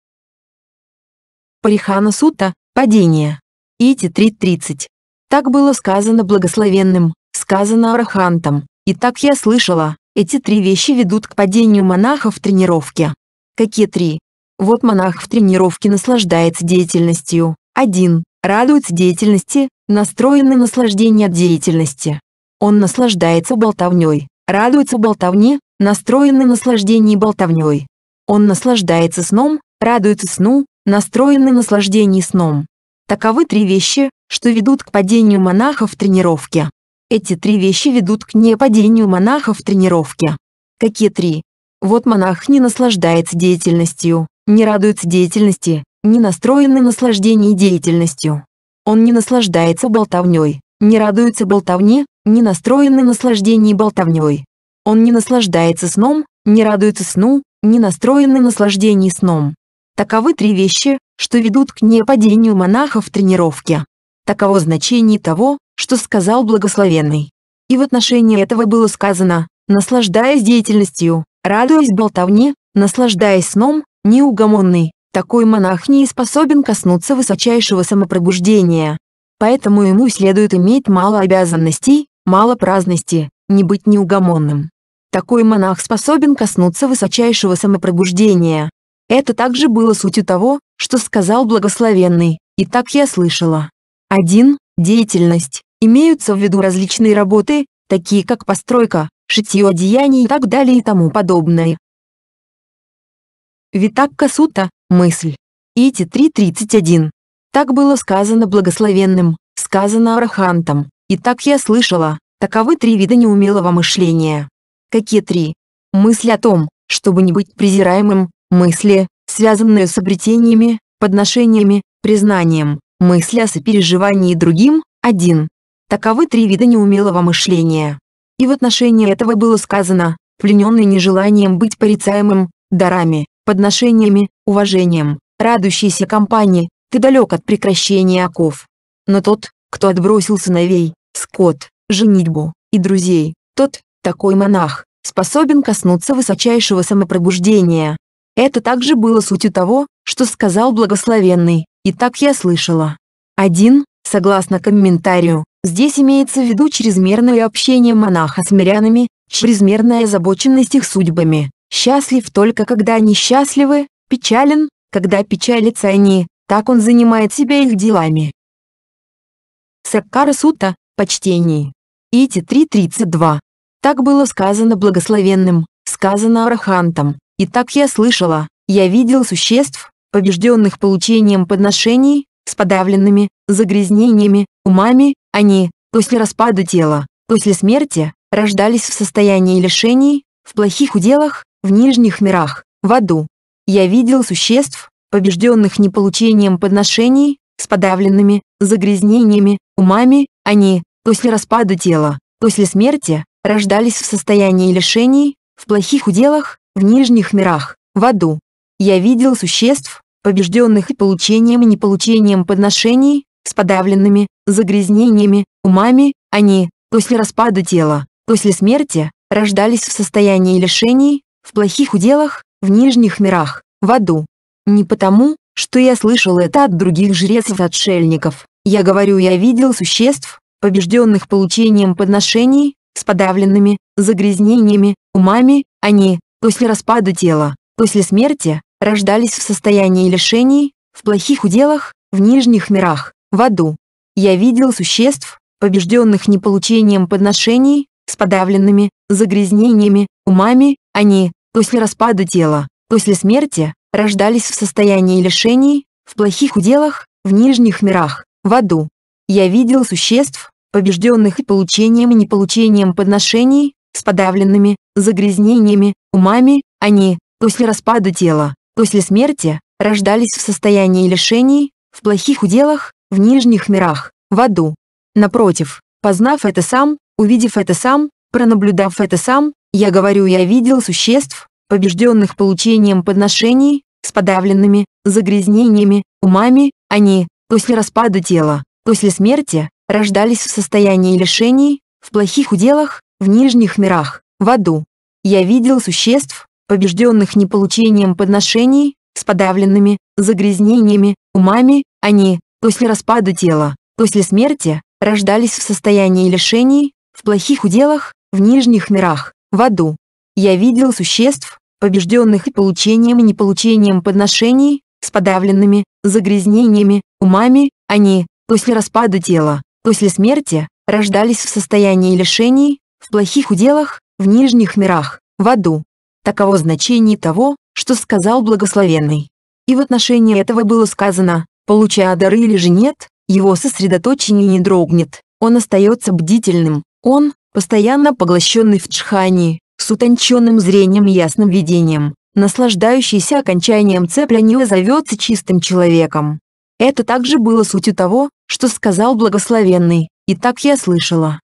Парихана Сута, падение. Ити 3.30. Так было сказано благословенным, сказано Арахантом, и так я слышала, эти три вещи ведут к падению монаха в тренировке. Какие три? Вот монах в тренировке наслаждается деятельностью. 1. Радуется деятельности, настроен на наслаждение от деятельности. Он наслаждается болтовней, радуется болтовне, настроен на наслаждение болтовней. Он наслаждается сном, радуется сну, настроен на наслаждение сном. Таковы три вещи, что ведут к падению монаха в тренировке. Эти три вещи ведут к непадению монаха в тренировке. Какие три? Вот монах не наслаждается деятельностью, не радуется деятельности, не настроен на наслаждение деятельностью. Он не наслаждается болтовней, не радуется болтовне, не настроен на наслаждение болтовней. Он не наслаждается сном, не радуется сну, не настроен на наслаждение сном. Таковы три вещи, что ведут к неопадению монаха в тренировке. Таково значение того, что сказал благословенный. И в отношении этого было сказано, наслаждаясь деятельностью, радуясь болтовне, наслаждаясь сном, неугомонный, такой монах не способен коснуться высочайшего самопробуждения. Поэтому ему следует иметь мало обязанностей, мало праздности, не быть неугомонным. Такой монах способен коснуться высочайшего самопробуждения. Это также было сутью того, что сказал благословенный, и так я слышала. 1. Деятельность. Имеются в виду различные работы, такие как постройка, шитье одеяний и так далее и тому подобное. Витакка Сута, мысль. Ити 3.31. Так было сказано благословенным, сказано арахантом. И так я слышала, таковы три вида неумелого мышления. Какие три? Мысль о том, чтобы не быть презираемым, мысли, связанные с обретениями, подношениями, признанием, мысли о сопереживании другим, один. Таковы три вида неумелого мышления. И в отношении этого было сказано, плененный нежеланием быть порицаемым, дарами, подношениями, уважением, радующейся компании, ты далек от прекращения оков. Но тот, кто отбросил сыновей, скот, женитьбу и друзей, тот, такой монах, способен коснуться высочайшего самопробуждения. Это также было сутью того, что сказал благословенный, и так я слышала. 1. Согласно комментарию, здесь имеется в виду чрезмерное общение монаха с мирянами, чрезмерная озабоченность их судьбами, Счастлив только когда они счастливы, печален, когда печалятся они, так он занимает себя их делами. Саккара Сута, почтений. Ити 3.32. Так было сказано благословенным, сказано арахантом, и так я слышала, я видел существ, побежденных получением подношений, с подавленными, загрязнениями, умами, они, после распада тела, после смерти, рождались в состоянии лишений, в плохих уделах, в нижних мирах, в аду. Я видел существ, побежденных не получением подношений, с подавленными, загрязнениями, умами, они, после распада тела, после смерти, рождались в состоянии лишений, в плохих уделах, в нижних мирах, в аду. Я видел существ, побежденных и получением и получением подношений, с подавленными, загрязнениями, умами, они, после распада тела, после смерти, рождались в состоянии лишений, в плохих уделах, в нижних мирах, в аду. Не потому, что я слышал это от других жрецов-отшельников. Я говорю, я видел существ, побежденных получением подношений, с подавленными, загрязнениями, умами, они, после распада тела, после смерти, рождались в состоянии лишений, в плохих уделах, в нижних мирах, в аду. Я видел существ, побежденных не получением подношений, с подавленными, загрязнениями, умами, они, после распада тела, после смерти, рождались в состоянии лишений, в плохих уделах, в нижних мирах, в аду. Я видел существ, побежденных и получением и неполучением подношений, с подавленными, загрязнениями, умами, они, после распада тела, после смерти, рождались в состоянии лишений, в плохих уделах, в нижних мирах, в аду. Напротив, познав это сам, увидев это сам, пронаблюдав это сам, я говорю, я видел существ, побежденных получением подношений, с подавленными, загрязнениями, умами, они, после распада тела, после смерти, рождались в состоянии лишений, в плохих уделах, в нижних мирах, в аду. Я видел существ, побежденных не получением подношений, с подавленными, загрязнениями, умами, они, после распада тела, после смерти, рождались в состоянии лишений, в плохих уделах, в нижних мирах, в аду. Я видел существ, побежденных и получением и неполучением подношений, с подавленными, загрязнениями, умами, они, после распада тела, после смерти, рождались в состоянии лишений, в плохих уделах, в нижних мирах, в аду. Таково значение того, что сказал благословенный. И в отношении этого было сказано, получая дары или же нет, его сосредоточение не дрогнет, он остается бдительным, он, постоянно поглощенный в джхани, с утонченным зрением и ясным видением, наслаждающийся окончанием цепляния, не чистым человеком. Это также было сутью того, что сказал благословенный, и так я слышала.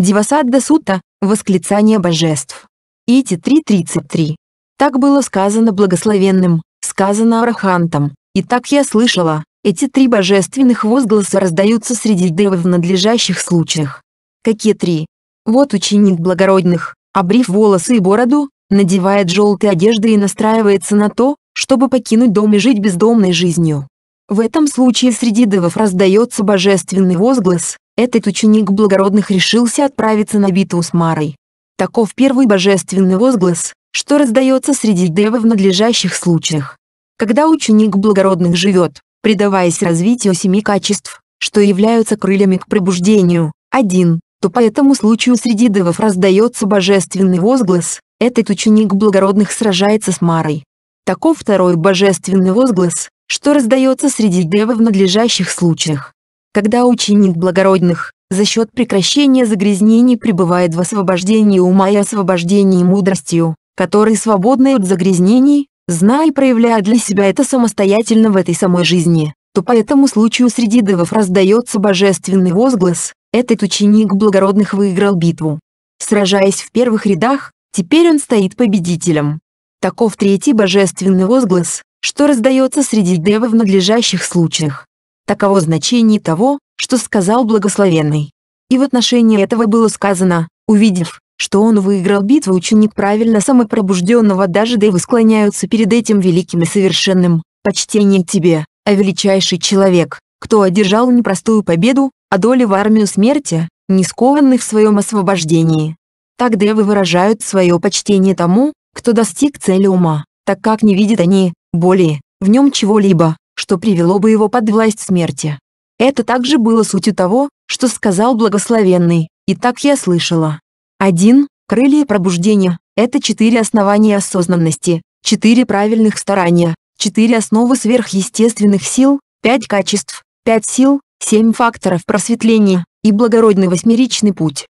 Дивасадда Сута – восклицание божеств. Ити 3.33. Так было сказано благословенным, сказано арахантом, и так я слышала, эти три божественных возгласа раздаются среди девов в надлежащих случаях. Какие три? Вот ученик благородных, обрив волосы и бороду, надевает желтые одежды и настраивается на то, чтобы покинуть дом и жить бездомной жизнью. В этом случае среди девов раздается божественный возглас, этот ученик благородных решился отправиться на битву с Марой. Таков первый божественный возглас, что раздается среди девов в надлежащих случаях. Когда ученик благородных живет, предаваясь развитию семи качеств, что являются крыльями к пробуждению, 1 то по этому случаю среди девов раздается божественный возглас «Этот ученик благородных сражается с Марой». Таков второй божественный возглас, что раздается среди девов в надлежащих случаях. Когда ученик благородных, за счет прекращения загрязнений пребывает в освобождении ума и освобождении мудростью, который свободны от загрязнений, зная и проявляя для себя это самостоятельно в этой самой жизни, то по этому случаю среди девов раздается божественный возглас этот ученик благородных выиграл битву. Сражаясь в первых рядах, теперь он стоит победителем. Таков третий божественный возглас, что раздается среди девов в надлежащих случаях. Таково значение того, что сказал благословенный. И в отношении этого было сказано, увидев, что он выиграл битву ученик правильно самопробужденного даже девы склоняются перед этим великим и совершенным, почтение тебе, о а величайший человек, кто одержал непростую победу, а доли в армию смерти, не скованы в своем освобождении. Так девы выражают свое почтение тому, кто достиг цели ума, так как не видят они, боли в нем чего-либо, что привело бы его под власть смерти. Это также было сутью того, что сказал благословенный, и так я слышала. 1. Крылья пробуждения – это четыре основания осознанности, четыре правильных старания, четыре основы сверхъестественных сил, пять качеств, пять сил, Семь факторов просветления и благородный восьмеричный путь.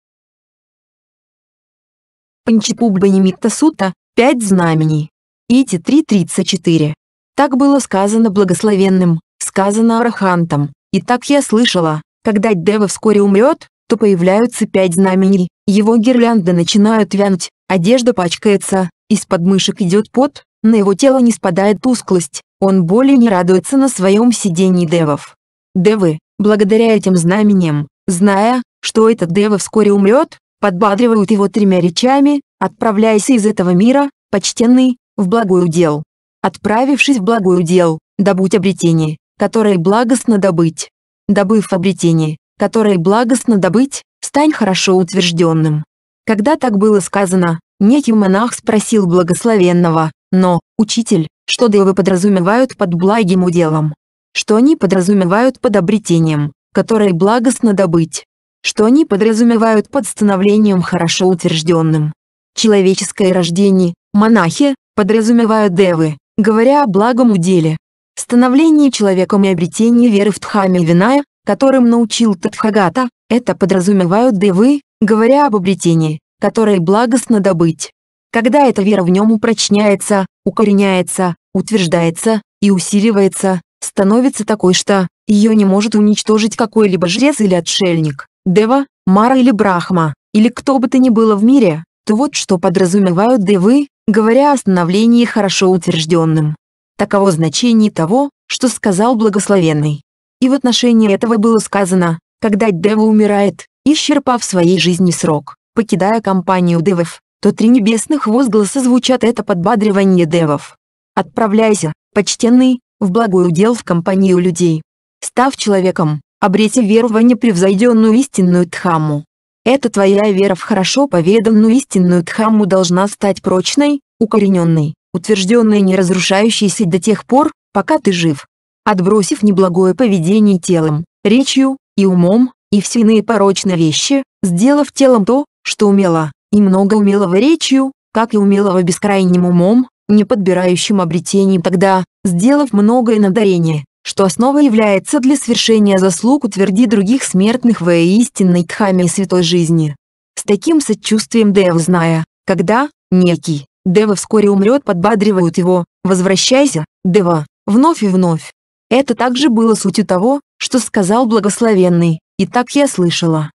Панчипубба Нимитта Сута, пять знамений. эти три тридцать четыре. Так было сказано благословенным, сказано арахантом, и так я слышала, когда Дева вскоре умрет, то появляются пять знамений, его гирлянды начинают вянуть, одежда пачкается, из-под мышек идет пот, на его тело не спадает тусклость, он более не радуется на своем сидении девов. Девы, Благодаря этим знамениям, зная, что этот Дева вскоре умрет, подбадривают его тремя речами, отправляйся из этого мира, почтенный, в благой удел. Отправившись в благой удел, добудь обретение, которое благостно добыть. Добыв обретение, которое благостно добыть, стань хорошо утвержденным. Когда так было сказано, некий монах спросил благословенного, но, учитель, что девы подразумевают под благим уделом? что они подразумевают под обретением, которое благостно добыть, что они подразумевают под становлением хорошо утвержденным. Человеческое рождение, монахи, подразумевают девы, говоря о благом уделе. Становление человеком и обретение веры в Дхаме Виная, которым научил Тадхагата, это подразумевают девы, говоря об обретении, которое благостно добыть. Когда эта вера в нем упрочняется, укореняется, утверждается и усиливается, становится такой, что ее не может уничтожить какой-либо жрец или отшельник, дева, мара или брахма, или кто бы то ни было в мире, то вот что подразумевают девы, говоря о становлении хорошо утвержденным. Таково значение того, что сказал благословенный. И в отношении этого было сказано, когда дева умирает, исчерпав своей жизни срок, покидая компанию девов, то три небесных возгласа звучат это подбадривание девов. «Отправляйся, почтенный, в благой удел в компанию людей. Став человеком, обрети веру во непревзойденную истинную Дхамму. Эта твоя вера в хорошо поведанную истинную Дхамму должна стать прочной, укорененной, утвержденной и не разрушающейся до тех пор, пока ты жив. Отбросив неблагое поведение телом, речью, и умом, и все иные порочные вещи, сделав телом то, что умело, и много умелого речью, как и умелого бескрайним умом, не подбирающим обретений тогда, сделав многое на дарение, что основа является для свершения заслуг утверди других смертных во истинной Дхаме и святой жизни. С таким сочувствием Дева зная, когда, некий, Дева вскоре умрет подбадривают его, «Возвращайся, Дева», вновь и вновь. Это также было сутью того, что сказал благословенный, и так я слышала.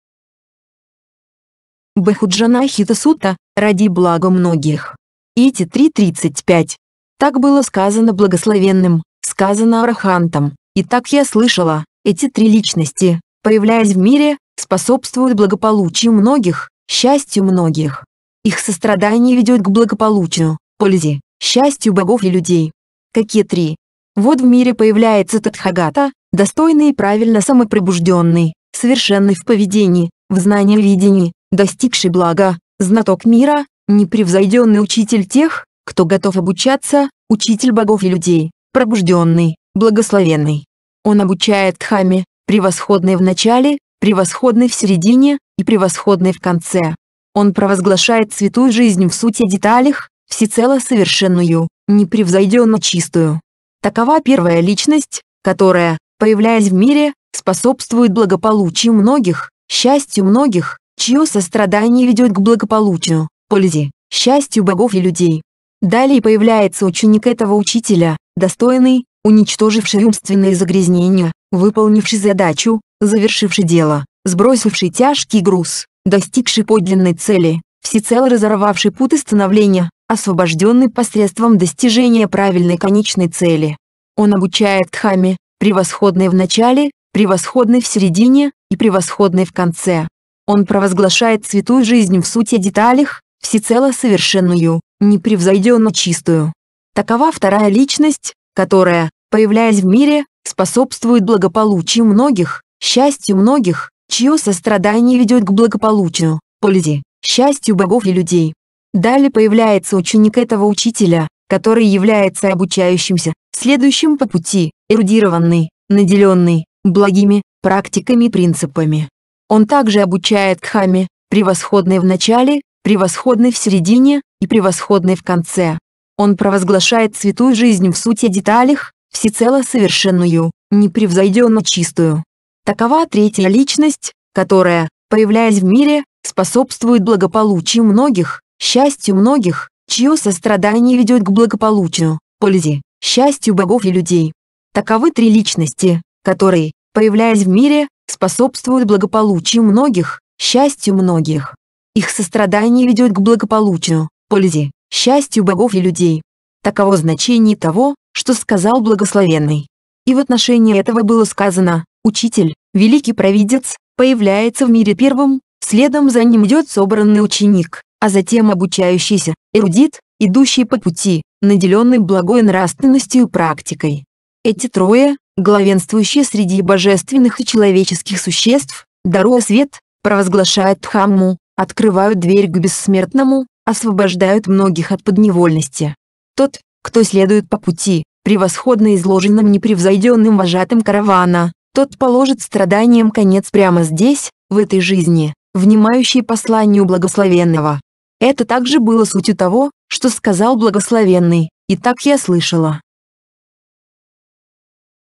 Бахуджана Хитасута, ради блага многих. Ити 3.35 так было сказано благословенным, сказано арахантом. И так я слышала, эти три личности, появляясь в мире, способствуют благополучию многих, счастью многих. Их сострадание ведет к благополучию, пользе, счастью богов и людей. Какие три? Вот в мире появляется Тадхагата, достойный и правильно самопробужденный, совершенный в поведении, в знании видении, достигший блага, знаток мира, непревзойденный учитель тех, кто готов обучаться, учитель богов и людей, пробужденный, благословенный. Он обучает Дхаме, превосходный в начале, превосходный в середине и превосходный в конце. Он провозглашает святую жизнь в сути деталях, всецело совершенную, непревзойденно чистую. Такова первая личность, которая, появляясь в мире, способствует благополучию многих, счастью многих, чье сострадание ведет к благополучию, пользе, счастью богов и людей. Далее появляется ученик этого учителя, достойный, уничтоживший умственные загрязнения, выполнивший задачу, завершивший дело, сбросивший тяжкий груз, достигший подлинной цели, всецело разорвавший путы становления, освобожденный посредством достижения правильной конечной цели. Он обучает дхаме, превосходной в начале, превосходной в середине и превосходной в конце. Он провозглашает святую жизнь в сути деталях, всецело совершенную, непревзойденно чистую. Такова вторая личность, которая, появляясь в мире, способствует благополучию многих, счастью многих, чье сострадание ведет к благополучию, пользе, счастью богов и людей. Далее появляется ученик этого учителя, который является обучающимся, следующим по пути, эрудированный, наделенный, благими, практиками и принципами. Он также обучает кхаме, превосходной в начале, превосходной в середине, и превосходной в конце. Он провозглашает святую жизнь в сути деталях, всецело совершенную, непревзойденно чистую. Такова третья личность, которая, появляясь в мире, способствует благополучию многих, счастью многих, чье сострадание ведет к благополучию, пользе, счастью богов и людей. Таковы три личности, которые, появляясь в мире, способствуют благополучию многих, счастью многих. Их сострадание ведет к благополучию, пользе, счастью богов и людей. Таково значение того, что сказал благословенный. И в отношении этого было сказано, учитель, великий провидец, появляется в мире первым, следом за ним идет собранный ученик, а затем обучающийся, эрудит, идущий по пути, наделенный благой нравственностью и практикой. Эти трое, главенствующие среди божественных и человеческих существ, даруя свет, провозглашают Дхамму, открывают дверь к бессмертному, освобождают многих от подневольности. Тот, кто следует по пути, превосходно изложенным непревзойденным вожатым каравана, тот положит страданиям конец прямо здесь, в этой жизни, внимающий посланию благословенного. Это также было сутью того, что сказал благословенный, и так я слышала.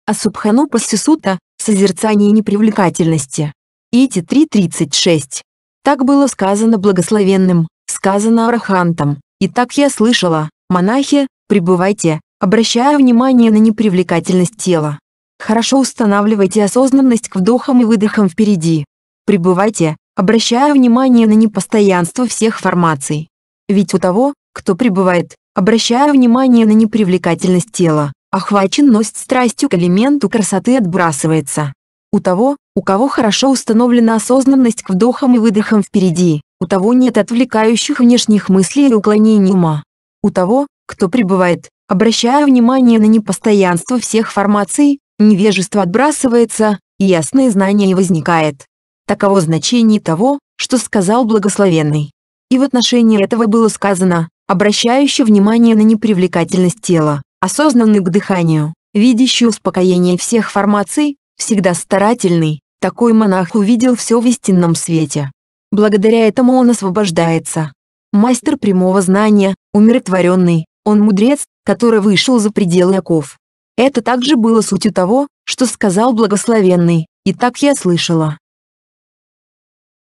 А Субхану Пассисута – созерцание непривлекательности. Ити 3.36. Так было сказано благословенным сказано архантом. И так я слышала, монахи, пребывайте, обращая внимание на непривлекательность тела. Хорошо устанавливайте осознанность к вдохам и выдохам впереди. Пребывайте, обращая внимание на непостоянство всех формаций. Ведь у того, кто пребывает, обращая внимание на непривлекательность тела, охвачен носит страстью к элементу красоты отбрасывается. У того, у кого хорошо установлена осознанность к вдохам и выдохам впереди, у того нет отвлекающих внешних мыслей и уклонений ума. У того, кто пребывает, обращая внимание на непостоянство всех формаций, невежество отбрасывается, и ясное знание возникает. Таково значение того, что сказал благословенный. И в отношении этого было сказано, обращающее внимание на непривлекательность тела, осознанный к дыханию, видящий успокоение всех формаций, всегда старательный, такой монах увидел все в истинном свете. Благодаря этому он освобождается. Мастер прямого знания, умиротворенный, он мудрец, который вышел за пределы оков. Это также было сутью того, что сказал благословенный, и так я слышала.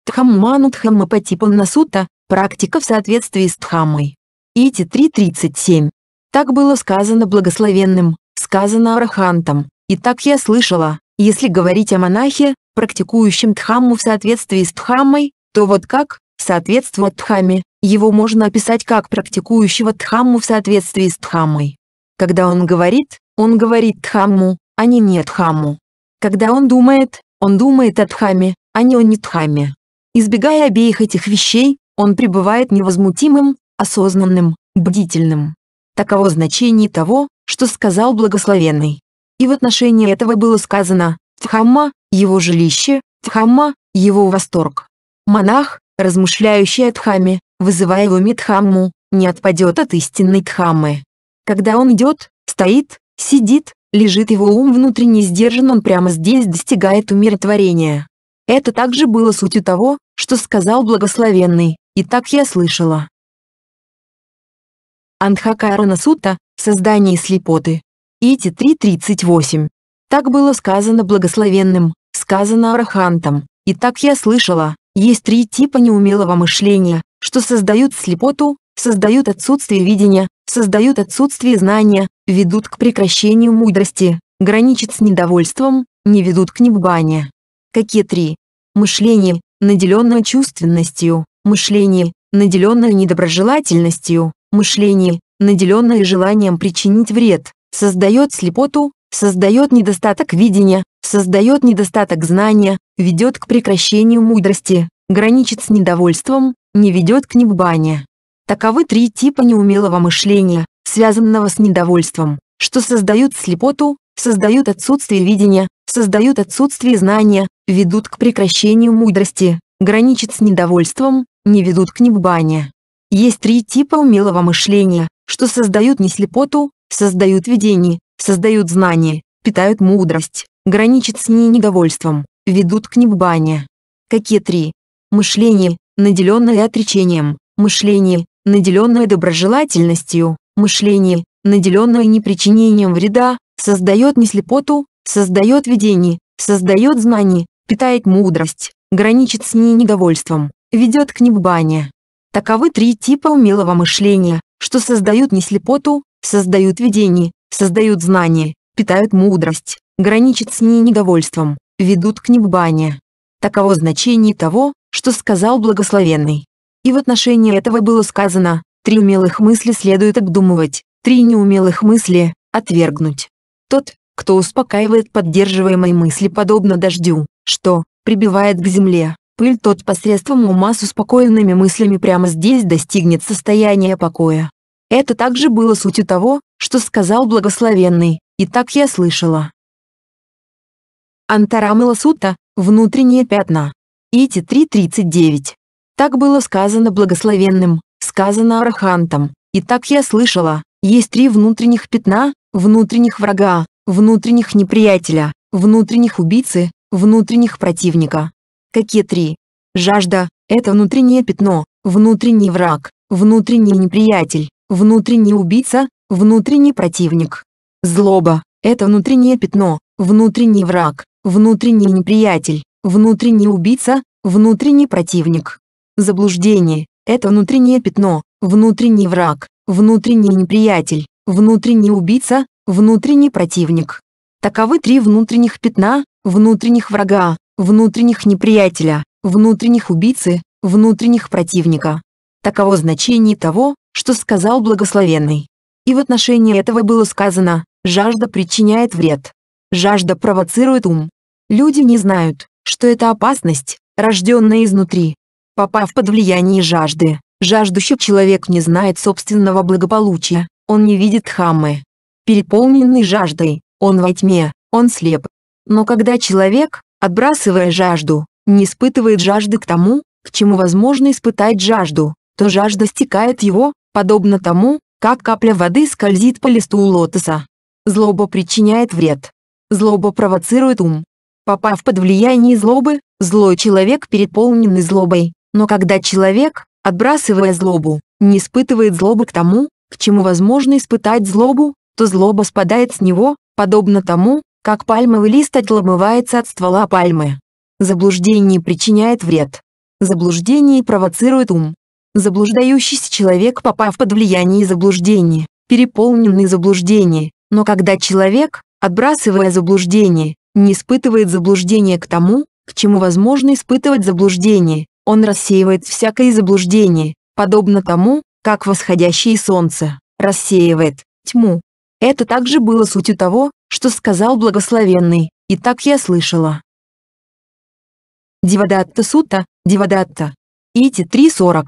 Дхамману Дхаммапатипан Насута, практика в соответствии с тхаммой. Ити 3.37. Так было сказано благословенным, сказано арахантом, и так я слышала, если говорить о монахе, практикующем тхамму в соответствии с тхаммой то вот как, соответствуя Дхамме, его можно описать как практикующего Дхамму в соответствии с Дхаммой. Когда он говорит, он говорит Дхамму, а не не Дхамму. Когда он думает, он думает о Дхамме, а не о Нитхамме. Избегая обеих этих вещей, он пребывает невозмутимым, осознанным, бдительным. Таково значение того, что сказал благословенный. И в отношении этого было сказано «Тхамма – его жилище, Тхамма – его восторг». Монах, размышляющий о Дхамме, вызывая его медхамму, не отпадет от истинной Дхаммы. Когда он идет, стоит, сидит, лежит его ум внутренне сдержан он прямо здесь достигает умиротворения. Это также было сутью того, что сказал благословенный, и так я слышала. Андхакарана Сута «Создание слепоты». Ити 3.38. Так было сказано благословенным, сказано архантом, и так я слышала. Есть три типа неумелого мышления, что создают слепоту, создают отсутствие видения, создают отсутствие знания, ведут к прекращению мудрости, граничат с недовольством, не ведут к небганию. Какие три? Мышление, наделенное чувственностью, мышление, наделенное недоброжелательностью, мышление, наделенное желанием причинить вред, создает слепоту, создает недостаток видения, создает недостаток знания, ведет к прекращению мудрости, граничит с недовольством, не ведет к небанию. Таковы три типа неумелого мышления, связанного с недовольством, что создают слепоту, создают отсутствие видения, создают отсутствие знания, ведут к прекращению мудрости, граничат с недовольством, не ведут к небанию. Есть три типа умелого мышления, что создают не слепоту, создают видение, создают знание, питают мудрость граничит с ней недовольством, ведут к небане. Какие три? Мышление, наделенное отречением, мышление, наделенное доброжелательностью, мышление, наделенное непричинением вреда, создает не слепоту, создает видение, создает знание, питает мудрость, граничит с ней недовольством, ведет к небане. Таковы три типа умелого мышления, что создают не слепоту, создают видение, создают знание, питают мудрость граничит с ней недовольством, ведут к небане. Таково значение того, что сказал благословенный. И в отношении этого было сказано, три умелых мысли следует обдумывать, три неумелых мысли – отвергнуть. Тот, кто успокаивает поддерживаемые мысли подобно дождю, что прибивает к земле, пыль тот посредством ума с успокоенными мыслями прямо здесь достигнет состояния покоя. Это также было сутью того, что сказал благословенный, и так я слышала. Антарамела Сута, внутренние пятна. Ити 3.39. Так было сказано благословенным, сказано архантом. И так я слышала, есть три внутренних пятна, внутренних врага, внутренних неприятеля, внутренних убийцы, внутренних противника. Какие три? Жажда – это внутреннее пятно, внутренний враг, внутренний неприятель, внутренний убийца, внутренний противник. Злоба – это внутреннее пятно, внутренний враг, внутренний неприятель, внутренний убийца, внутренний противник. Заблуждение – это внутреннее пятно, внутренний враг, внутренний неприятель, внутренний убийца, внутренний противник. Таковы три внутренних пятна, внутренних врага, внутренних неприятеля, внутренних убийцы, внутренних противника. Таково значение того, что сказал благословенный. И в отношении этого было сказано, жажда причиняет вред. Жажда провоцирует ум. Люди не знают, что это опасность, рожденная изнутри. Попав под влияние жажды, жаждущий человек не знает собственного благополучия, он не видит хаммы. Переполненный жаждой, он во тьме, он слеп. Но когда человек, отбрасывая жажду, не испытывает жажды к тому, к чему возможно испытать жажду, то жажда стекает его, подобно тому, как капля воды скользит по листу лотоса. Злоба причиняет вред. Злоба провоцирует ум, Попав под влияние злобы, злой человек переполнен злобой. Но когда человек, отбрасывая злобу, не испытывает злобы к тому, к чему возможно испытать злобу, то злоба спадает с него, подобно тому, как пальмовый лист отломывается от ствола пальмы. Заблуждение причиняет вред. Заблуждение провоцирует ум. Заблуждающийся человек, попав под влияние заблуждения, переполненный заблуждением. но когда человек, отбрасывая заблуждение, не испытывает заблуждения к тому, к чему возможно испытывать заблуждение, он рассеивает всякое заблуждение, подобно тому, как восходящее солнце рассеивает тьму. Это также было сутью того, что сказал благословенный, и так я слышала. Дивадатта Сута, Дивадатта. Ити 3.40.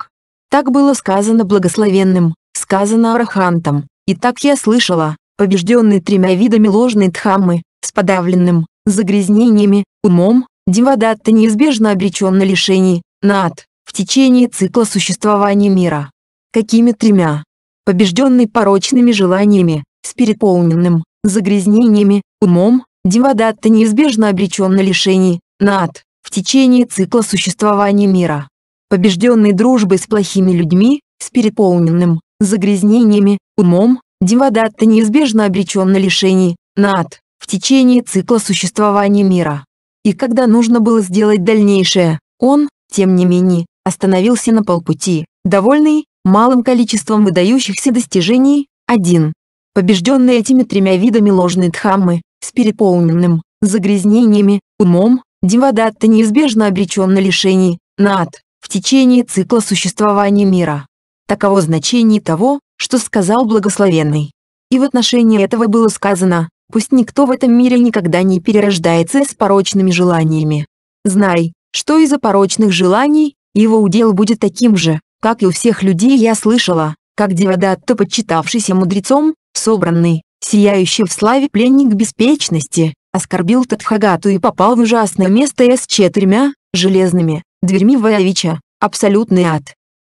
Так было сказано благословенным, сказано Арахантом, и так я слышала, побежденный тремя видами ложной дхаммы, с подавленным, загрязнениями, умом, Девадатта неизбежно обречен на лишений, над, в течение цикла существования мира. Какими тремя? Побежденный порочными желаниями, с переполненным, загрязнениями, умом, Девадатта неизбежно обречен на лишений, над, в течение цикла существования мира. Побежденный дружбой с плохими людьми, с переполненным, загрязнениями, умом, Девадатта неизбежно обречен на лишений, над, в течение цикла существования мира. И когда нужно было сделать дальнейшее, он, тем не менее, остановился на полпути, довольный малым количеством выдающихся достижений, один. Побежденный этими тремя видами ложной дхаммы, с переполненным загрязнениями, умом, Дивадатта неизбежно обречен на лишений, на ад, в течение цикла существования мира. Таково значение того, что сказал благословенный. И в отношении этого было сказано, Пусть никто в этом мире никогда не перерождается с порочными желаниями. Знай, что из-за порочных желаний, его удел будет таким же, как и у всех людей я слышала, как Девадатта, подчитавшийся мудрецом, собранный, сияющий в славе пленник беспечности, оскорбил Тадхагату и попал в ужасное место с четырьмя, железными, дверьми Ваявича, абсолютный ад.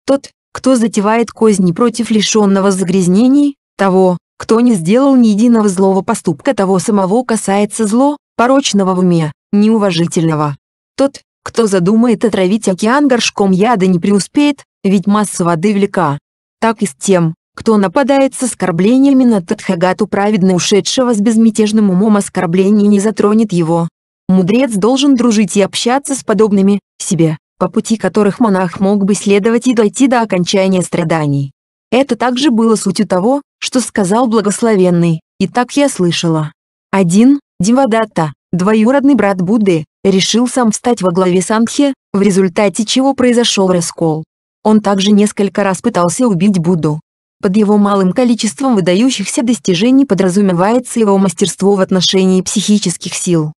Тот, кто затевает козни против лишенного загрязнений, того, кто не сделал ни единого злого поступка, того самого касается зло, порочного в уме, неуважительного. Тот, кто задумает отравить океан горшком яда не преуспеет, ведь масса воды велика. Так и с тем, кто нападает с оскорблениями на Тадхагату праведно ушедшего с безмятежным умом оскорбление не затронет его. Мудрец должен дружить и общаться с подобными, себе, по пути которых монах мог бы следовать и дойти до окончания страданий. Это также было сутью того, что сказал благословенный, и так я слышала. Один, Дивадатта, двоюродный брат Будды, решил сам встать во главе Сангхи, в результате чего произошел раскол. Он также несколько раз пытался убить Будду. Под его малым количеством выдающихся достижений подразумевается его мастерство в отношении психических сил.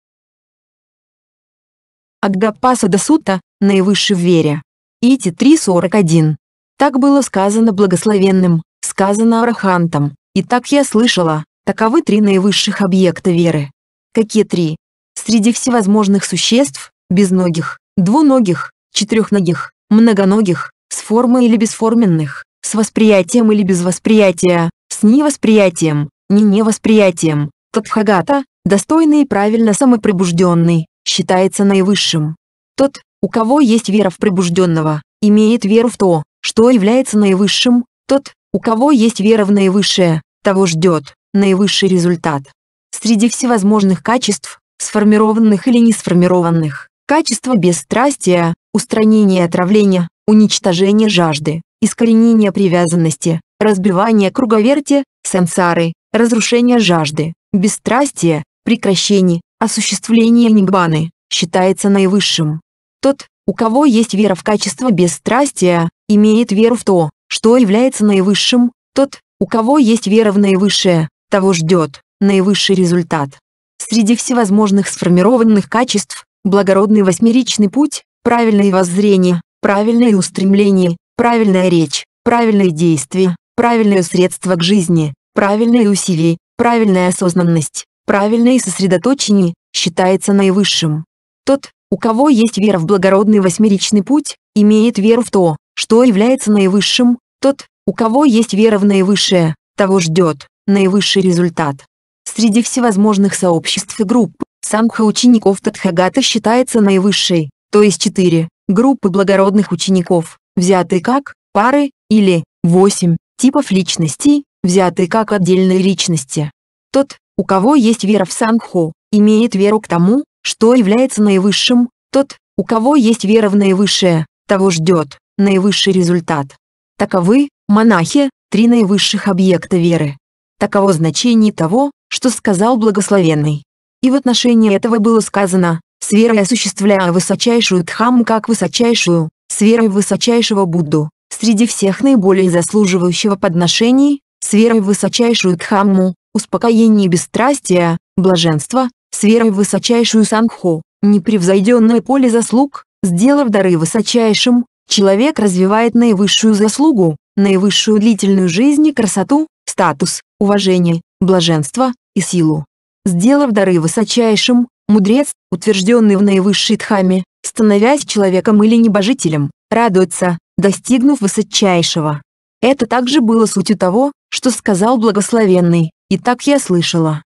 Агдапаса Дасута, наивысший в вере. Ити 3.41. Так было сказано благословенным, сказано Арахантом. И так я слышала, таковы три наивысших объекта веры. Какие три? Среди всевозможных существ, безногих, двуногих, четырехногих, многоногих, с формой или бесформенных, с восприятием или без восприятия, с невосприятием, не невосприятием, Тадхагата, достойный и правильно самопробужденный, считается наивысшим. Тот, у кого есть вера в пробужденного, имеет веру в то, что является наивысшим, тот, у кого есть вера в наивысшее, того ждет наивысший результат. Среди всевозможных качеств, сформированных или не сформированных, качество бесстрастия, устранение отравления, уничтожение жажды, искоренение привязанности, разбивание круговерти, сансары, разрушение жажды, бесстрастие, прекращение, осуществление нигбаны, считается наивысшим. Тот, у кого есть вера в качество бесстрастия, имеет веру в то, что является наивысшим, тот, у кого есть вера в наивысшее, того ждет наивысший результат. Среди всевозможных сформированных качеств, благородный восьмеричный путь, правильное воззрение, правильное устремление, правильная речь, правильные действия, правильное средство к жизни, правильные усилия, правильная осознанность, правильное сосредоточение, считается наивысшим. Тот, у кого есть вера в благородный восьмеричный путь, имеет веру в то, что является наивысшим, тот, у кого есть вера в наивысшее, того ждет наивысший результат. Среди всевозможных сообществ и групп, самха учеников Тадхагата считается наивысшей, то есть четыре группы благородных учеников, взятые как пары, или восемь типов личностей, взятые как отдельные личности. Тот, у кого есть вера в Санху, имеет веру к тому, что является наивысшим, тот, у кого есть вера в наивысшее, того ждет наивысший результат. Таковы, монахи, три наивысших объекта веры. Таково значение того, что сказал благословенный. И в отношении этого было сказано, с верой осуществляя высочайшую Дхамму как высочайшую, с верой высочайшего Будду, среди всех наиболее заслуживающего подношений, с верой высочайшую Дхамму, успокоение и бесстрастие, блаженство, с верой высочайшую Сангху, непревзойденное поле заслуг, сделав дары высочайшим, Человек развивает наивысшую заслугу, наивысшую длительную жизнь и красоту, статус, уважение, блаженство и силу. Сделав дары высочайшим, мудрец, утвержденный в наивысшей Дхаме, становясь человеком или небожителем, радуется, достигнув высочайшего. Это также было сутью того, что сказал благословенный, и так я слышала.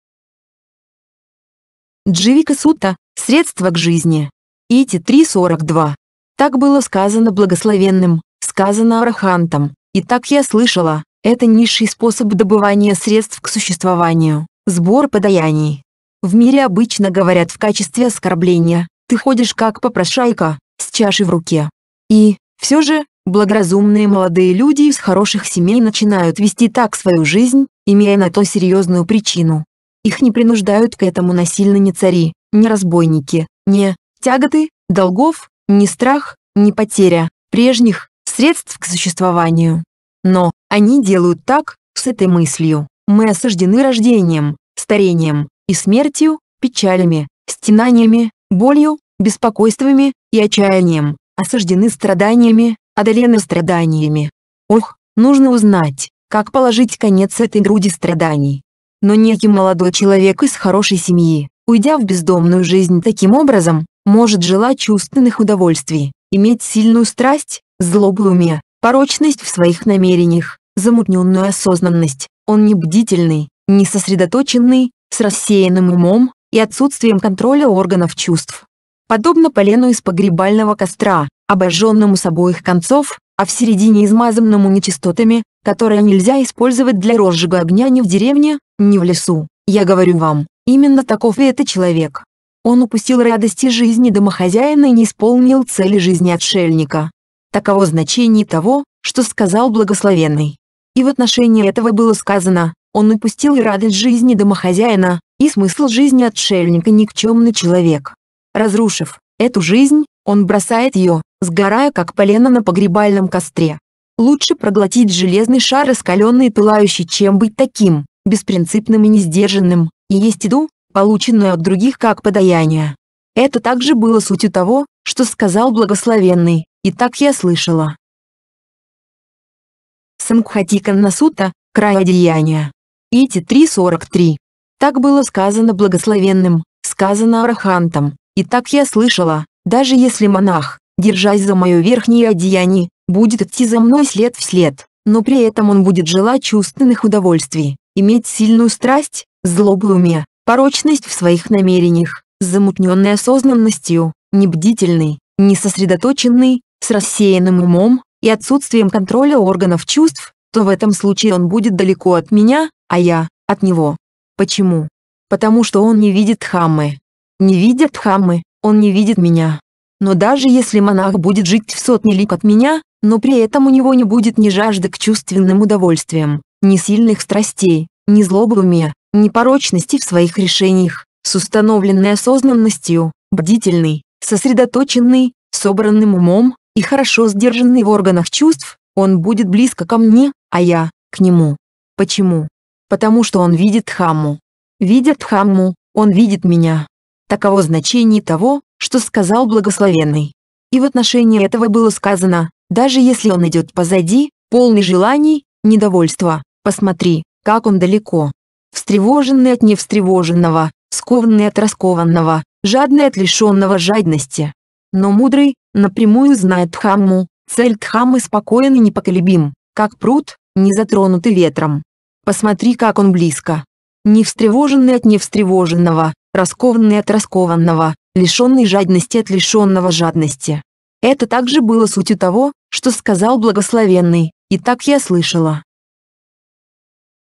Дживика Сута, средство к жизни. Ити 3.42 так было сказано благословенным, сказано арахантом, и так я слышала, это низший способ добывания средств к существованию, сбор подаяний. В мире обычно говорят в качестве оскорбления, ты ходишь как попрошайка, с чашей в руке. И, все же, благоразумные молодые люди из хороших семей начинают вести так свою жизнь, имея на то серьезную причину. Их не принуждают к этому насильно ни цари, ни разбойники, ни тяготы, долгов, ни страх, ни потеря прежних средств к существованию. Но они делают так с этой мыслью. Мы осаждены рождением, старением и смертью, печалями, стенаниями, болью, беспокойствами и отчаянием, осаждены страданиями, одолены страданиями. Ох, нужно узнать, как положить конец этой груди страданий. Но некий молодой человек из хорошей семьи, уйдя в бездомную жизнь таким образом, может желать чувственных удовольствий, иметь сильную страсть, злобу, злоблумие, порочность в своих намерениях, замутненную осознанность. Он не бдительный, не сосредоточенный, с рассеянным умом и отсутствием контроля органов чувств. Подобно полену из погребального костра, обожженному с обоих концов, а в середине измазанному нечистотами, которые нельзя использовать для розжига огня ни в деревне, ни в лесу. Я говорю вам, именно таков и это человек. Он упустил радости жизни домохозяина и не исполнил цели жизни отшельника. Таково значение того, что сказал благословенный. И в отношении этого было сказано, он упустил радость жизни домохозяина, и смысл жизни отшельника никчемный человек. Разрушив эту жизнь, он бросает ее, сгорая как полено на погребальном костре. Лучше проглотить железный шар раскаленный и пылающий, чем быть таким, беспринципным и несдержанным, и есть еду, полученную от других как подаяние. Это также было сутью того, что сказал благословенный, и так я слышала. Сангхатика Насута, край одеяния. Ити 3.43. Так было сказано благословенным, сказано арахантом, и так я слышала, даже если монах, держась за мое верхнее одеяние, будет идти за мной след в след, но при этом он будет желать чувственных удовольствий, иметь сильную страсть, злобу уме, порочность в своих намерениях, замутненный осознанностью, небдительный, несосредоточенный, с рассеянным умом и отсутствием контроля органов чувств, то в этом случае он будет далеко от меня, а я – от него. Почему? Потому что он не видит хаммы. Не видя Дхаммы, он не видит меня. Но даже если монах будет жить в сотни лик от меня, но при этом у него не будет ни жажды к чувственным удовольствиям, ни сильных страстей, ни злобы уме, непорочности в своих решениях, с установленной осознанностью, бдительный, сосредоточенный, собранным умом и хорошо сдержанный в органах чувств, он будет близко ко мне, а я – к нему. Почему? Потому что он видит Хамму. Видит Хамму, он видит меня. Таково значение того, что сказал благословенный. И в отношении этого было сказано, даже если он идет позади, полный желаний, недовольства, посмотри, как он далеко встревоженный от невстревоженного, скованный от раскованного, жадный от лишенного жадности. Но мудрый, напрямую знает Дхамму, цель Дхаммы спокоен и непоколебим, как пруд, не затронутый ветром. Посмотри, как он близко. Не встревоженный от невстревоженного, раскованный от раскованного, лишенный жадности от лишенного жадности. Это также было сутью того, что сказал благословенный, и так я слышала.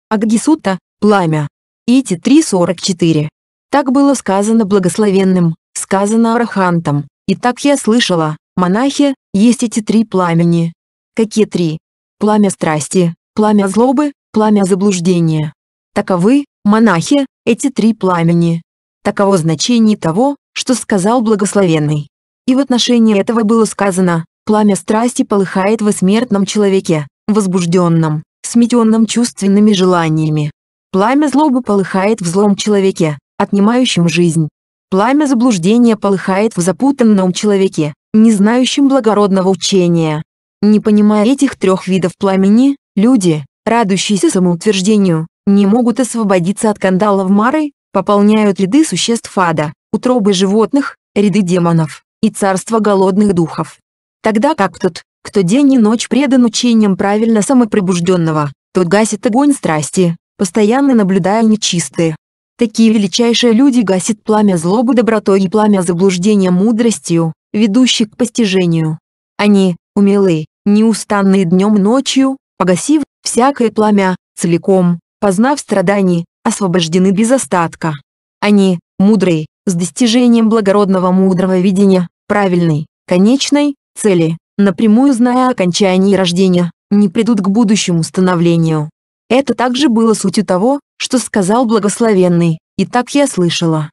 Аггисута, пламя. Ити 3.44. Так было сказано благословенным, сказано арахантом. И так я слышала, монахи, есть эти три пламени. Какие три? Пламя страсти, пламя злобы, пламя заблуждения. Таковы, монахи, эти три пламени. Таково значение того, что сказал благословенный. И в отношении этого было сказано, пламя страсти полыхает во смертном человеке, возбужденном, сметенном чувственными желаниями, Пламя злобы полыхает в злом человеке, отнимающем жизнь. Пламя заблуждения полыхает в запутанном человеке, не знающем благородного учения. Не понимая этих трех видов пламени, люди, радующиеся самоутверждению, не могут освободиться от кандалов Мары, пополняют ряды существ ада, утробы животных, ряды демонов и царство голодных духов. Тогда как тот, кто день и ночь предан учением правильно самопробужденного, тот гасит огонь страсти, постоянно наблюдая нечистые. Такие величайшие люди гасят пламя злобы добротой и пламя заблуждения мудростью, ведущей к постижению. Они, умелые, неустанные днем и ночью, погасив всякое пламя, целиком, познав страданий, освобождены без остатка. Они, мудрые, с достижением благородного мудрого видения, правильной, конечной, цели, напрямую зная окончание рождения, не придут к будущему становлению. Это также было сутью того, что сказал благословенный, и так я слышала.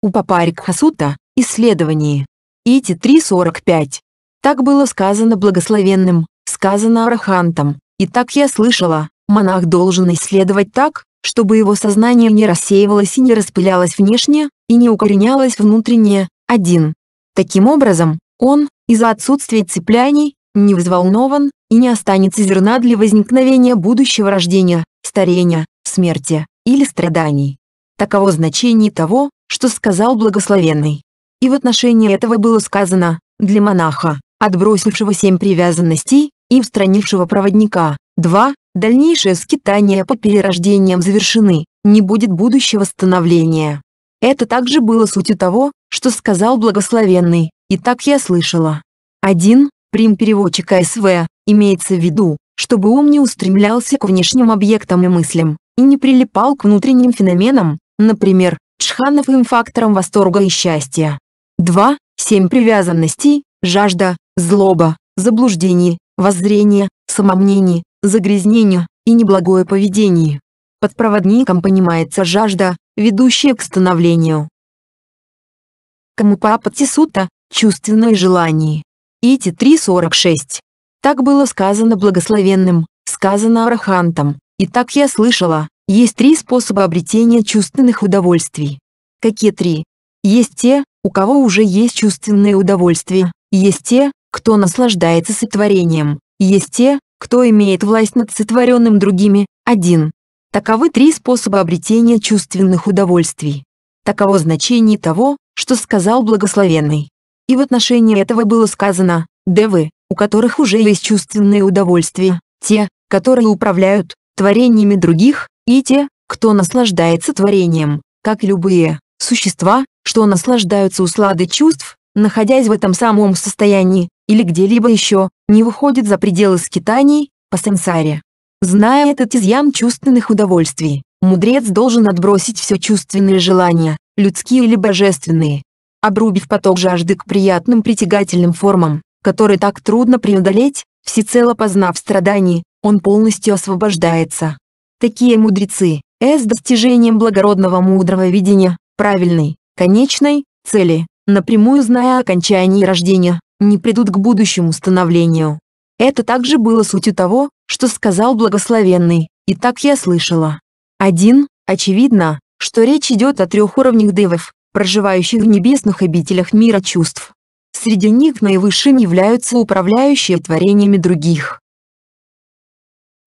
У Папарик Хасута исследовании. Ити 3.45. Так было сказано благословенным, сказано арахантом, и так я слышала, монах должен исследовать так, чтобы его сознание не рассеивалось и не распылялось внешне, и не укоренялось внутренне. Один. Таким образом, он, из-за отсутствия цепляний, не взволнован, и не останется зерна для возникновения будущего рождения, старения, смерти или страданий. Таково значение того, что сказал благословенный. И в отношении этого было сказано, для монаха, отбросившего семь привязанностей и устранившего проводника, два, дальнейшие скитания по перерождениям завершены, не будет будущего становления. Это также было сутью того, что сказал благословенный, и так я слышала. 1. Прим-переводчик а СВ имеется в виду, чтобы ум не устремлялся к внешним объектам и мыслям, и не прилипал к внутренним феноменам, например, джхановым факторам восторга и счастья. 2. Семь привязанностей, жажда, злоба, заблуждение, воззрение, самомнение, загрязнение и неблагое поведение. Под проводником понимается жажда, ведущая к становлению. Камупапатисута – чувственное желание. Ити 3.46. Так было сказано благословенным, сказано арахантом, и так я слышала, есть три способа обретения чувственных удовольствий. Какие три? Есть те, у кого уже есть чувственные удовольствия, есть те, кто наслаждается сотворением, есть те, кто имеет власть над сотворенным другими, один. Таковы три способа обретения чувственных удовольствий. Таково значение того, что сказал благословенный. И в отношении этого было сказано, девы, у которых уже есть чувственные удовольствия, те, которые управляют творениями других, и те, кто наслаждается творением, как любые существа, что наслаждаются усладой чувств, находясь в этом самом состоянии, или где-либо еще, не выходит за пределы скитаний, по сенсаре. Зная этот изъян чувственных удовольствий, мудрец должен отбросить все чувственные желания, людские или божественные, обрубив поток жажды к приятным притягательным формам, которые так трудно преодолеть, всецело познав страдания, он полностью освобождается. Такие мудрецы, э, с достижением благородного мудрого видения, правильной, конечной, цели, напрямую зная окончание рождения, не придут к будущему становлению. Это также было сутью того, что сказал благословенный, и так я слышала. 1. Очевидно, что речь идет о трех уровнях девов, проживающих в небесных обителях мира чувств. Среди них наивысшим являются управляющие творениями других.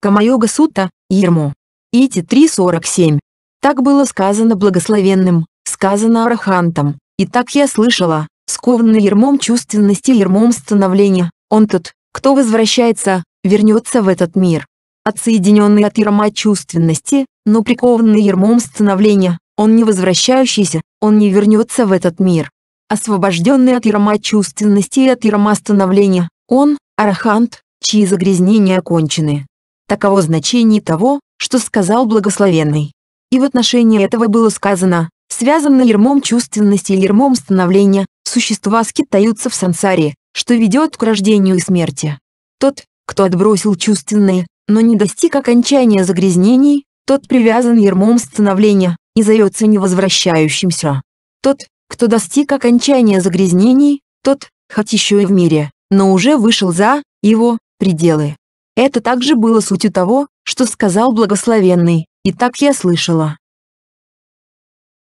Камайога Сута, Ирмо. Ити 3.47. Так было сказано благословенным, сказано Арахантом, и так я слышала, скованный ермом чувственности и ермом становления, он тот, кто возвращается, вернется в этот мир. Отсоединенный от ерма чувственности, но прикованный ермом становления, он не возвращающийся, он не вернется в этот мир. Освобожденный от ярма чувственности и от ярма становления, он – арахант, чьи загрязнения окончены. Таково значение того, что сказал благословенный. И в отношении этого было сказано, связанно ермом чувственности и ермом становления, существа скитаются в сансаре, что ведет к рождению и смерти. Тот, кто отбросил чувственные, но не достиг окончания загрязнений, тот привязан ермом становления, и зовется невозвращающимся. Тот, кто достиг окончания загрязнений, тот, хоть еще и в мире, но уже вышел за его пределы. Это также было сутью того, что сказал благословенный, и так я слышала.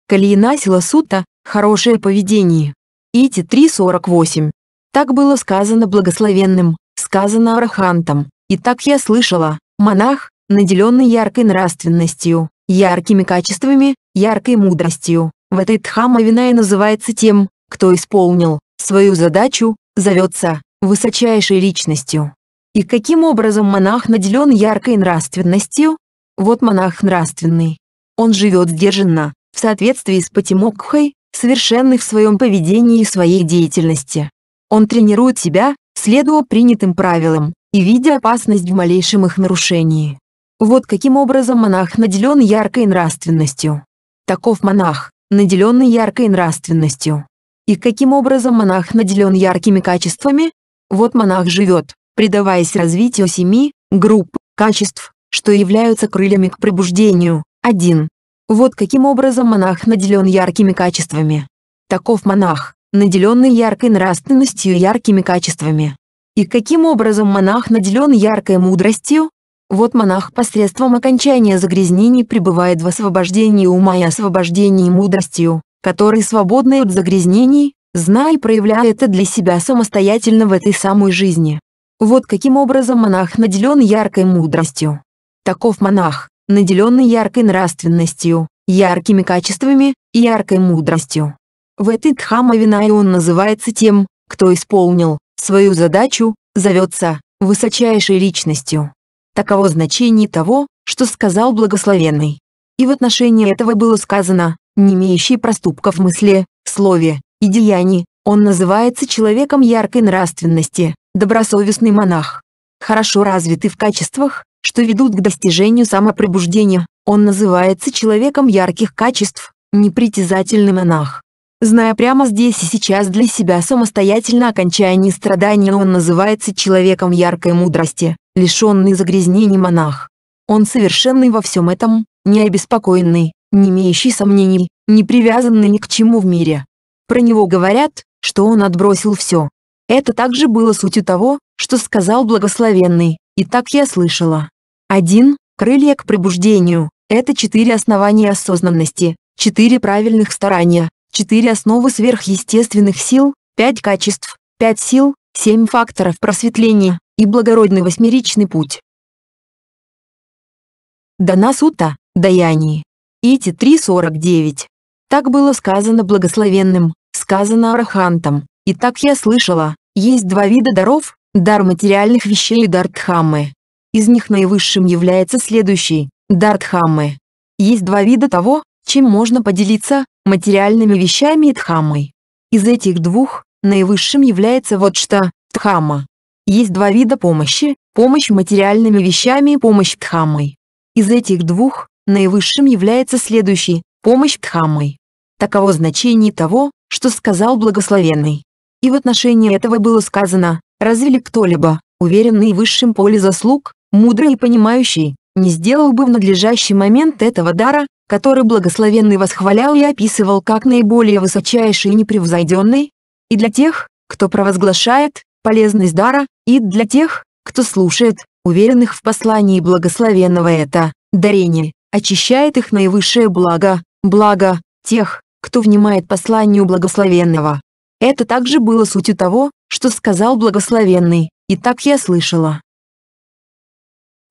сила сута – хорошее поведение. Ити 3.48. Так было сказано благословенным, сказано архантом, и так я слышала, монах, наделенный яркой нравственностью, яркими качествами, яркой мудростью. В этой Дхама вина и называется тем, кто исполнил свою задачу, зовется высочайшей личностью. И каким образом монах наделен яркой нравственностью? Вот монах нравственный. Он живет сдержанно, в соответствии с Патимокхой, совершенный в своем поведении и своей деятельности. Он тренирует себя, следуя принятым правилам, и видя опасность в малейшем их нарушении. Вот каким образом монах наделен яркой нравственностью. Таков монах, наделенный яркой нравственностью. И каким образом монах наделен яркими качествами? Вот монах живет, предаваясь развитию семи групп качеств, что являются крыльями к пробуждению. Один. Вот каким образом монах наделен яркими качествами. Таков монах, наделенный яркой нравственностью и яркими качествами. И каким образом монах наделен яркой мудростью? Вот монах посредством окончания загрязнений пребывает в освобождении ума и освобождении мудростью, который свободный от загрязнений, зная и проявляя это для себя самостоятельно в этой самой жизни. Вот каким образом монах наделен яркой мудростью. Таков монах, наделенный яркой нравственностью, яркими качествами и яркой мудростью. В этой Дхама Винай он называется тем, кто исполнил свою задачу, зовется высочайшей личностью таково значение того, что сказал благословенный. И в отношении этого было сказано, не имеющий проступка в мысли, слове и деянии, он называется человеком яркой нравственности, добросовестный монах. Хорошо развитый в качествах, что ведут к достижению самопробуждения, он называется человеком ярких качеств, непритязательный монах. Зная прямо здесь и сейчас для себя самостоятельно окончание страдания он называется человеком яркой мудрости, лишенный загрязнений монах. Он совершенный во всем этом, не обеспокоенный, не имеющий сомнений, не привязанный ни к чему в мире. Про него говорят, что он отбросил все. Это также было сутью того, что сказал благословенный, и так я слышала. 1. Крылья к пробуждению – это четыре основания осознанности, четыре правильных старания, четыре основы сверхъестественных сил, пять качеств, пять сил, семь факторов просветления, и благородный восьмеричный путь. Дана сута, даянии. Ити 3.49. Так было сказано благословенным, сказано арахантом, и так я слышала, есть два вида даров, дар материальных вещей и дар дхаммы. Из них наивысшим является следующий, дар дхаммы. Есть два вида того, чем можно поделиться, материальными вещами и дхаммой. Из этих двух, наивысшим является вот что, дхамма. Есть два вида помощи – помощь материальными вещами и помощь дхаммой. Из этих двух наивысшим является следующий – помощь дхаммой. Таково значение того, что сказал благословенный. И в отношении этого было сказано, разве ли кто-либо, уверенный в высшем поле заслуг, мудрый и понимающий, не сделал бы в надлежащий момент этого дара, который благословенный восхвалял и описывал как наиболее высочайший и непревзойденный, и для тех, кто провозглашает, полезность дара, и для тех, кто слушает, уверенных в послании благословенного это, дарение, очищает их наивысшее благо, благо, тех, кто внимает посланию благословенного. Это также было сутью того, что сказал благословенный, и так я слышала.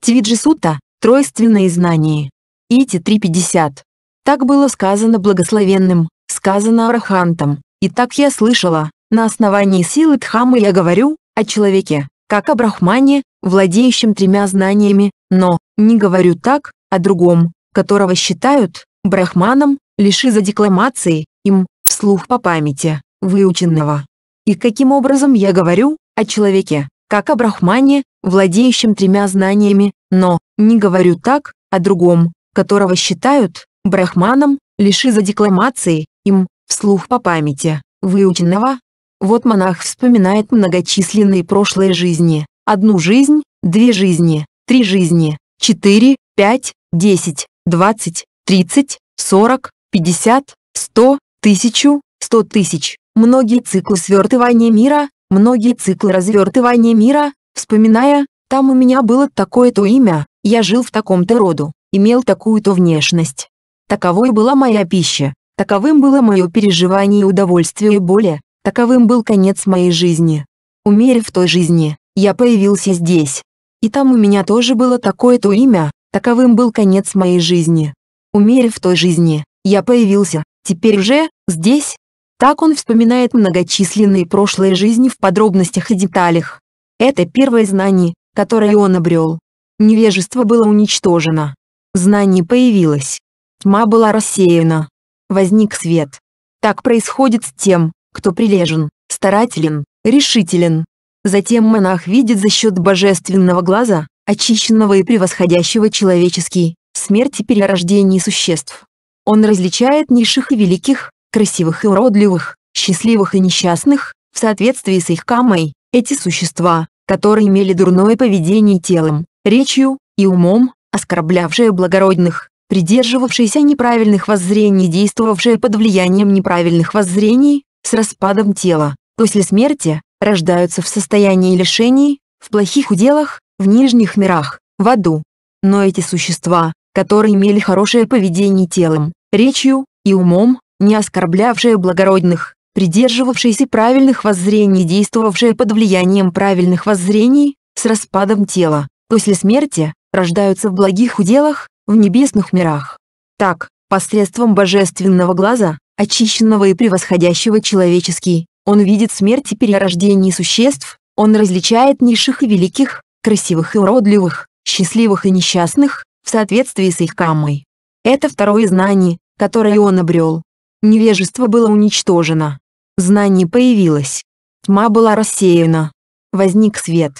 Твиджисута, тройственные знание Ити 3.50. Так было сказано благословенным, сказано арахантом, и так я слышала. На основании силы Дхаммы я говорю о человеке, как о брахмане, владеющем тремя знаниями, но не говорю так о другом, которого считают брахманом лишь из-за декламации им вслух по памяти выученного. И каким образом я говорю о человеке, как о брахмане, владеющем тремя знаниями, но не говорю так о другом, которого считают брахманом лишь из-за декламации им вслух по памяти выученного, вот монах вспоминает многочисленные прошлые жизни. Одну жизнь, две жизни, три жизни, четыре, пять, десять, двадцать, тридцать, сорок, пятьдесят, сто, тысячу, сто тысяч. Многие циклы свертывания мира, многие циклы развертывания мира, вспоминая, там у меня было такое-то имя, я жил в таком-то роду, имел такую-то внешность. Таковой была моя пища, таковым было мое переживание и удовольствие и боли, Таковым был конец моей жизни. Умерев той жизни, я появился здесь. И там у меня тоже было такое-то имя, таковым был конец моей жизни. Умерев той жизни, я появился, теперь уже, здесь. Так он вспоминает многочисленные прошлые жизни в подробностях и деталях. Это первое знание, которое он обрел. Невежество было уничтожено. Знание появилось. Тьма была рассеяна. Возник свет. Так происходит с тем, кто прилежен, старателен, решителен. Затем монах видит за счет божественного глаза, очищенного и превосходящего человеческий, смерти перерождение существ. Он различает низших и великих, красивых и уродливых, счастливых и несчастных, в соответствии с их камой, эти существа, которые имели дурное поведение телом, речью и умом, оскорблявшие благородных, придерживавшиеся неправильных воззрений, действовавшие под влиянием неправильных воззрений, с распадом тела. После смерти рождаются в состоянии лишений, в плохих уделах, в нижних мирах, в аду. Но эти существа, которые имели хорошее поведение телом, речью и умом, не оскорблявшие благородных, придерживавшиеся правильных воззрений, действовавшие под влиянием правильных воззрений, с распадом тела, после смерти, рождаются в благих уделах, в небесных мирах. Так, посредством божественного глаза, очищенного и превосходящего человеческий. Он видит смерть и перерождение существ, он различает низших и великих, красивых и уродливых, счастливых и несчастных, в соответствии с их каммой. Это второе знание, которое он обрел. Невежество было уничтожено. Знание появилось. Тьма была рассеяна. Возник свет.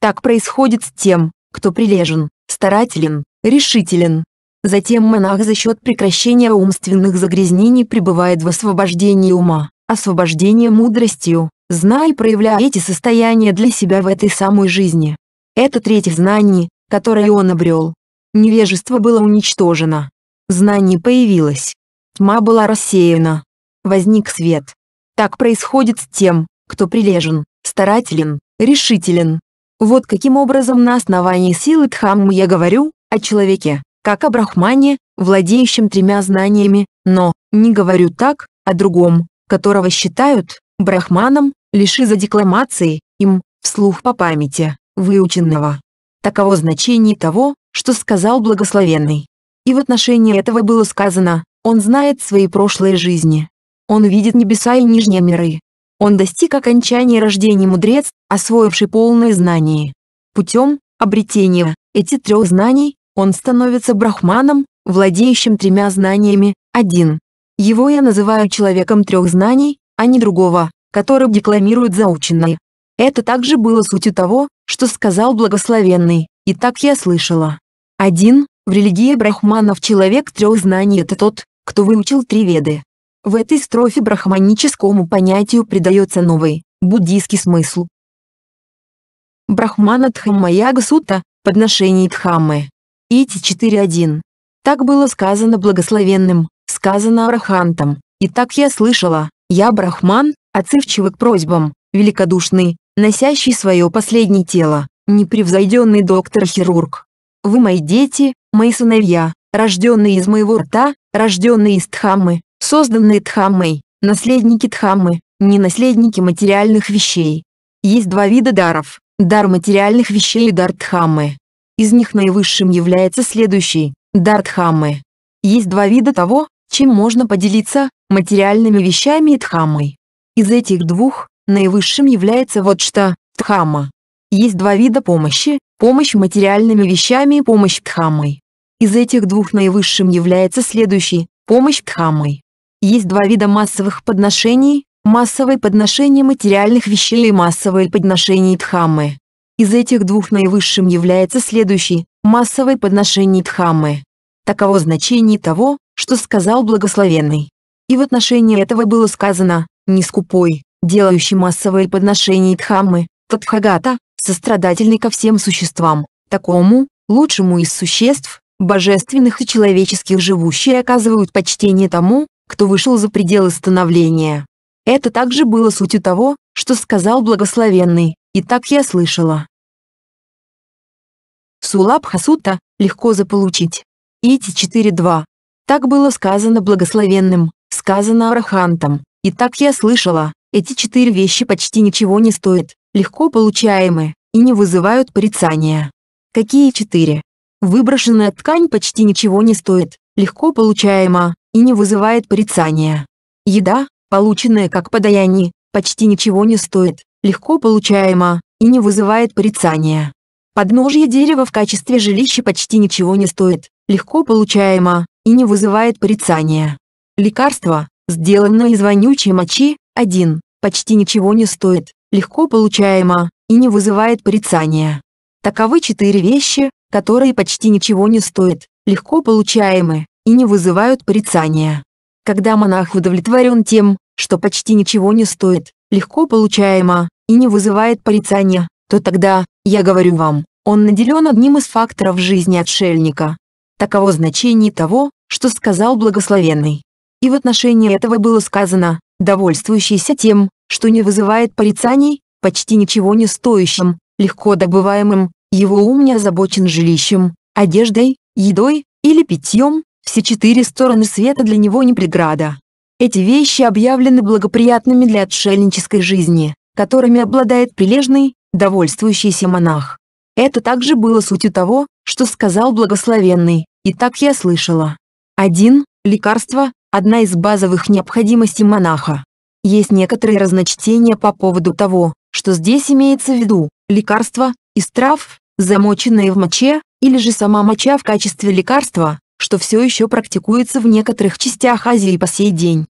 Так происходит с тем, кто прилежен, старателен, решителен, Затем монах за счет прекращения умственных загрязнений пребывает в освобождении ума, освобождении мудростью, зная и проявляя эти состояния для себя в этой самой жизни. Это третье знание, которое он обрел. Невежество было уничтожено. Знание появилось. Тьма была рассеяна. Возник свет. Так происходит с тем, кто прилежен, старателен, решителен. Вот каким образом на основании силы Дхаммы я говорю о человеке, как о брахмане, владеющем тремя знаниями, но не говорю так о другом, которого считают брахманом лишь из-за декламации им вслух по памяти выученного. Таково значение того, что сказал благословенный. И в отношении этого было сказано, он знает свои прошлые жизни. Он видит небеса и нижние миры. Он достиг окончания рождения мудрец, освоивший полное знание Путем обретения этих трех знаний он становится брахманом, владеющим тремя знаниями, один. Его я называю человеком трех знаний, а не другого, который декламирует заученное. Это также было сутью того, что сказал благословенный, и так я слышала. Один В религии брахманов человек трех знаний – это тот, кто выучил три веды. В этой строфе брахманическому понятию придается новый, буддийский смысл. Брахмана Дхаммаяга Сута, подношение Дхаммы, Ити 4.1. Так было сказано благословенным, сказано арахантом, и так я слышала, я брахман, отзывчивый к просьбам, великодушный, носящий свое последнее тело, непревзойденный доктор-хирург. Вы мои дети, мои сыновья, рожденные из моего рта, рожденные из тхаммы, созданные тхаммой, наследники тхаммы, не наследники материальных вещей. Есть два вида даров – дар материальных вещей и дар тхаммы. Из них наивысшим является следующий – Дартхаммы. Есть два вида того, чем можно поделиться – материальными вещами и Дхаммой. Из этих двух наивысшим является вот что – Дхамма. Есть два вида помощи – помощь материальными вещами и помощь Дхаммой. Из этих двух наивысшим является следующий – помощь Дхаммой. Есть два вида массовых подношений – массовое подношение материальных вещей и массовое подношение Дхаммы. Из этих двух наивысшим является следующий – массовое подношение Дхаммы. Таково значение того, что сказал благословенный. И в отношении этого было сказано «не скупой, делающий массовое подношение Дхаммы, Тадхагата, сострадательный ко всем существам, такому, лучшему из существ, божественных и человеческих живущие оказывают почтение тому, кто вышел за пределы становления. Это также было сутью того, что сказал благословенный, и так я слышала. Сулаб Хасута, легко заполучить. Ити 4.2. Так было сказано благословенным, сказано арахантом. И так я слышала, эти четыре вещи почти ничего не стоят, легко получаемы, и не вызывают порицания. Какие четыре? Выброшенная ткань почти ничего не стоит, легко получаема, и не вызывает порицания. Еда, полученная как подаяние, почти ничего не стоит, легко получаема, и не вызывает порицания. Подножье дерева в качестве жилища почти ничего не стоит, легко получаемо, и не вызывает порицания. Лекарство, сделанное из вонючей мочи, 1, почти ничего не стоит, легко получаемо, и не вызывает порицания. Таковы четыре вещи, которые почти ничего не стоят, легко получаемы, и не вызывают порицания. Когда монах удовлетворен тем, что почти ничего не стоит, легко получаемо, и не вызывает порицания, то тогда, я говорю вам, он наделен одним из факторов жизни отшельника. Таково значение того, что сказал благословенный. И в отношении этого было сказано, довольствующийся тем, что не вызывает порицаний, почти ничего не стоящим, легко добываемым, его ум не озабочен жилищем, одеждой, едой или питьем, все четыре стороны света для него не преграда. Эти вещи объявлены благоприятными для отшельнической жизни, которыми обладает прилежный, довольствующийся монах. Это также было сутью того, что сказал благословенный, и так я слышала. Один Лекарство – одна из базовых необходимостей монаха. Есть некоторые разночтения по поводу того, что здесь имеется в виду лекарство из трав, замоченные в моче, или же сама моча в качестве лекарства, что все еще практикуется в некоторых частях Азии по сей день.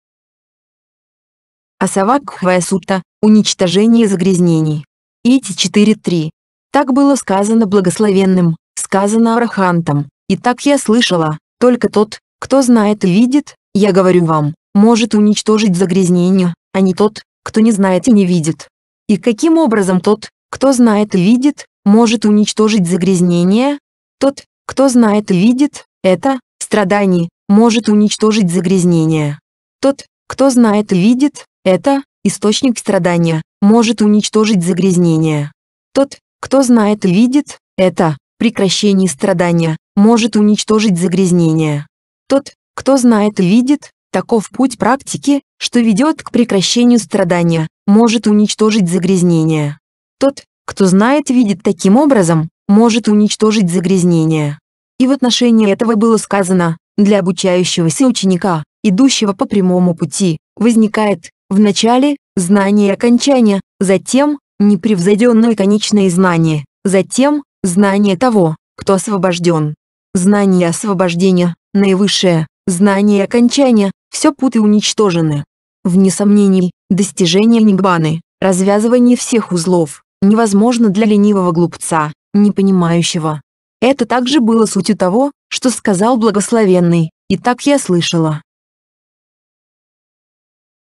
Асавакхвая сутта – уничтожение загрязнений. Ити 4.3. Так было сказано благословенным, сказано арахантом, и так я слышала, только тот, кто знает и видит, я говорю вам, может уничтожить загрязнение, а не тот, кто не знает и не видит. И каким образом тот, кто знает и видит, может уничтожить загрязнение? Тот, кто знает и видит, это, страдание, может уничтожить загрязнение. Тот, кто знает и видит, это, источник страдания, может уничтожить загрязнение. Тот, кто знает и видит, это, прекращение страдания, может уничтожить загрязнение. Тот, кто знает и видит, таков путь практики, что ведет к прекращению страдания, может уничтожить загрязнение. Тот, кто знает и видит таким образом, может уничтожить загрязнение. И в отношении этого было сказано, для обучающегося ученика, идущего по прямому пути, возникает в начале знание окончания, затем – непревзойденное конечное знание, затем – знание того, кто освобожден. Знание освобождения, наивысшее, знание окончания, все путы уничтожены. Вне сомнений, достижение нигбаны, развязывание всех узлов, невозможно для ленивого глупца, не понимающего. Это также было сутью того, что сказал благословенный, и так я слышала.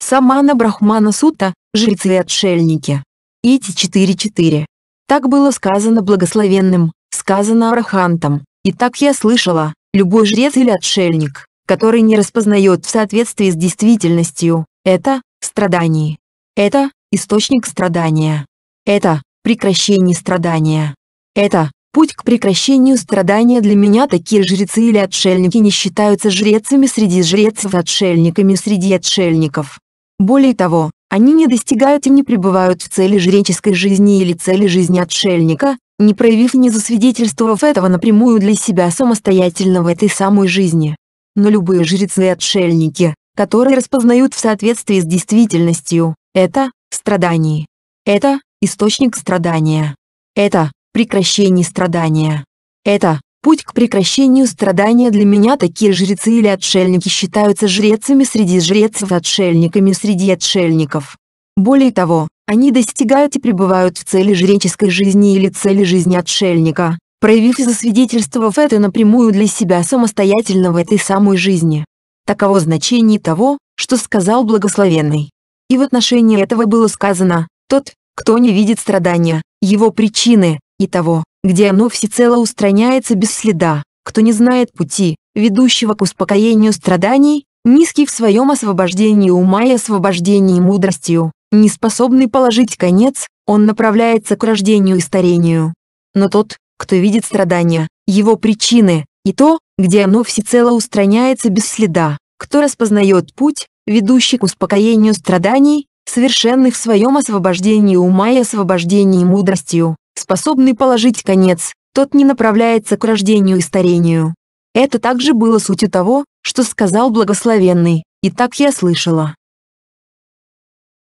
Самана Брахмана Сута, жрецы-отшельники. Ити 4.4. Так было сказано благословенным, сказано арахантом. И так я слышала, любой жрец или отшельник, который не распознает в соответствии с действительностью, это страдание. Это источник страдания. Это прекращение страдания. Это путь к прекращению страдания для меня такие жрецы или отшельники не считаются жрецами среди жрецов, отшельниками среди отшельников. Более того, они не достигают и не пребывают в цели жреческой жизни или цели жизни отшельника, не проявив и не засвидетельствовав этого напрямую для себя самостоятельно в этой самой жизни. Но любые жрецы и отшельники, которые распознают в соответствии с действительностью, это – страдание. Это – источник страдания. Это – прекращение страдания. Это Путь к прекращению страдания для меня такие жрецы или отшельники считаются жрецами среди жрецов и отшельниками среди отшельников. Более того, они достигают и пребывают в цели жреческой жизни или цели жизни отшельника, проявив и засвидетельствовав это напрямую для себя самостоятельно в этой самой жизни. Таково значение того, что сказал благословенный. И в отношении этого было сказано, тот, кто не видит страдания, его причины, и того, где оно всецело устраняется без следа. Кто не знает пути, ведущего к успокоению страданий, низкий в своем освобождении ума и освобождении мудростью, не способный положить конец, он направляется к рождению и старению. Но тот, кто видит страдания, его причины, и то, где оно всецело устраняется без следа, кто распознает путь, ведущий к успокоению страданий, совершенный в своем освобождении ума и освобождении мудростью, способный положить конец, тот не направляется к рождению и старению. Это также было сутью того, что сказал благословенный, и так я слышала.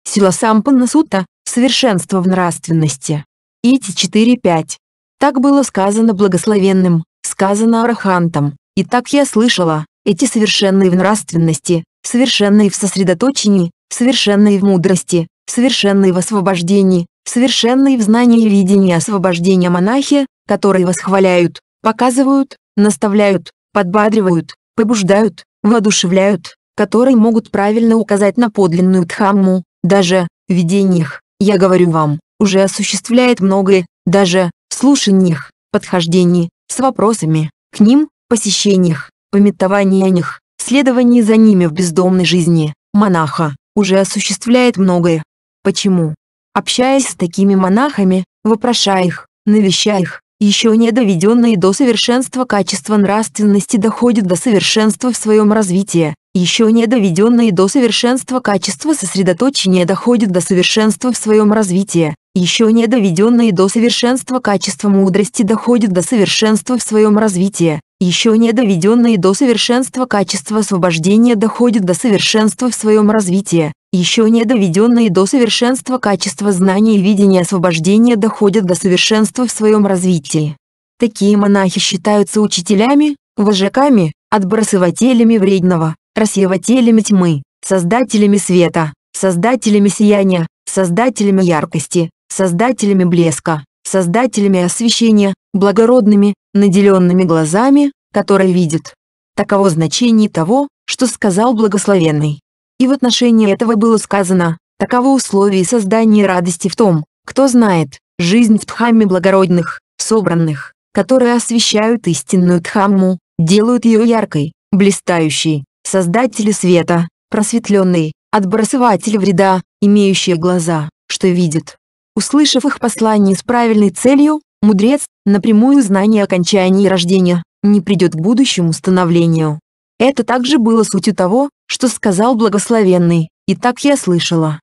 Сила Сампана Сута – совершенство в нравственности. Ити 4.5. Так было сказано благословенным, сказано Арахантом, и так я слышала, эти совершенные в нравственности, совершенные в сосредоточении, совершенные в мудрости, совершенные в освобождении, совершенные в знании и видении освобождения монахи, которые восхваляют, показывают, наставляют, подбадривают, побуждают, воодушевляют, которые могут правильно указать на подлинную Дхамму, даже в видениях, я говорю вам, уже осуществляет многое, даже в слушаниях, подхождении, с вопросами, к ним, посещениях, пометовании о них, следовании за ними в бездомной жизни, монаха, уже осуществляет многое. Почему? общаясь с такими монахами, вопрошая их, навещая их, еще не доведенные до совершенства качества нравственности доходят до совершенства в своем развитии, еще не доведенные до совершенства качества сосредоточения доходят до совершенства в своем развитии, еще не доведенные до совершенства качества мудрости доходят до совершенства в своем развитии, еще не доведенные до совершенства качества освобождения доходят до совершенства в своем развитии, еще не доведенные до совершенства качества знания и видения освобождения доходят до совершенства в своем развитии. Такие монахи считаются учителями, вожаками, отбрасывателями вредного, рассевателями тьмы, создателями света, создателями сияния, создателями яркости, создателями блеска, создателями освещения, благородными, наделенными глазами, которые видят. Таково значение того, что сказал благословенный. И в отношении этого было сказано, таково условие создания радости в том, кто знает, жизнь в Дхамме благородных, собранных, которые освещают истинную Дхамму, делают ее яркой, блистающей, создатели света, просветленные, отбрасыватели вреда, имеющие глаза, что видят. Услышав их послание с правильной целью, мудрец, напрямую знание окончания и рождения, не придет к будущему становлению, это также было сутью того, что сказал благословенный, и так я слышала.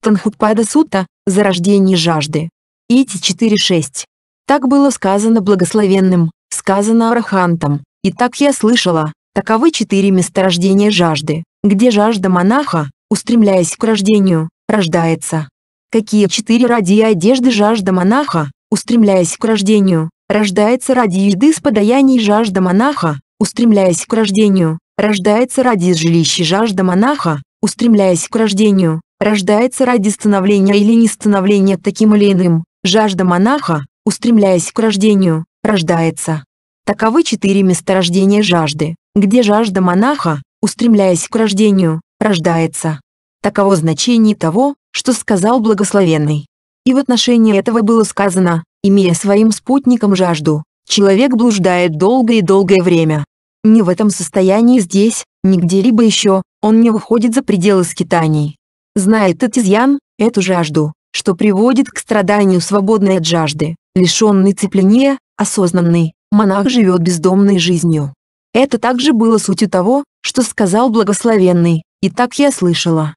Танхутпада Сута «Зарождение жажды». Ити 4.6. Так было сказано благословенным, сказано арахантом, и так я слышала, таковы четыре месторождения жажды, где жажда монаха, устремляясь к рождению, рождается. Какие четыре ради одежды жажда монаха, устремляясь к рождению, рождается ради еды с подаяний жажда монаха, устремляясь к рождению, рождается ради жилища жажда монаха, устремляясь к рождению, рождается ради становления или не становления таким или иным, жажда монаха, устремляясь к рождению, рождается. Таковы четыре месторождения жажды, где жажда монаха, устремляясь к рождению, рождается. Таково значение того, что сказал благословенный. И в отношении этого было сказано, имея своим спутником жажду, Человек блуждает долгое и долгое время. Не в этом состоянии здесь, нигде либо еще, он не выходит за пределы скитаний. Знает этот изъян, эту жажду, что приводит к страданию свободной от жажды, лишенный цепления, осознанный, монах живет бездомной жизнью. Это также было сутью того, что сказал благословенный, и так я слышала.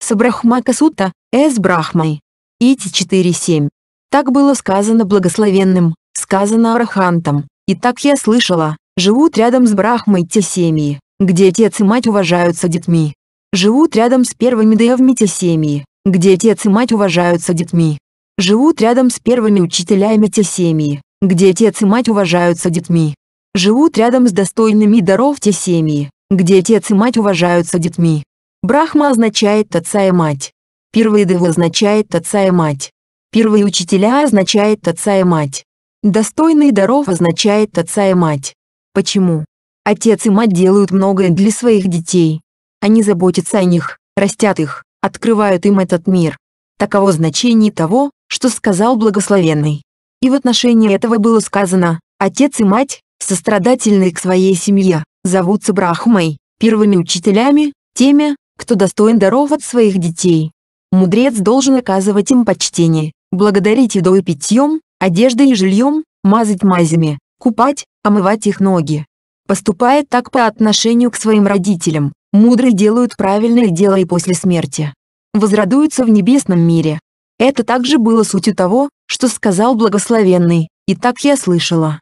Сабрахмака Сута, С. Брахмой. Ити 4.7. Так было сказано благословенным, сказано архантом. И так я слышала, живут рядом с брахмой те семьи, где отец и мать уважаются детьми. Живут рядом с первыми дэвми те семьи, где отец и мать уважаются детьми. Живут рядом с первыми учителями те семьи, где отец и мать уважаются детьми. Живут рядом с достойными даров те семьи, где отец и мать уважаются детьми. Брахма означает отца и мать. Первые дев означает отца и мать. Первые учителя означает отца и мать. Достойный даров означает отца и мать. Почему? Отец и мать делают многое для своих детей. Они заботятся о них, растят их, открывают им этот мир. Таково значение того, что сказал благословенный. И в отношении этого было сказано, отец и мать, сострадательные к своей семье, зовутся Брахмой, первыми учителями, теми, кто достоин даров от своих детей. Мудрец должен оказывать им почтение, благодарить едой и питьем, одеждой и жильем, мазать мазями, купать, омывать их ноги. Поступая так по отношению к своим родителям, мудрые делают правильное дело и после смерти. Возрадуются в небесном мире. Это также было сутью того, что сказал благословенный, и так я слышала.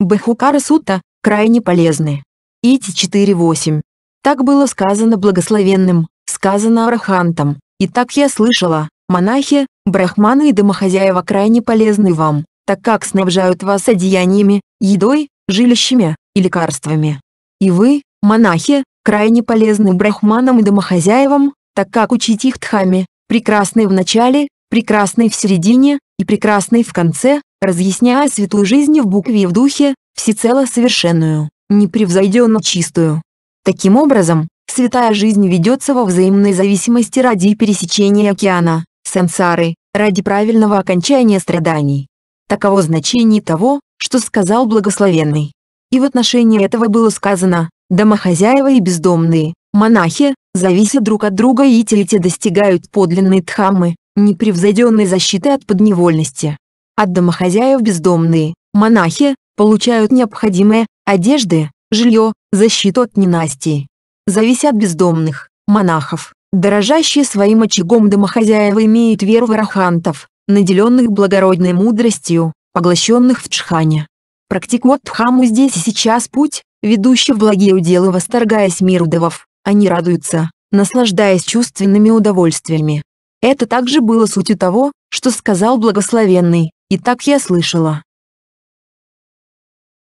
Бхукара сута крайне полезны. Ити 4.8. Так было сказано благословенным, сказано Арахантом, и так я слышала, Монахи, брахманы и домохозяева крайне полезны вам, так как снабжают вас одеяниями, едой, жилищами и лекарствами. И вы, монахи, крайне полезны брахманам и домохозяевам, так как учить их тхами, прекрасные в начале, прекрасные в середине и прекрасные в конце, разъясняя святую жизнь в букве и в духе, всецело совершенную, непревзойденно чистую. Таким образом, святая жизнь ведется во взаимной зависимости ради пересечения океана, сансары, ради правильного окончания страданий. Таково значение того, что сказал благословенный. И в отношении этого было сказано, домохозяева и бездомные, монахи, зависят друг от друга и те и те достигают подлинной дхаммы, непревзойденной защиты от подневольности. От домохозяев бездомные, монахи, получают необходимые одежды, жилье, защиту от ненастий. Зависят бездомных, монахов, Дорожащие своим очагом домохозяева имеют веру в арахантов, наделенных благородной мудростью, поглощенных в Чхане. Практикуют Дхаму здесь и сейчас путь, ведущий в благие уделы восторгаясь миру девов, они радуются, наслаждаясь чувственными удовольствиями. Это также было сутью того, что сказал благословенный, и так я слышала.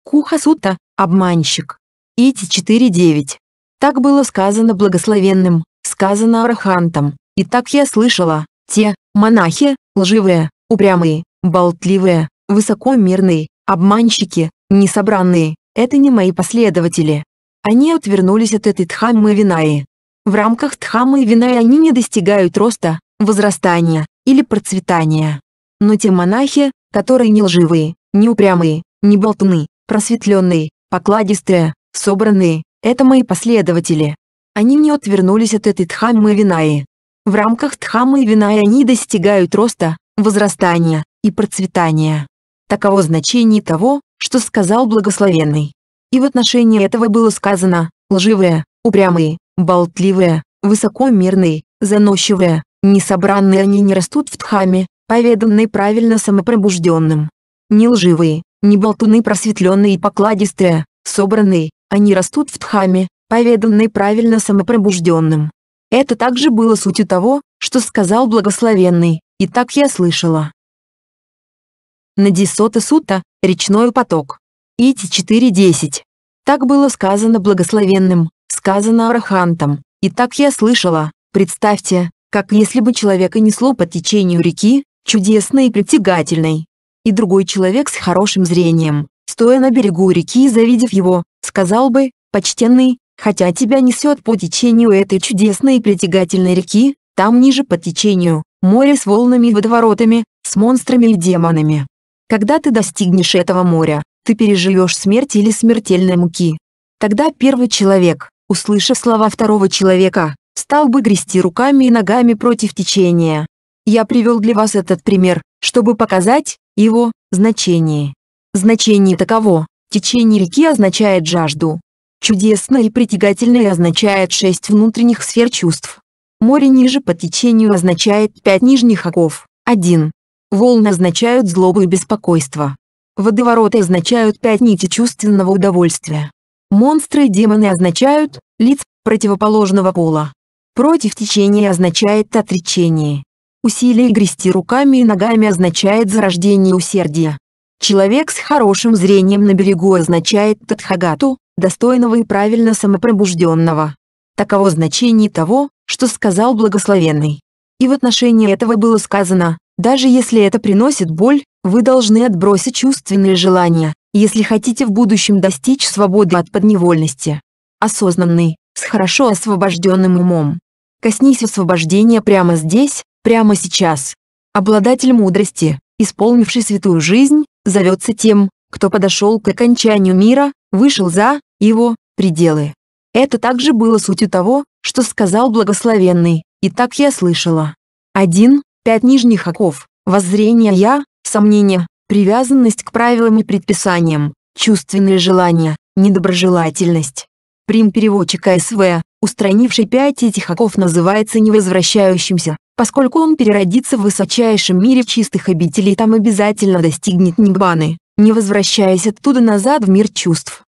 Кухасута, обманщик. Ити 4.9. Так было сказано благословенным, сказано архантом. И так я слышала, те, монахи, лживые, упрямые, болтливые, высокомерные, обманщики, несобранные, это не мои последователи. Они отвернулись от этой Дхаммы Винаи. В рамках Дхаммы Винаи они не достигают роста, возрастания или процветания. Но те монахи, которые не лживые, не упрямые, не болтуны, просветленные, покладистые, собранные, это мои последователи. Они не отвернулись от этой Дхаммы Винаи. В рамках Дхаммы Винаи они достигают роста, возрастания и процветания. Таково значение того, что сказал благословенный. И в отношении этого было сказано, лживые, упрямые, болтливые, высокомерные, заносчивые, несобранные они не растут в тхаме, поведанной правильно самопробужденным. Не лживые, не болтуны просветленные и покладистые, собранные, они растут в тхаме поведанной правильно самопробужденным. Это также было сутью того, что сказал благословенный, и так я слышала. Надисота сута, речной поток. Ити 4.10. Так было сказано благословенным, сказано арахантом, и так я слышала, представьте, как если бы человека несло по течению реки, чудесной и притягательной. И другой человек с хорошим зрением, стоя на берегу реки и завидев его, сказал бы, «Почтенный, Хотя тебя несет по течению этой чудесной и притягательной реки, там ниже по течению, море с волнами и водоворотами, с монстрами и демонами. Когда ты достигнешь этого моря, ты переживешь смерть или смертельной муки. Тогда первый человек, услышав слова второго человека, стал бы грести руками и ногами против течения. Я привел для вас этот пример, чтобы показать его значение. Значение таково. Течение реки означает жажду, Чудесно и притягательное означает шесть внутренних сфер чувств. Море ниже по течению означает пять нижних оков. Один. Волны означают злобу и беспокойство. Водовороты означают пять нити чувственного удовольствия. Монстры и демоны означают лиц противоположного пола. Против течения означает отречение. Усилие грести руками и ногами означает зарождение усердия. Человек с хорошим зрением на берегу означает Тадхагату, достойного и правильно самопробужденного. Таково значение того, что сказал благословенный. И в отношении этого было сказано, даже если это приносит боль, вы должны отбросить чувственные желания, если хотите в будущем достичь свободы от подневольности. Осознанный, с хорошо освобожденным умом. Коснись освобождения прямо здесь, прямо сейчас. Обладатель мудрости, исполнивший святую жизнь, зовется тем, кто подошел к окончанию мира, вышел за его пределы. Это также было сутью того, что сказал благословенный, и так я слышала. 1. Пять нижних оков, воззрение «я», сомнение, привязанность к правилам и предписаниям, чувственные желания, недоброжелательность. Прим переводчика СВ, устранивший пять этих оков называется невозвращающимся. Поскольку он переродится в высочайшем мире чистых обителей там обязательно достигнет Нигбаны, не возвращаясь оттуда назад в мир чувств.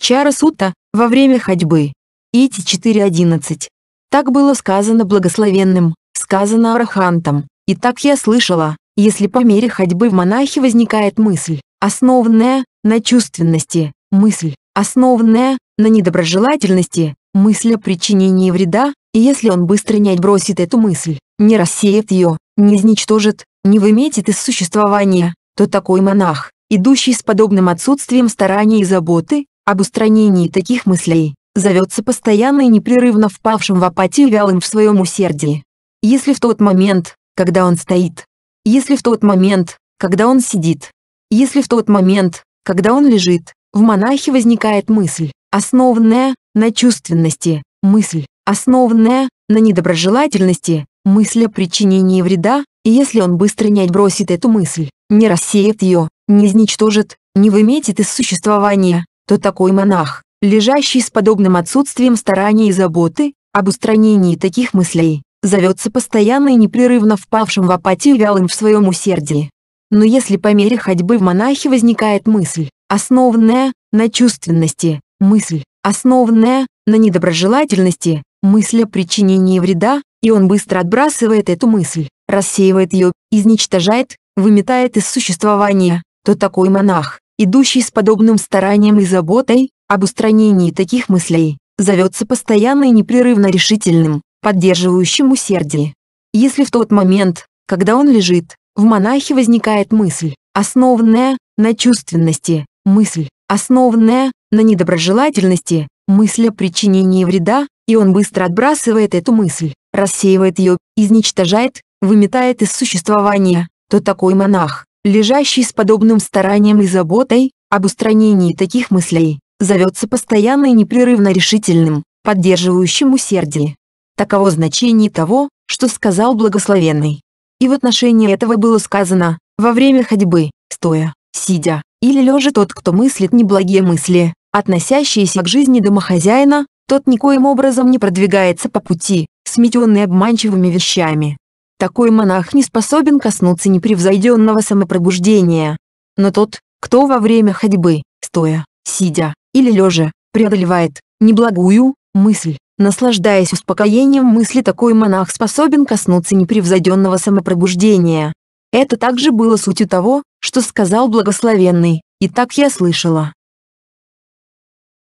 Чара Сута, во время ходьбы. Ити 4.11. Так было сказано благословенным, сказано арахантом. И так я слышала, если по мере ходьбы в монахе возникает мысль, основанная на чувственности, мысль, основанная на недоброжелательности, мысль о причинении вреда, и если он быстро не отбросит эту мысль, не рассеет ее, не изничтожит, не выметит из существования, то такой монах, идущий с подобным отсутствием старания и заботы, об устранении таких мыслей, зовется постоянно и непрерывно впавшим в апатию вялым в своем усердии. Если в тот момент, когда он стоит, если в тот момент, когда он сидит, если в тот момент, когда он лежит, в монахе возникает мысль, основанная на чувственности, мысль, основанная на недоброжелательности, мысль о причинении вреда, и если он быстро не отбросит эту мысль, не рассеет ее, не изничтожит, не выметит из существования, то такой монах, лежащий с подобным отсутствием старания и заботы, об устранении таких мыслей, зовется постоянно и непрерывно впавшим в апатию вялым в своем усердии. Но если по мере ходьбы в монахе возникает мысль, основанная на чувственности, мысль, основанная на недоброжелательности, мысль о причинении вреда, и он быстро отбрасывает эту мысль, рассеивает ее, изничтожает, выметает из существования, то такой монах, идущий с подобным старанием и заботой об устранении таких мыслей, зовется постоянно и непрерывно решительным, поддерживающим усердие. Если в тот момент, когда он лежит, в монахе возникает мысль, основанная на чувственности, мысль, основанная на недоброжелательности, мысль о причинении вреда, и он быстро отбрасывает эту мысль, рассеивает ее, изничтожает, выметает из существования, то такой монах, лежащий с подобным старанием и заботой, об устранении таких мыслей, зовется постоянно и непрерывно решительным, поддерживающим усердие. Таково значение того, что сказал благословенный. И в отношении этого было сказано, во время ходьбы, стоя, сидя, или лежа тот, кто мыслит неблагие мысли, относящиеся к жизни домохозяина, тот никоим образом не продвигается по пути, сметенный обманчивыми вещами. Такой монах не способен коснуться непревзойденного самопробуждения. Но тот, кто во время ходьбы, стоя, сидя или лежа, преодолевает неблагую мысль, наслаждаясь успокоением мысли такой монах способен коснуться непревзойденного самопробуждения. Это также было сутью того, что сказал благословенный, и так я слышала.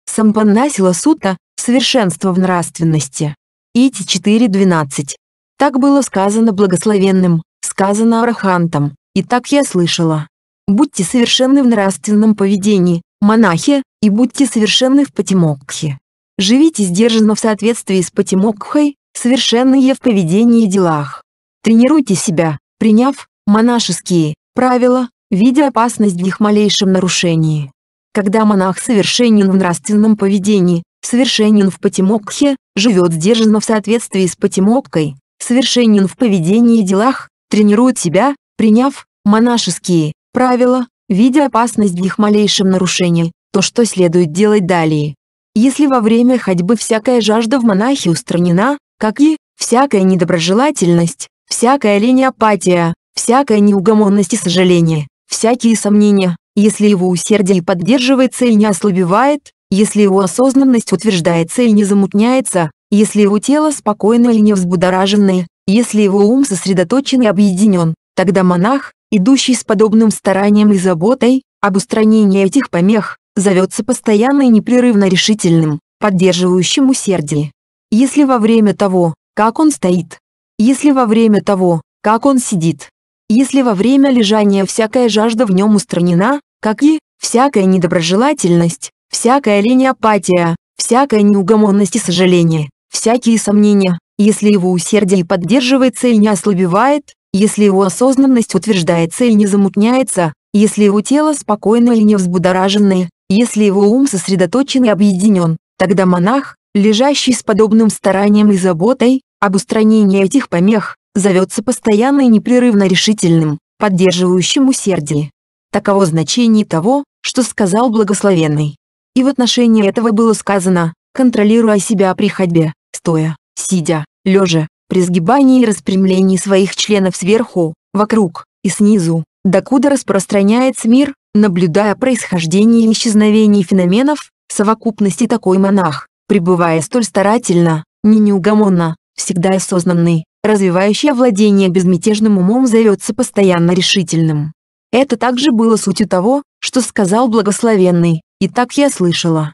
Сампанна Сила Сута, совершенство в нравственности. Ити 4.12. Так было сказано благословенным, сказано арахантом, и так я слышала. Будьте совершенны в нравственном поведении, монахи, и будьте совершенны в патимокхе. Живите сдержанно в соответствии с патимокхой, совершенные в поведении и делах. Тренируйте себя, приняв монашеские правила, видя опасность в их малейшем нарушении. Когда монах совершенен в нравственном поведении, совершенен в патимокхе, живет сдержанно в соответствии с патимоккой, совершенен в поведении и делах, тренирует себя, приняв монашеские правила, видя опасность в их малейшем нарушении, то что следует делать далее. Если во время ходьбы всякая жажда в монахе устранена, как и всякая недоброжелательность, всякая лень и апатия, всякая неугомонность и сожаление, всякие сомнения, если его усердие поддерживается и не ослабевает, если его осознанность утверждается и не замутняется, если его тело спокойно и не взбудораженное, если его ум сосредоточен и объединен, тогда монах, идущий с подобным старанием и заботой об устранении этих помех, зовется постоянно и непрерывно решительным, поддерживающим усердие. Если во время того, как он стоит, если во время того, как он сидит, если во время лежания всякая жажда в нем устранена, как и всякая недоброжелательность, всякая линиопатия, всякая неугомонность и сожаление, всякие сомнения, если его усердие поддерживается и не ослабевает, если его осознанность утверждается и не замутняется, если его тело спокойно и не взбудораженное, если его ум сосредоточен и объединен, тогда монах, лежащий с подобным старанием и заботой об устранении этих помех, зовется постоянно и непрерывно решительным, поддерживающим усердие. Таково значение того, что сказал благословенный. И в отношении этого было сказано, контролируя себя при ходьбе, стоя, сидя, лежа, при сгибании и распрямлении своих членов сверху, вокруг и снизу, докуда распространяется мир, наблюдая происхождение и исчезновение феноменов, совокупности такой монах, пребывая столь старательно, не неугомонно, всегда осознанный, развивающий владение безмятежным умом зовется постоянно решительным. Это также было сутью того, что сказал благословенный, и так я слышала.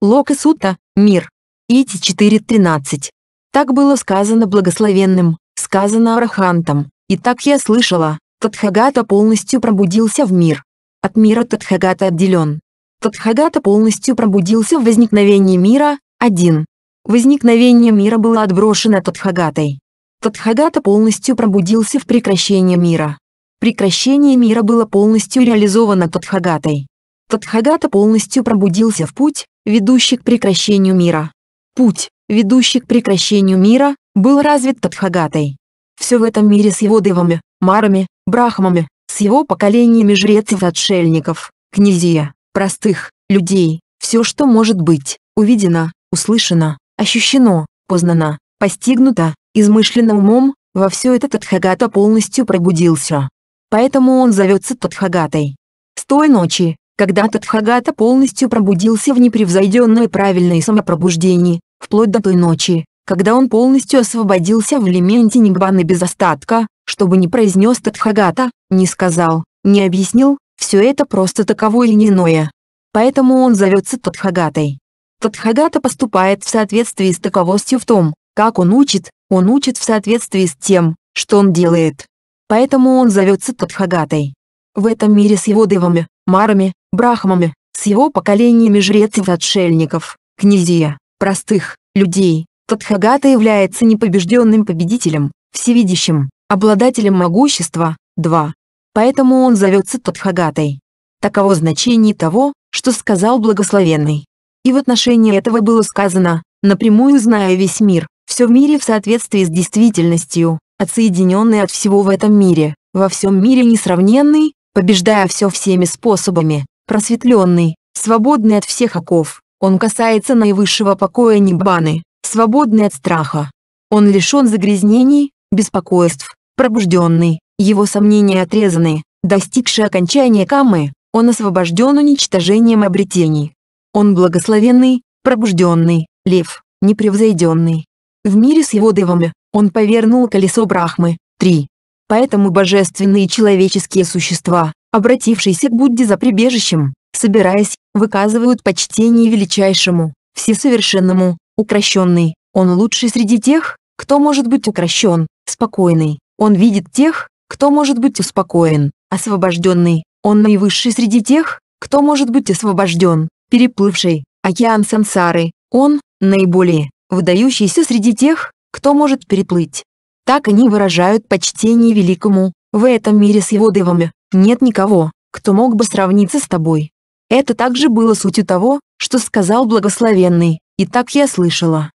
Лока Сута, мир. Ити 4.13. Так было сказано благословенным, сказано Арахантом. И так я слышала, Тадхагата полностью пробудился в мир. От мира Тадхагата отделен. Тадхагата полностью пробудился в возникновении мира, один. Возникновение мира было отброшено Тадхагатой. Тадхагата полностью пробудился в прекращении мира. Прекращение мира было полностью реализовано Тадхагатой. Тадхагата полностью пробудился в путь, ведущий к прекращению мира. Путь, ведущий к прекращению мира, был развит Тадхагатой. Все в этом мире с его девами, марами, брахмами, с его поколениями жрецов и отшельников князья, простых, людей, все, что может быть, увидено, услышано, ощущено, познано, постигнуто, измышленно умом, во все это Тадхагата полностью пробудился. Поэтому он зовется Тадхагатой. С той ночи, когда Тадхагата полностью пробудился в непревзойденное правильное самопробуждение, вплоть до той ночи, когда он полностью освободился в элементе Нигбаны без остатка, чтобы не произнес Тадхагата, не сказал, не объяснил, все это просто таковое и неное. Поэтому он зовется Тадхагатой. Тадхагата поступает в соответствии с таковостью в том, как он учит, он учит в соответствии с тем, что он делает. Поэтому он зовется Тадхагатой. В этом мире с его девами, марами, брахмами, с его поколениями жрецов, отшельников князья, простых, людей. Тадхагата является непобежденным победителем, всевидящим, обладателем могущества, 2. Поэтому он зовется Тадхагатой. Таково значение того, что сказал благословенный. И в отношении этого было сказано, напрямую зная весь мир, все в мире в соответствии с действительностью, отсоединенный от всего в этом мире, во всем мире несравненный, побеждая все всеми способами, просветленный, свободный от всех оков. Он касается наивысшего покоя Ниббаны, свободный от страха. Он лишен загрязнений, беспокойств, пробужденный, его сомнения отрезаны, достигший окончания камы, он освобожден уничтожением обретений. Он благословенный, пробужденный, лев, непревзойденный. В мире с его девами, он повернул колесо Брахмы, 3. Поэтому божественные и человеческие существа, обратившиеся к Будде за прибежищем, собираясь, выказывают почтение величайшему, всесовершенному, укращенный. Он лучший среди тех, кто может быть укращен, спокойный. Он видит тех, кто может быть успокоен, освобожденный. Он наивысший среди тех, кто может быть освобожден, переплывший, океан сансары. Он, наиболее, выдающийся среди тех, кто может переплыть. Так они выражают почтение великому, в этом мире с его девами. Нет никого, кто мог бы сравниться с тобой. Это также было сутью того, что сказал благословенный, и так я слышала.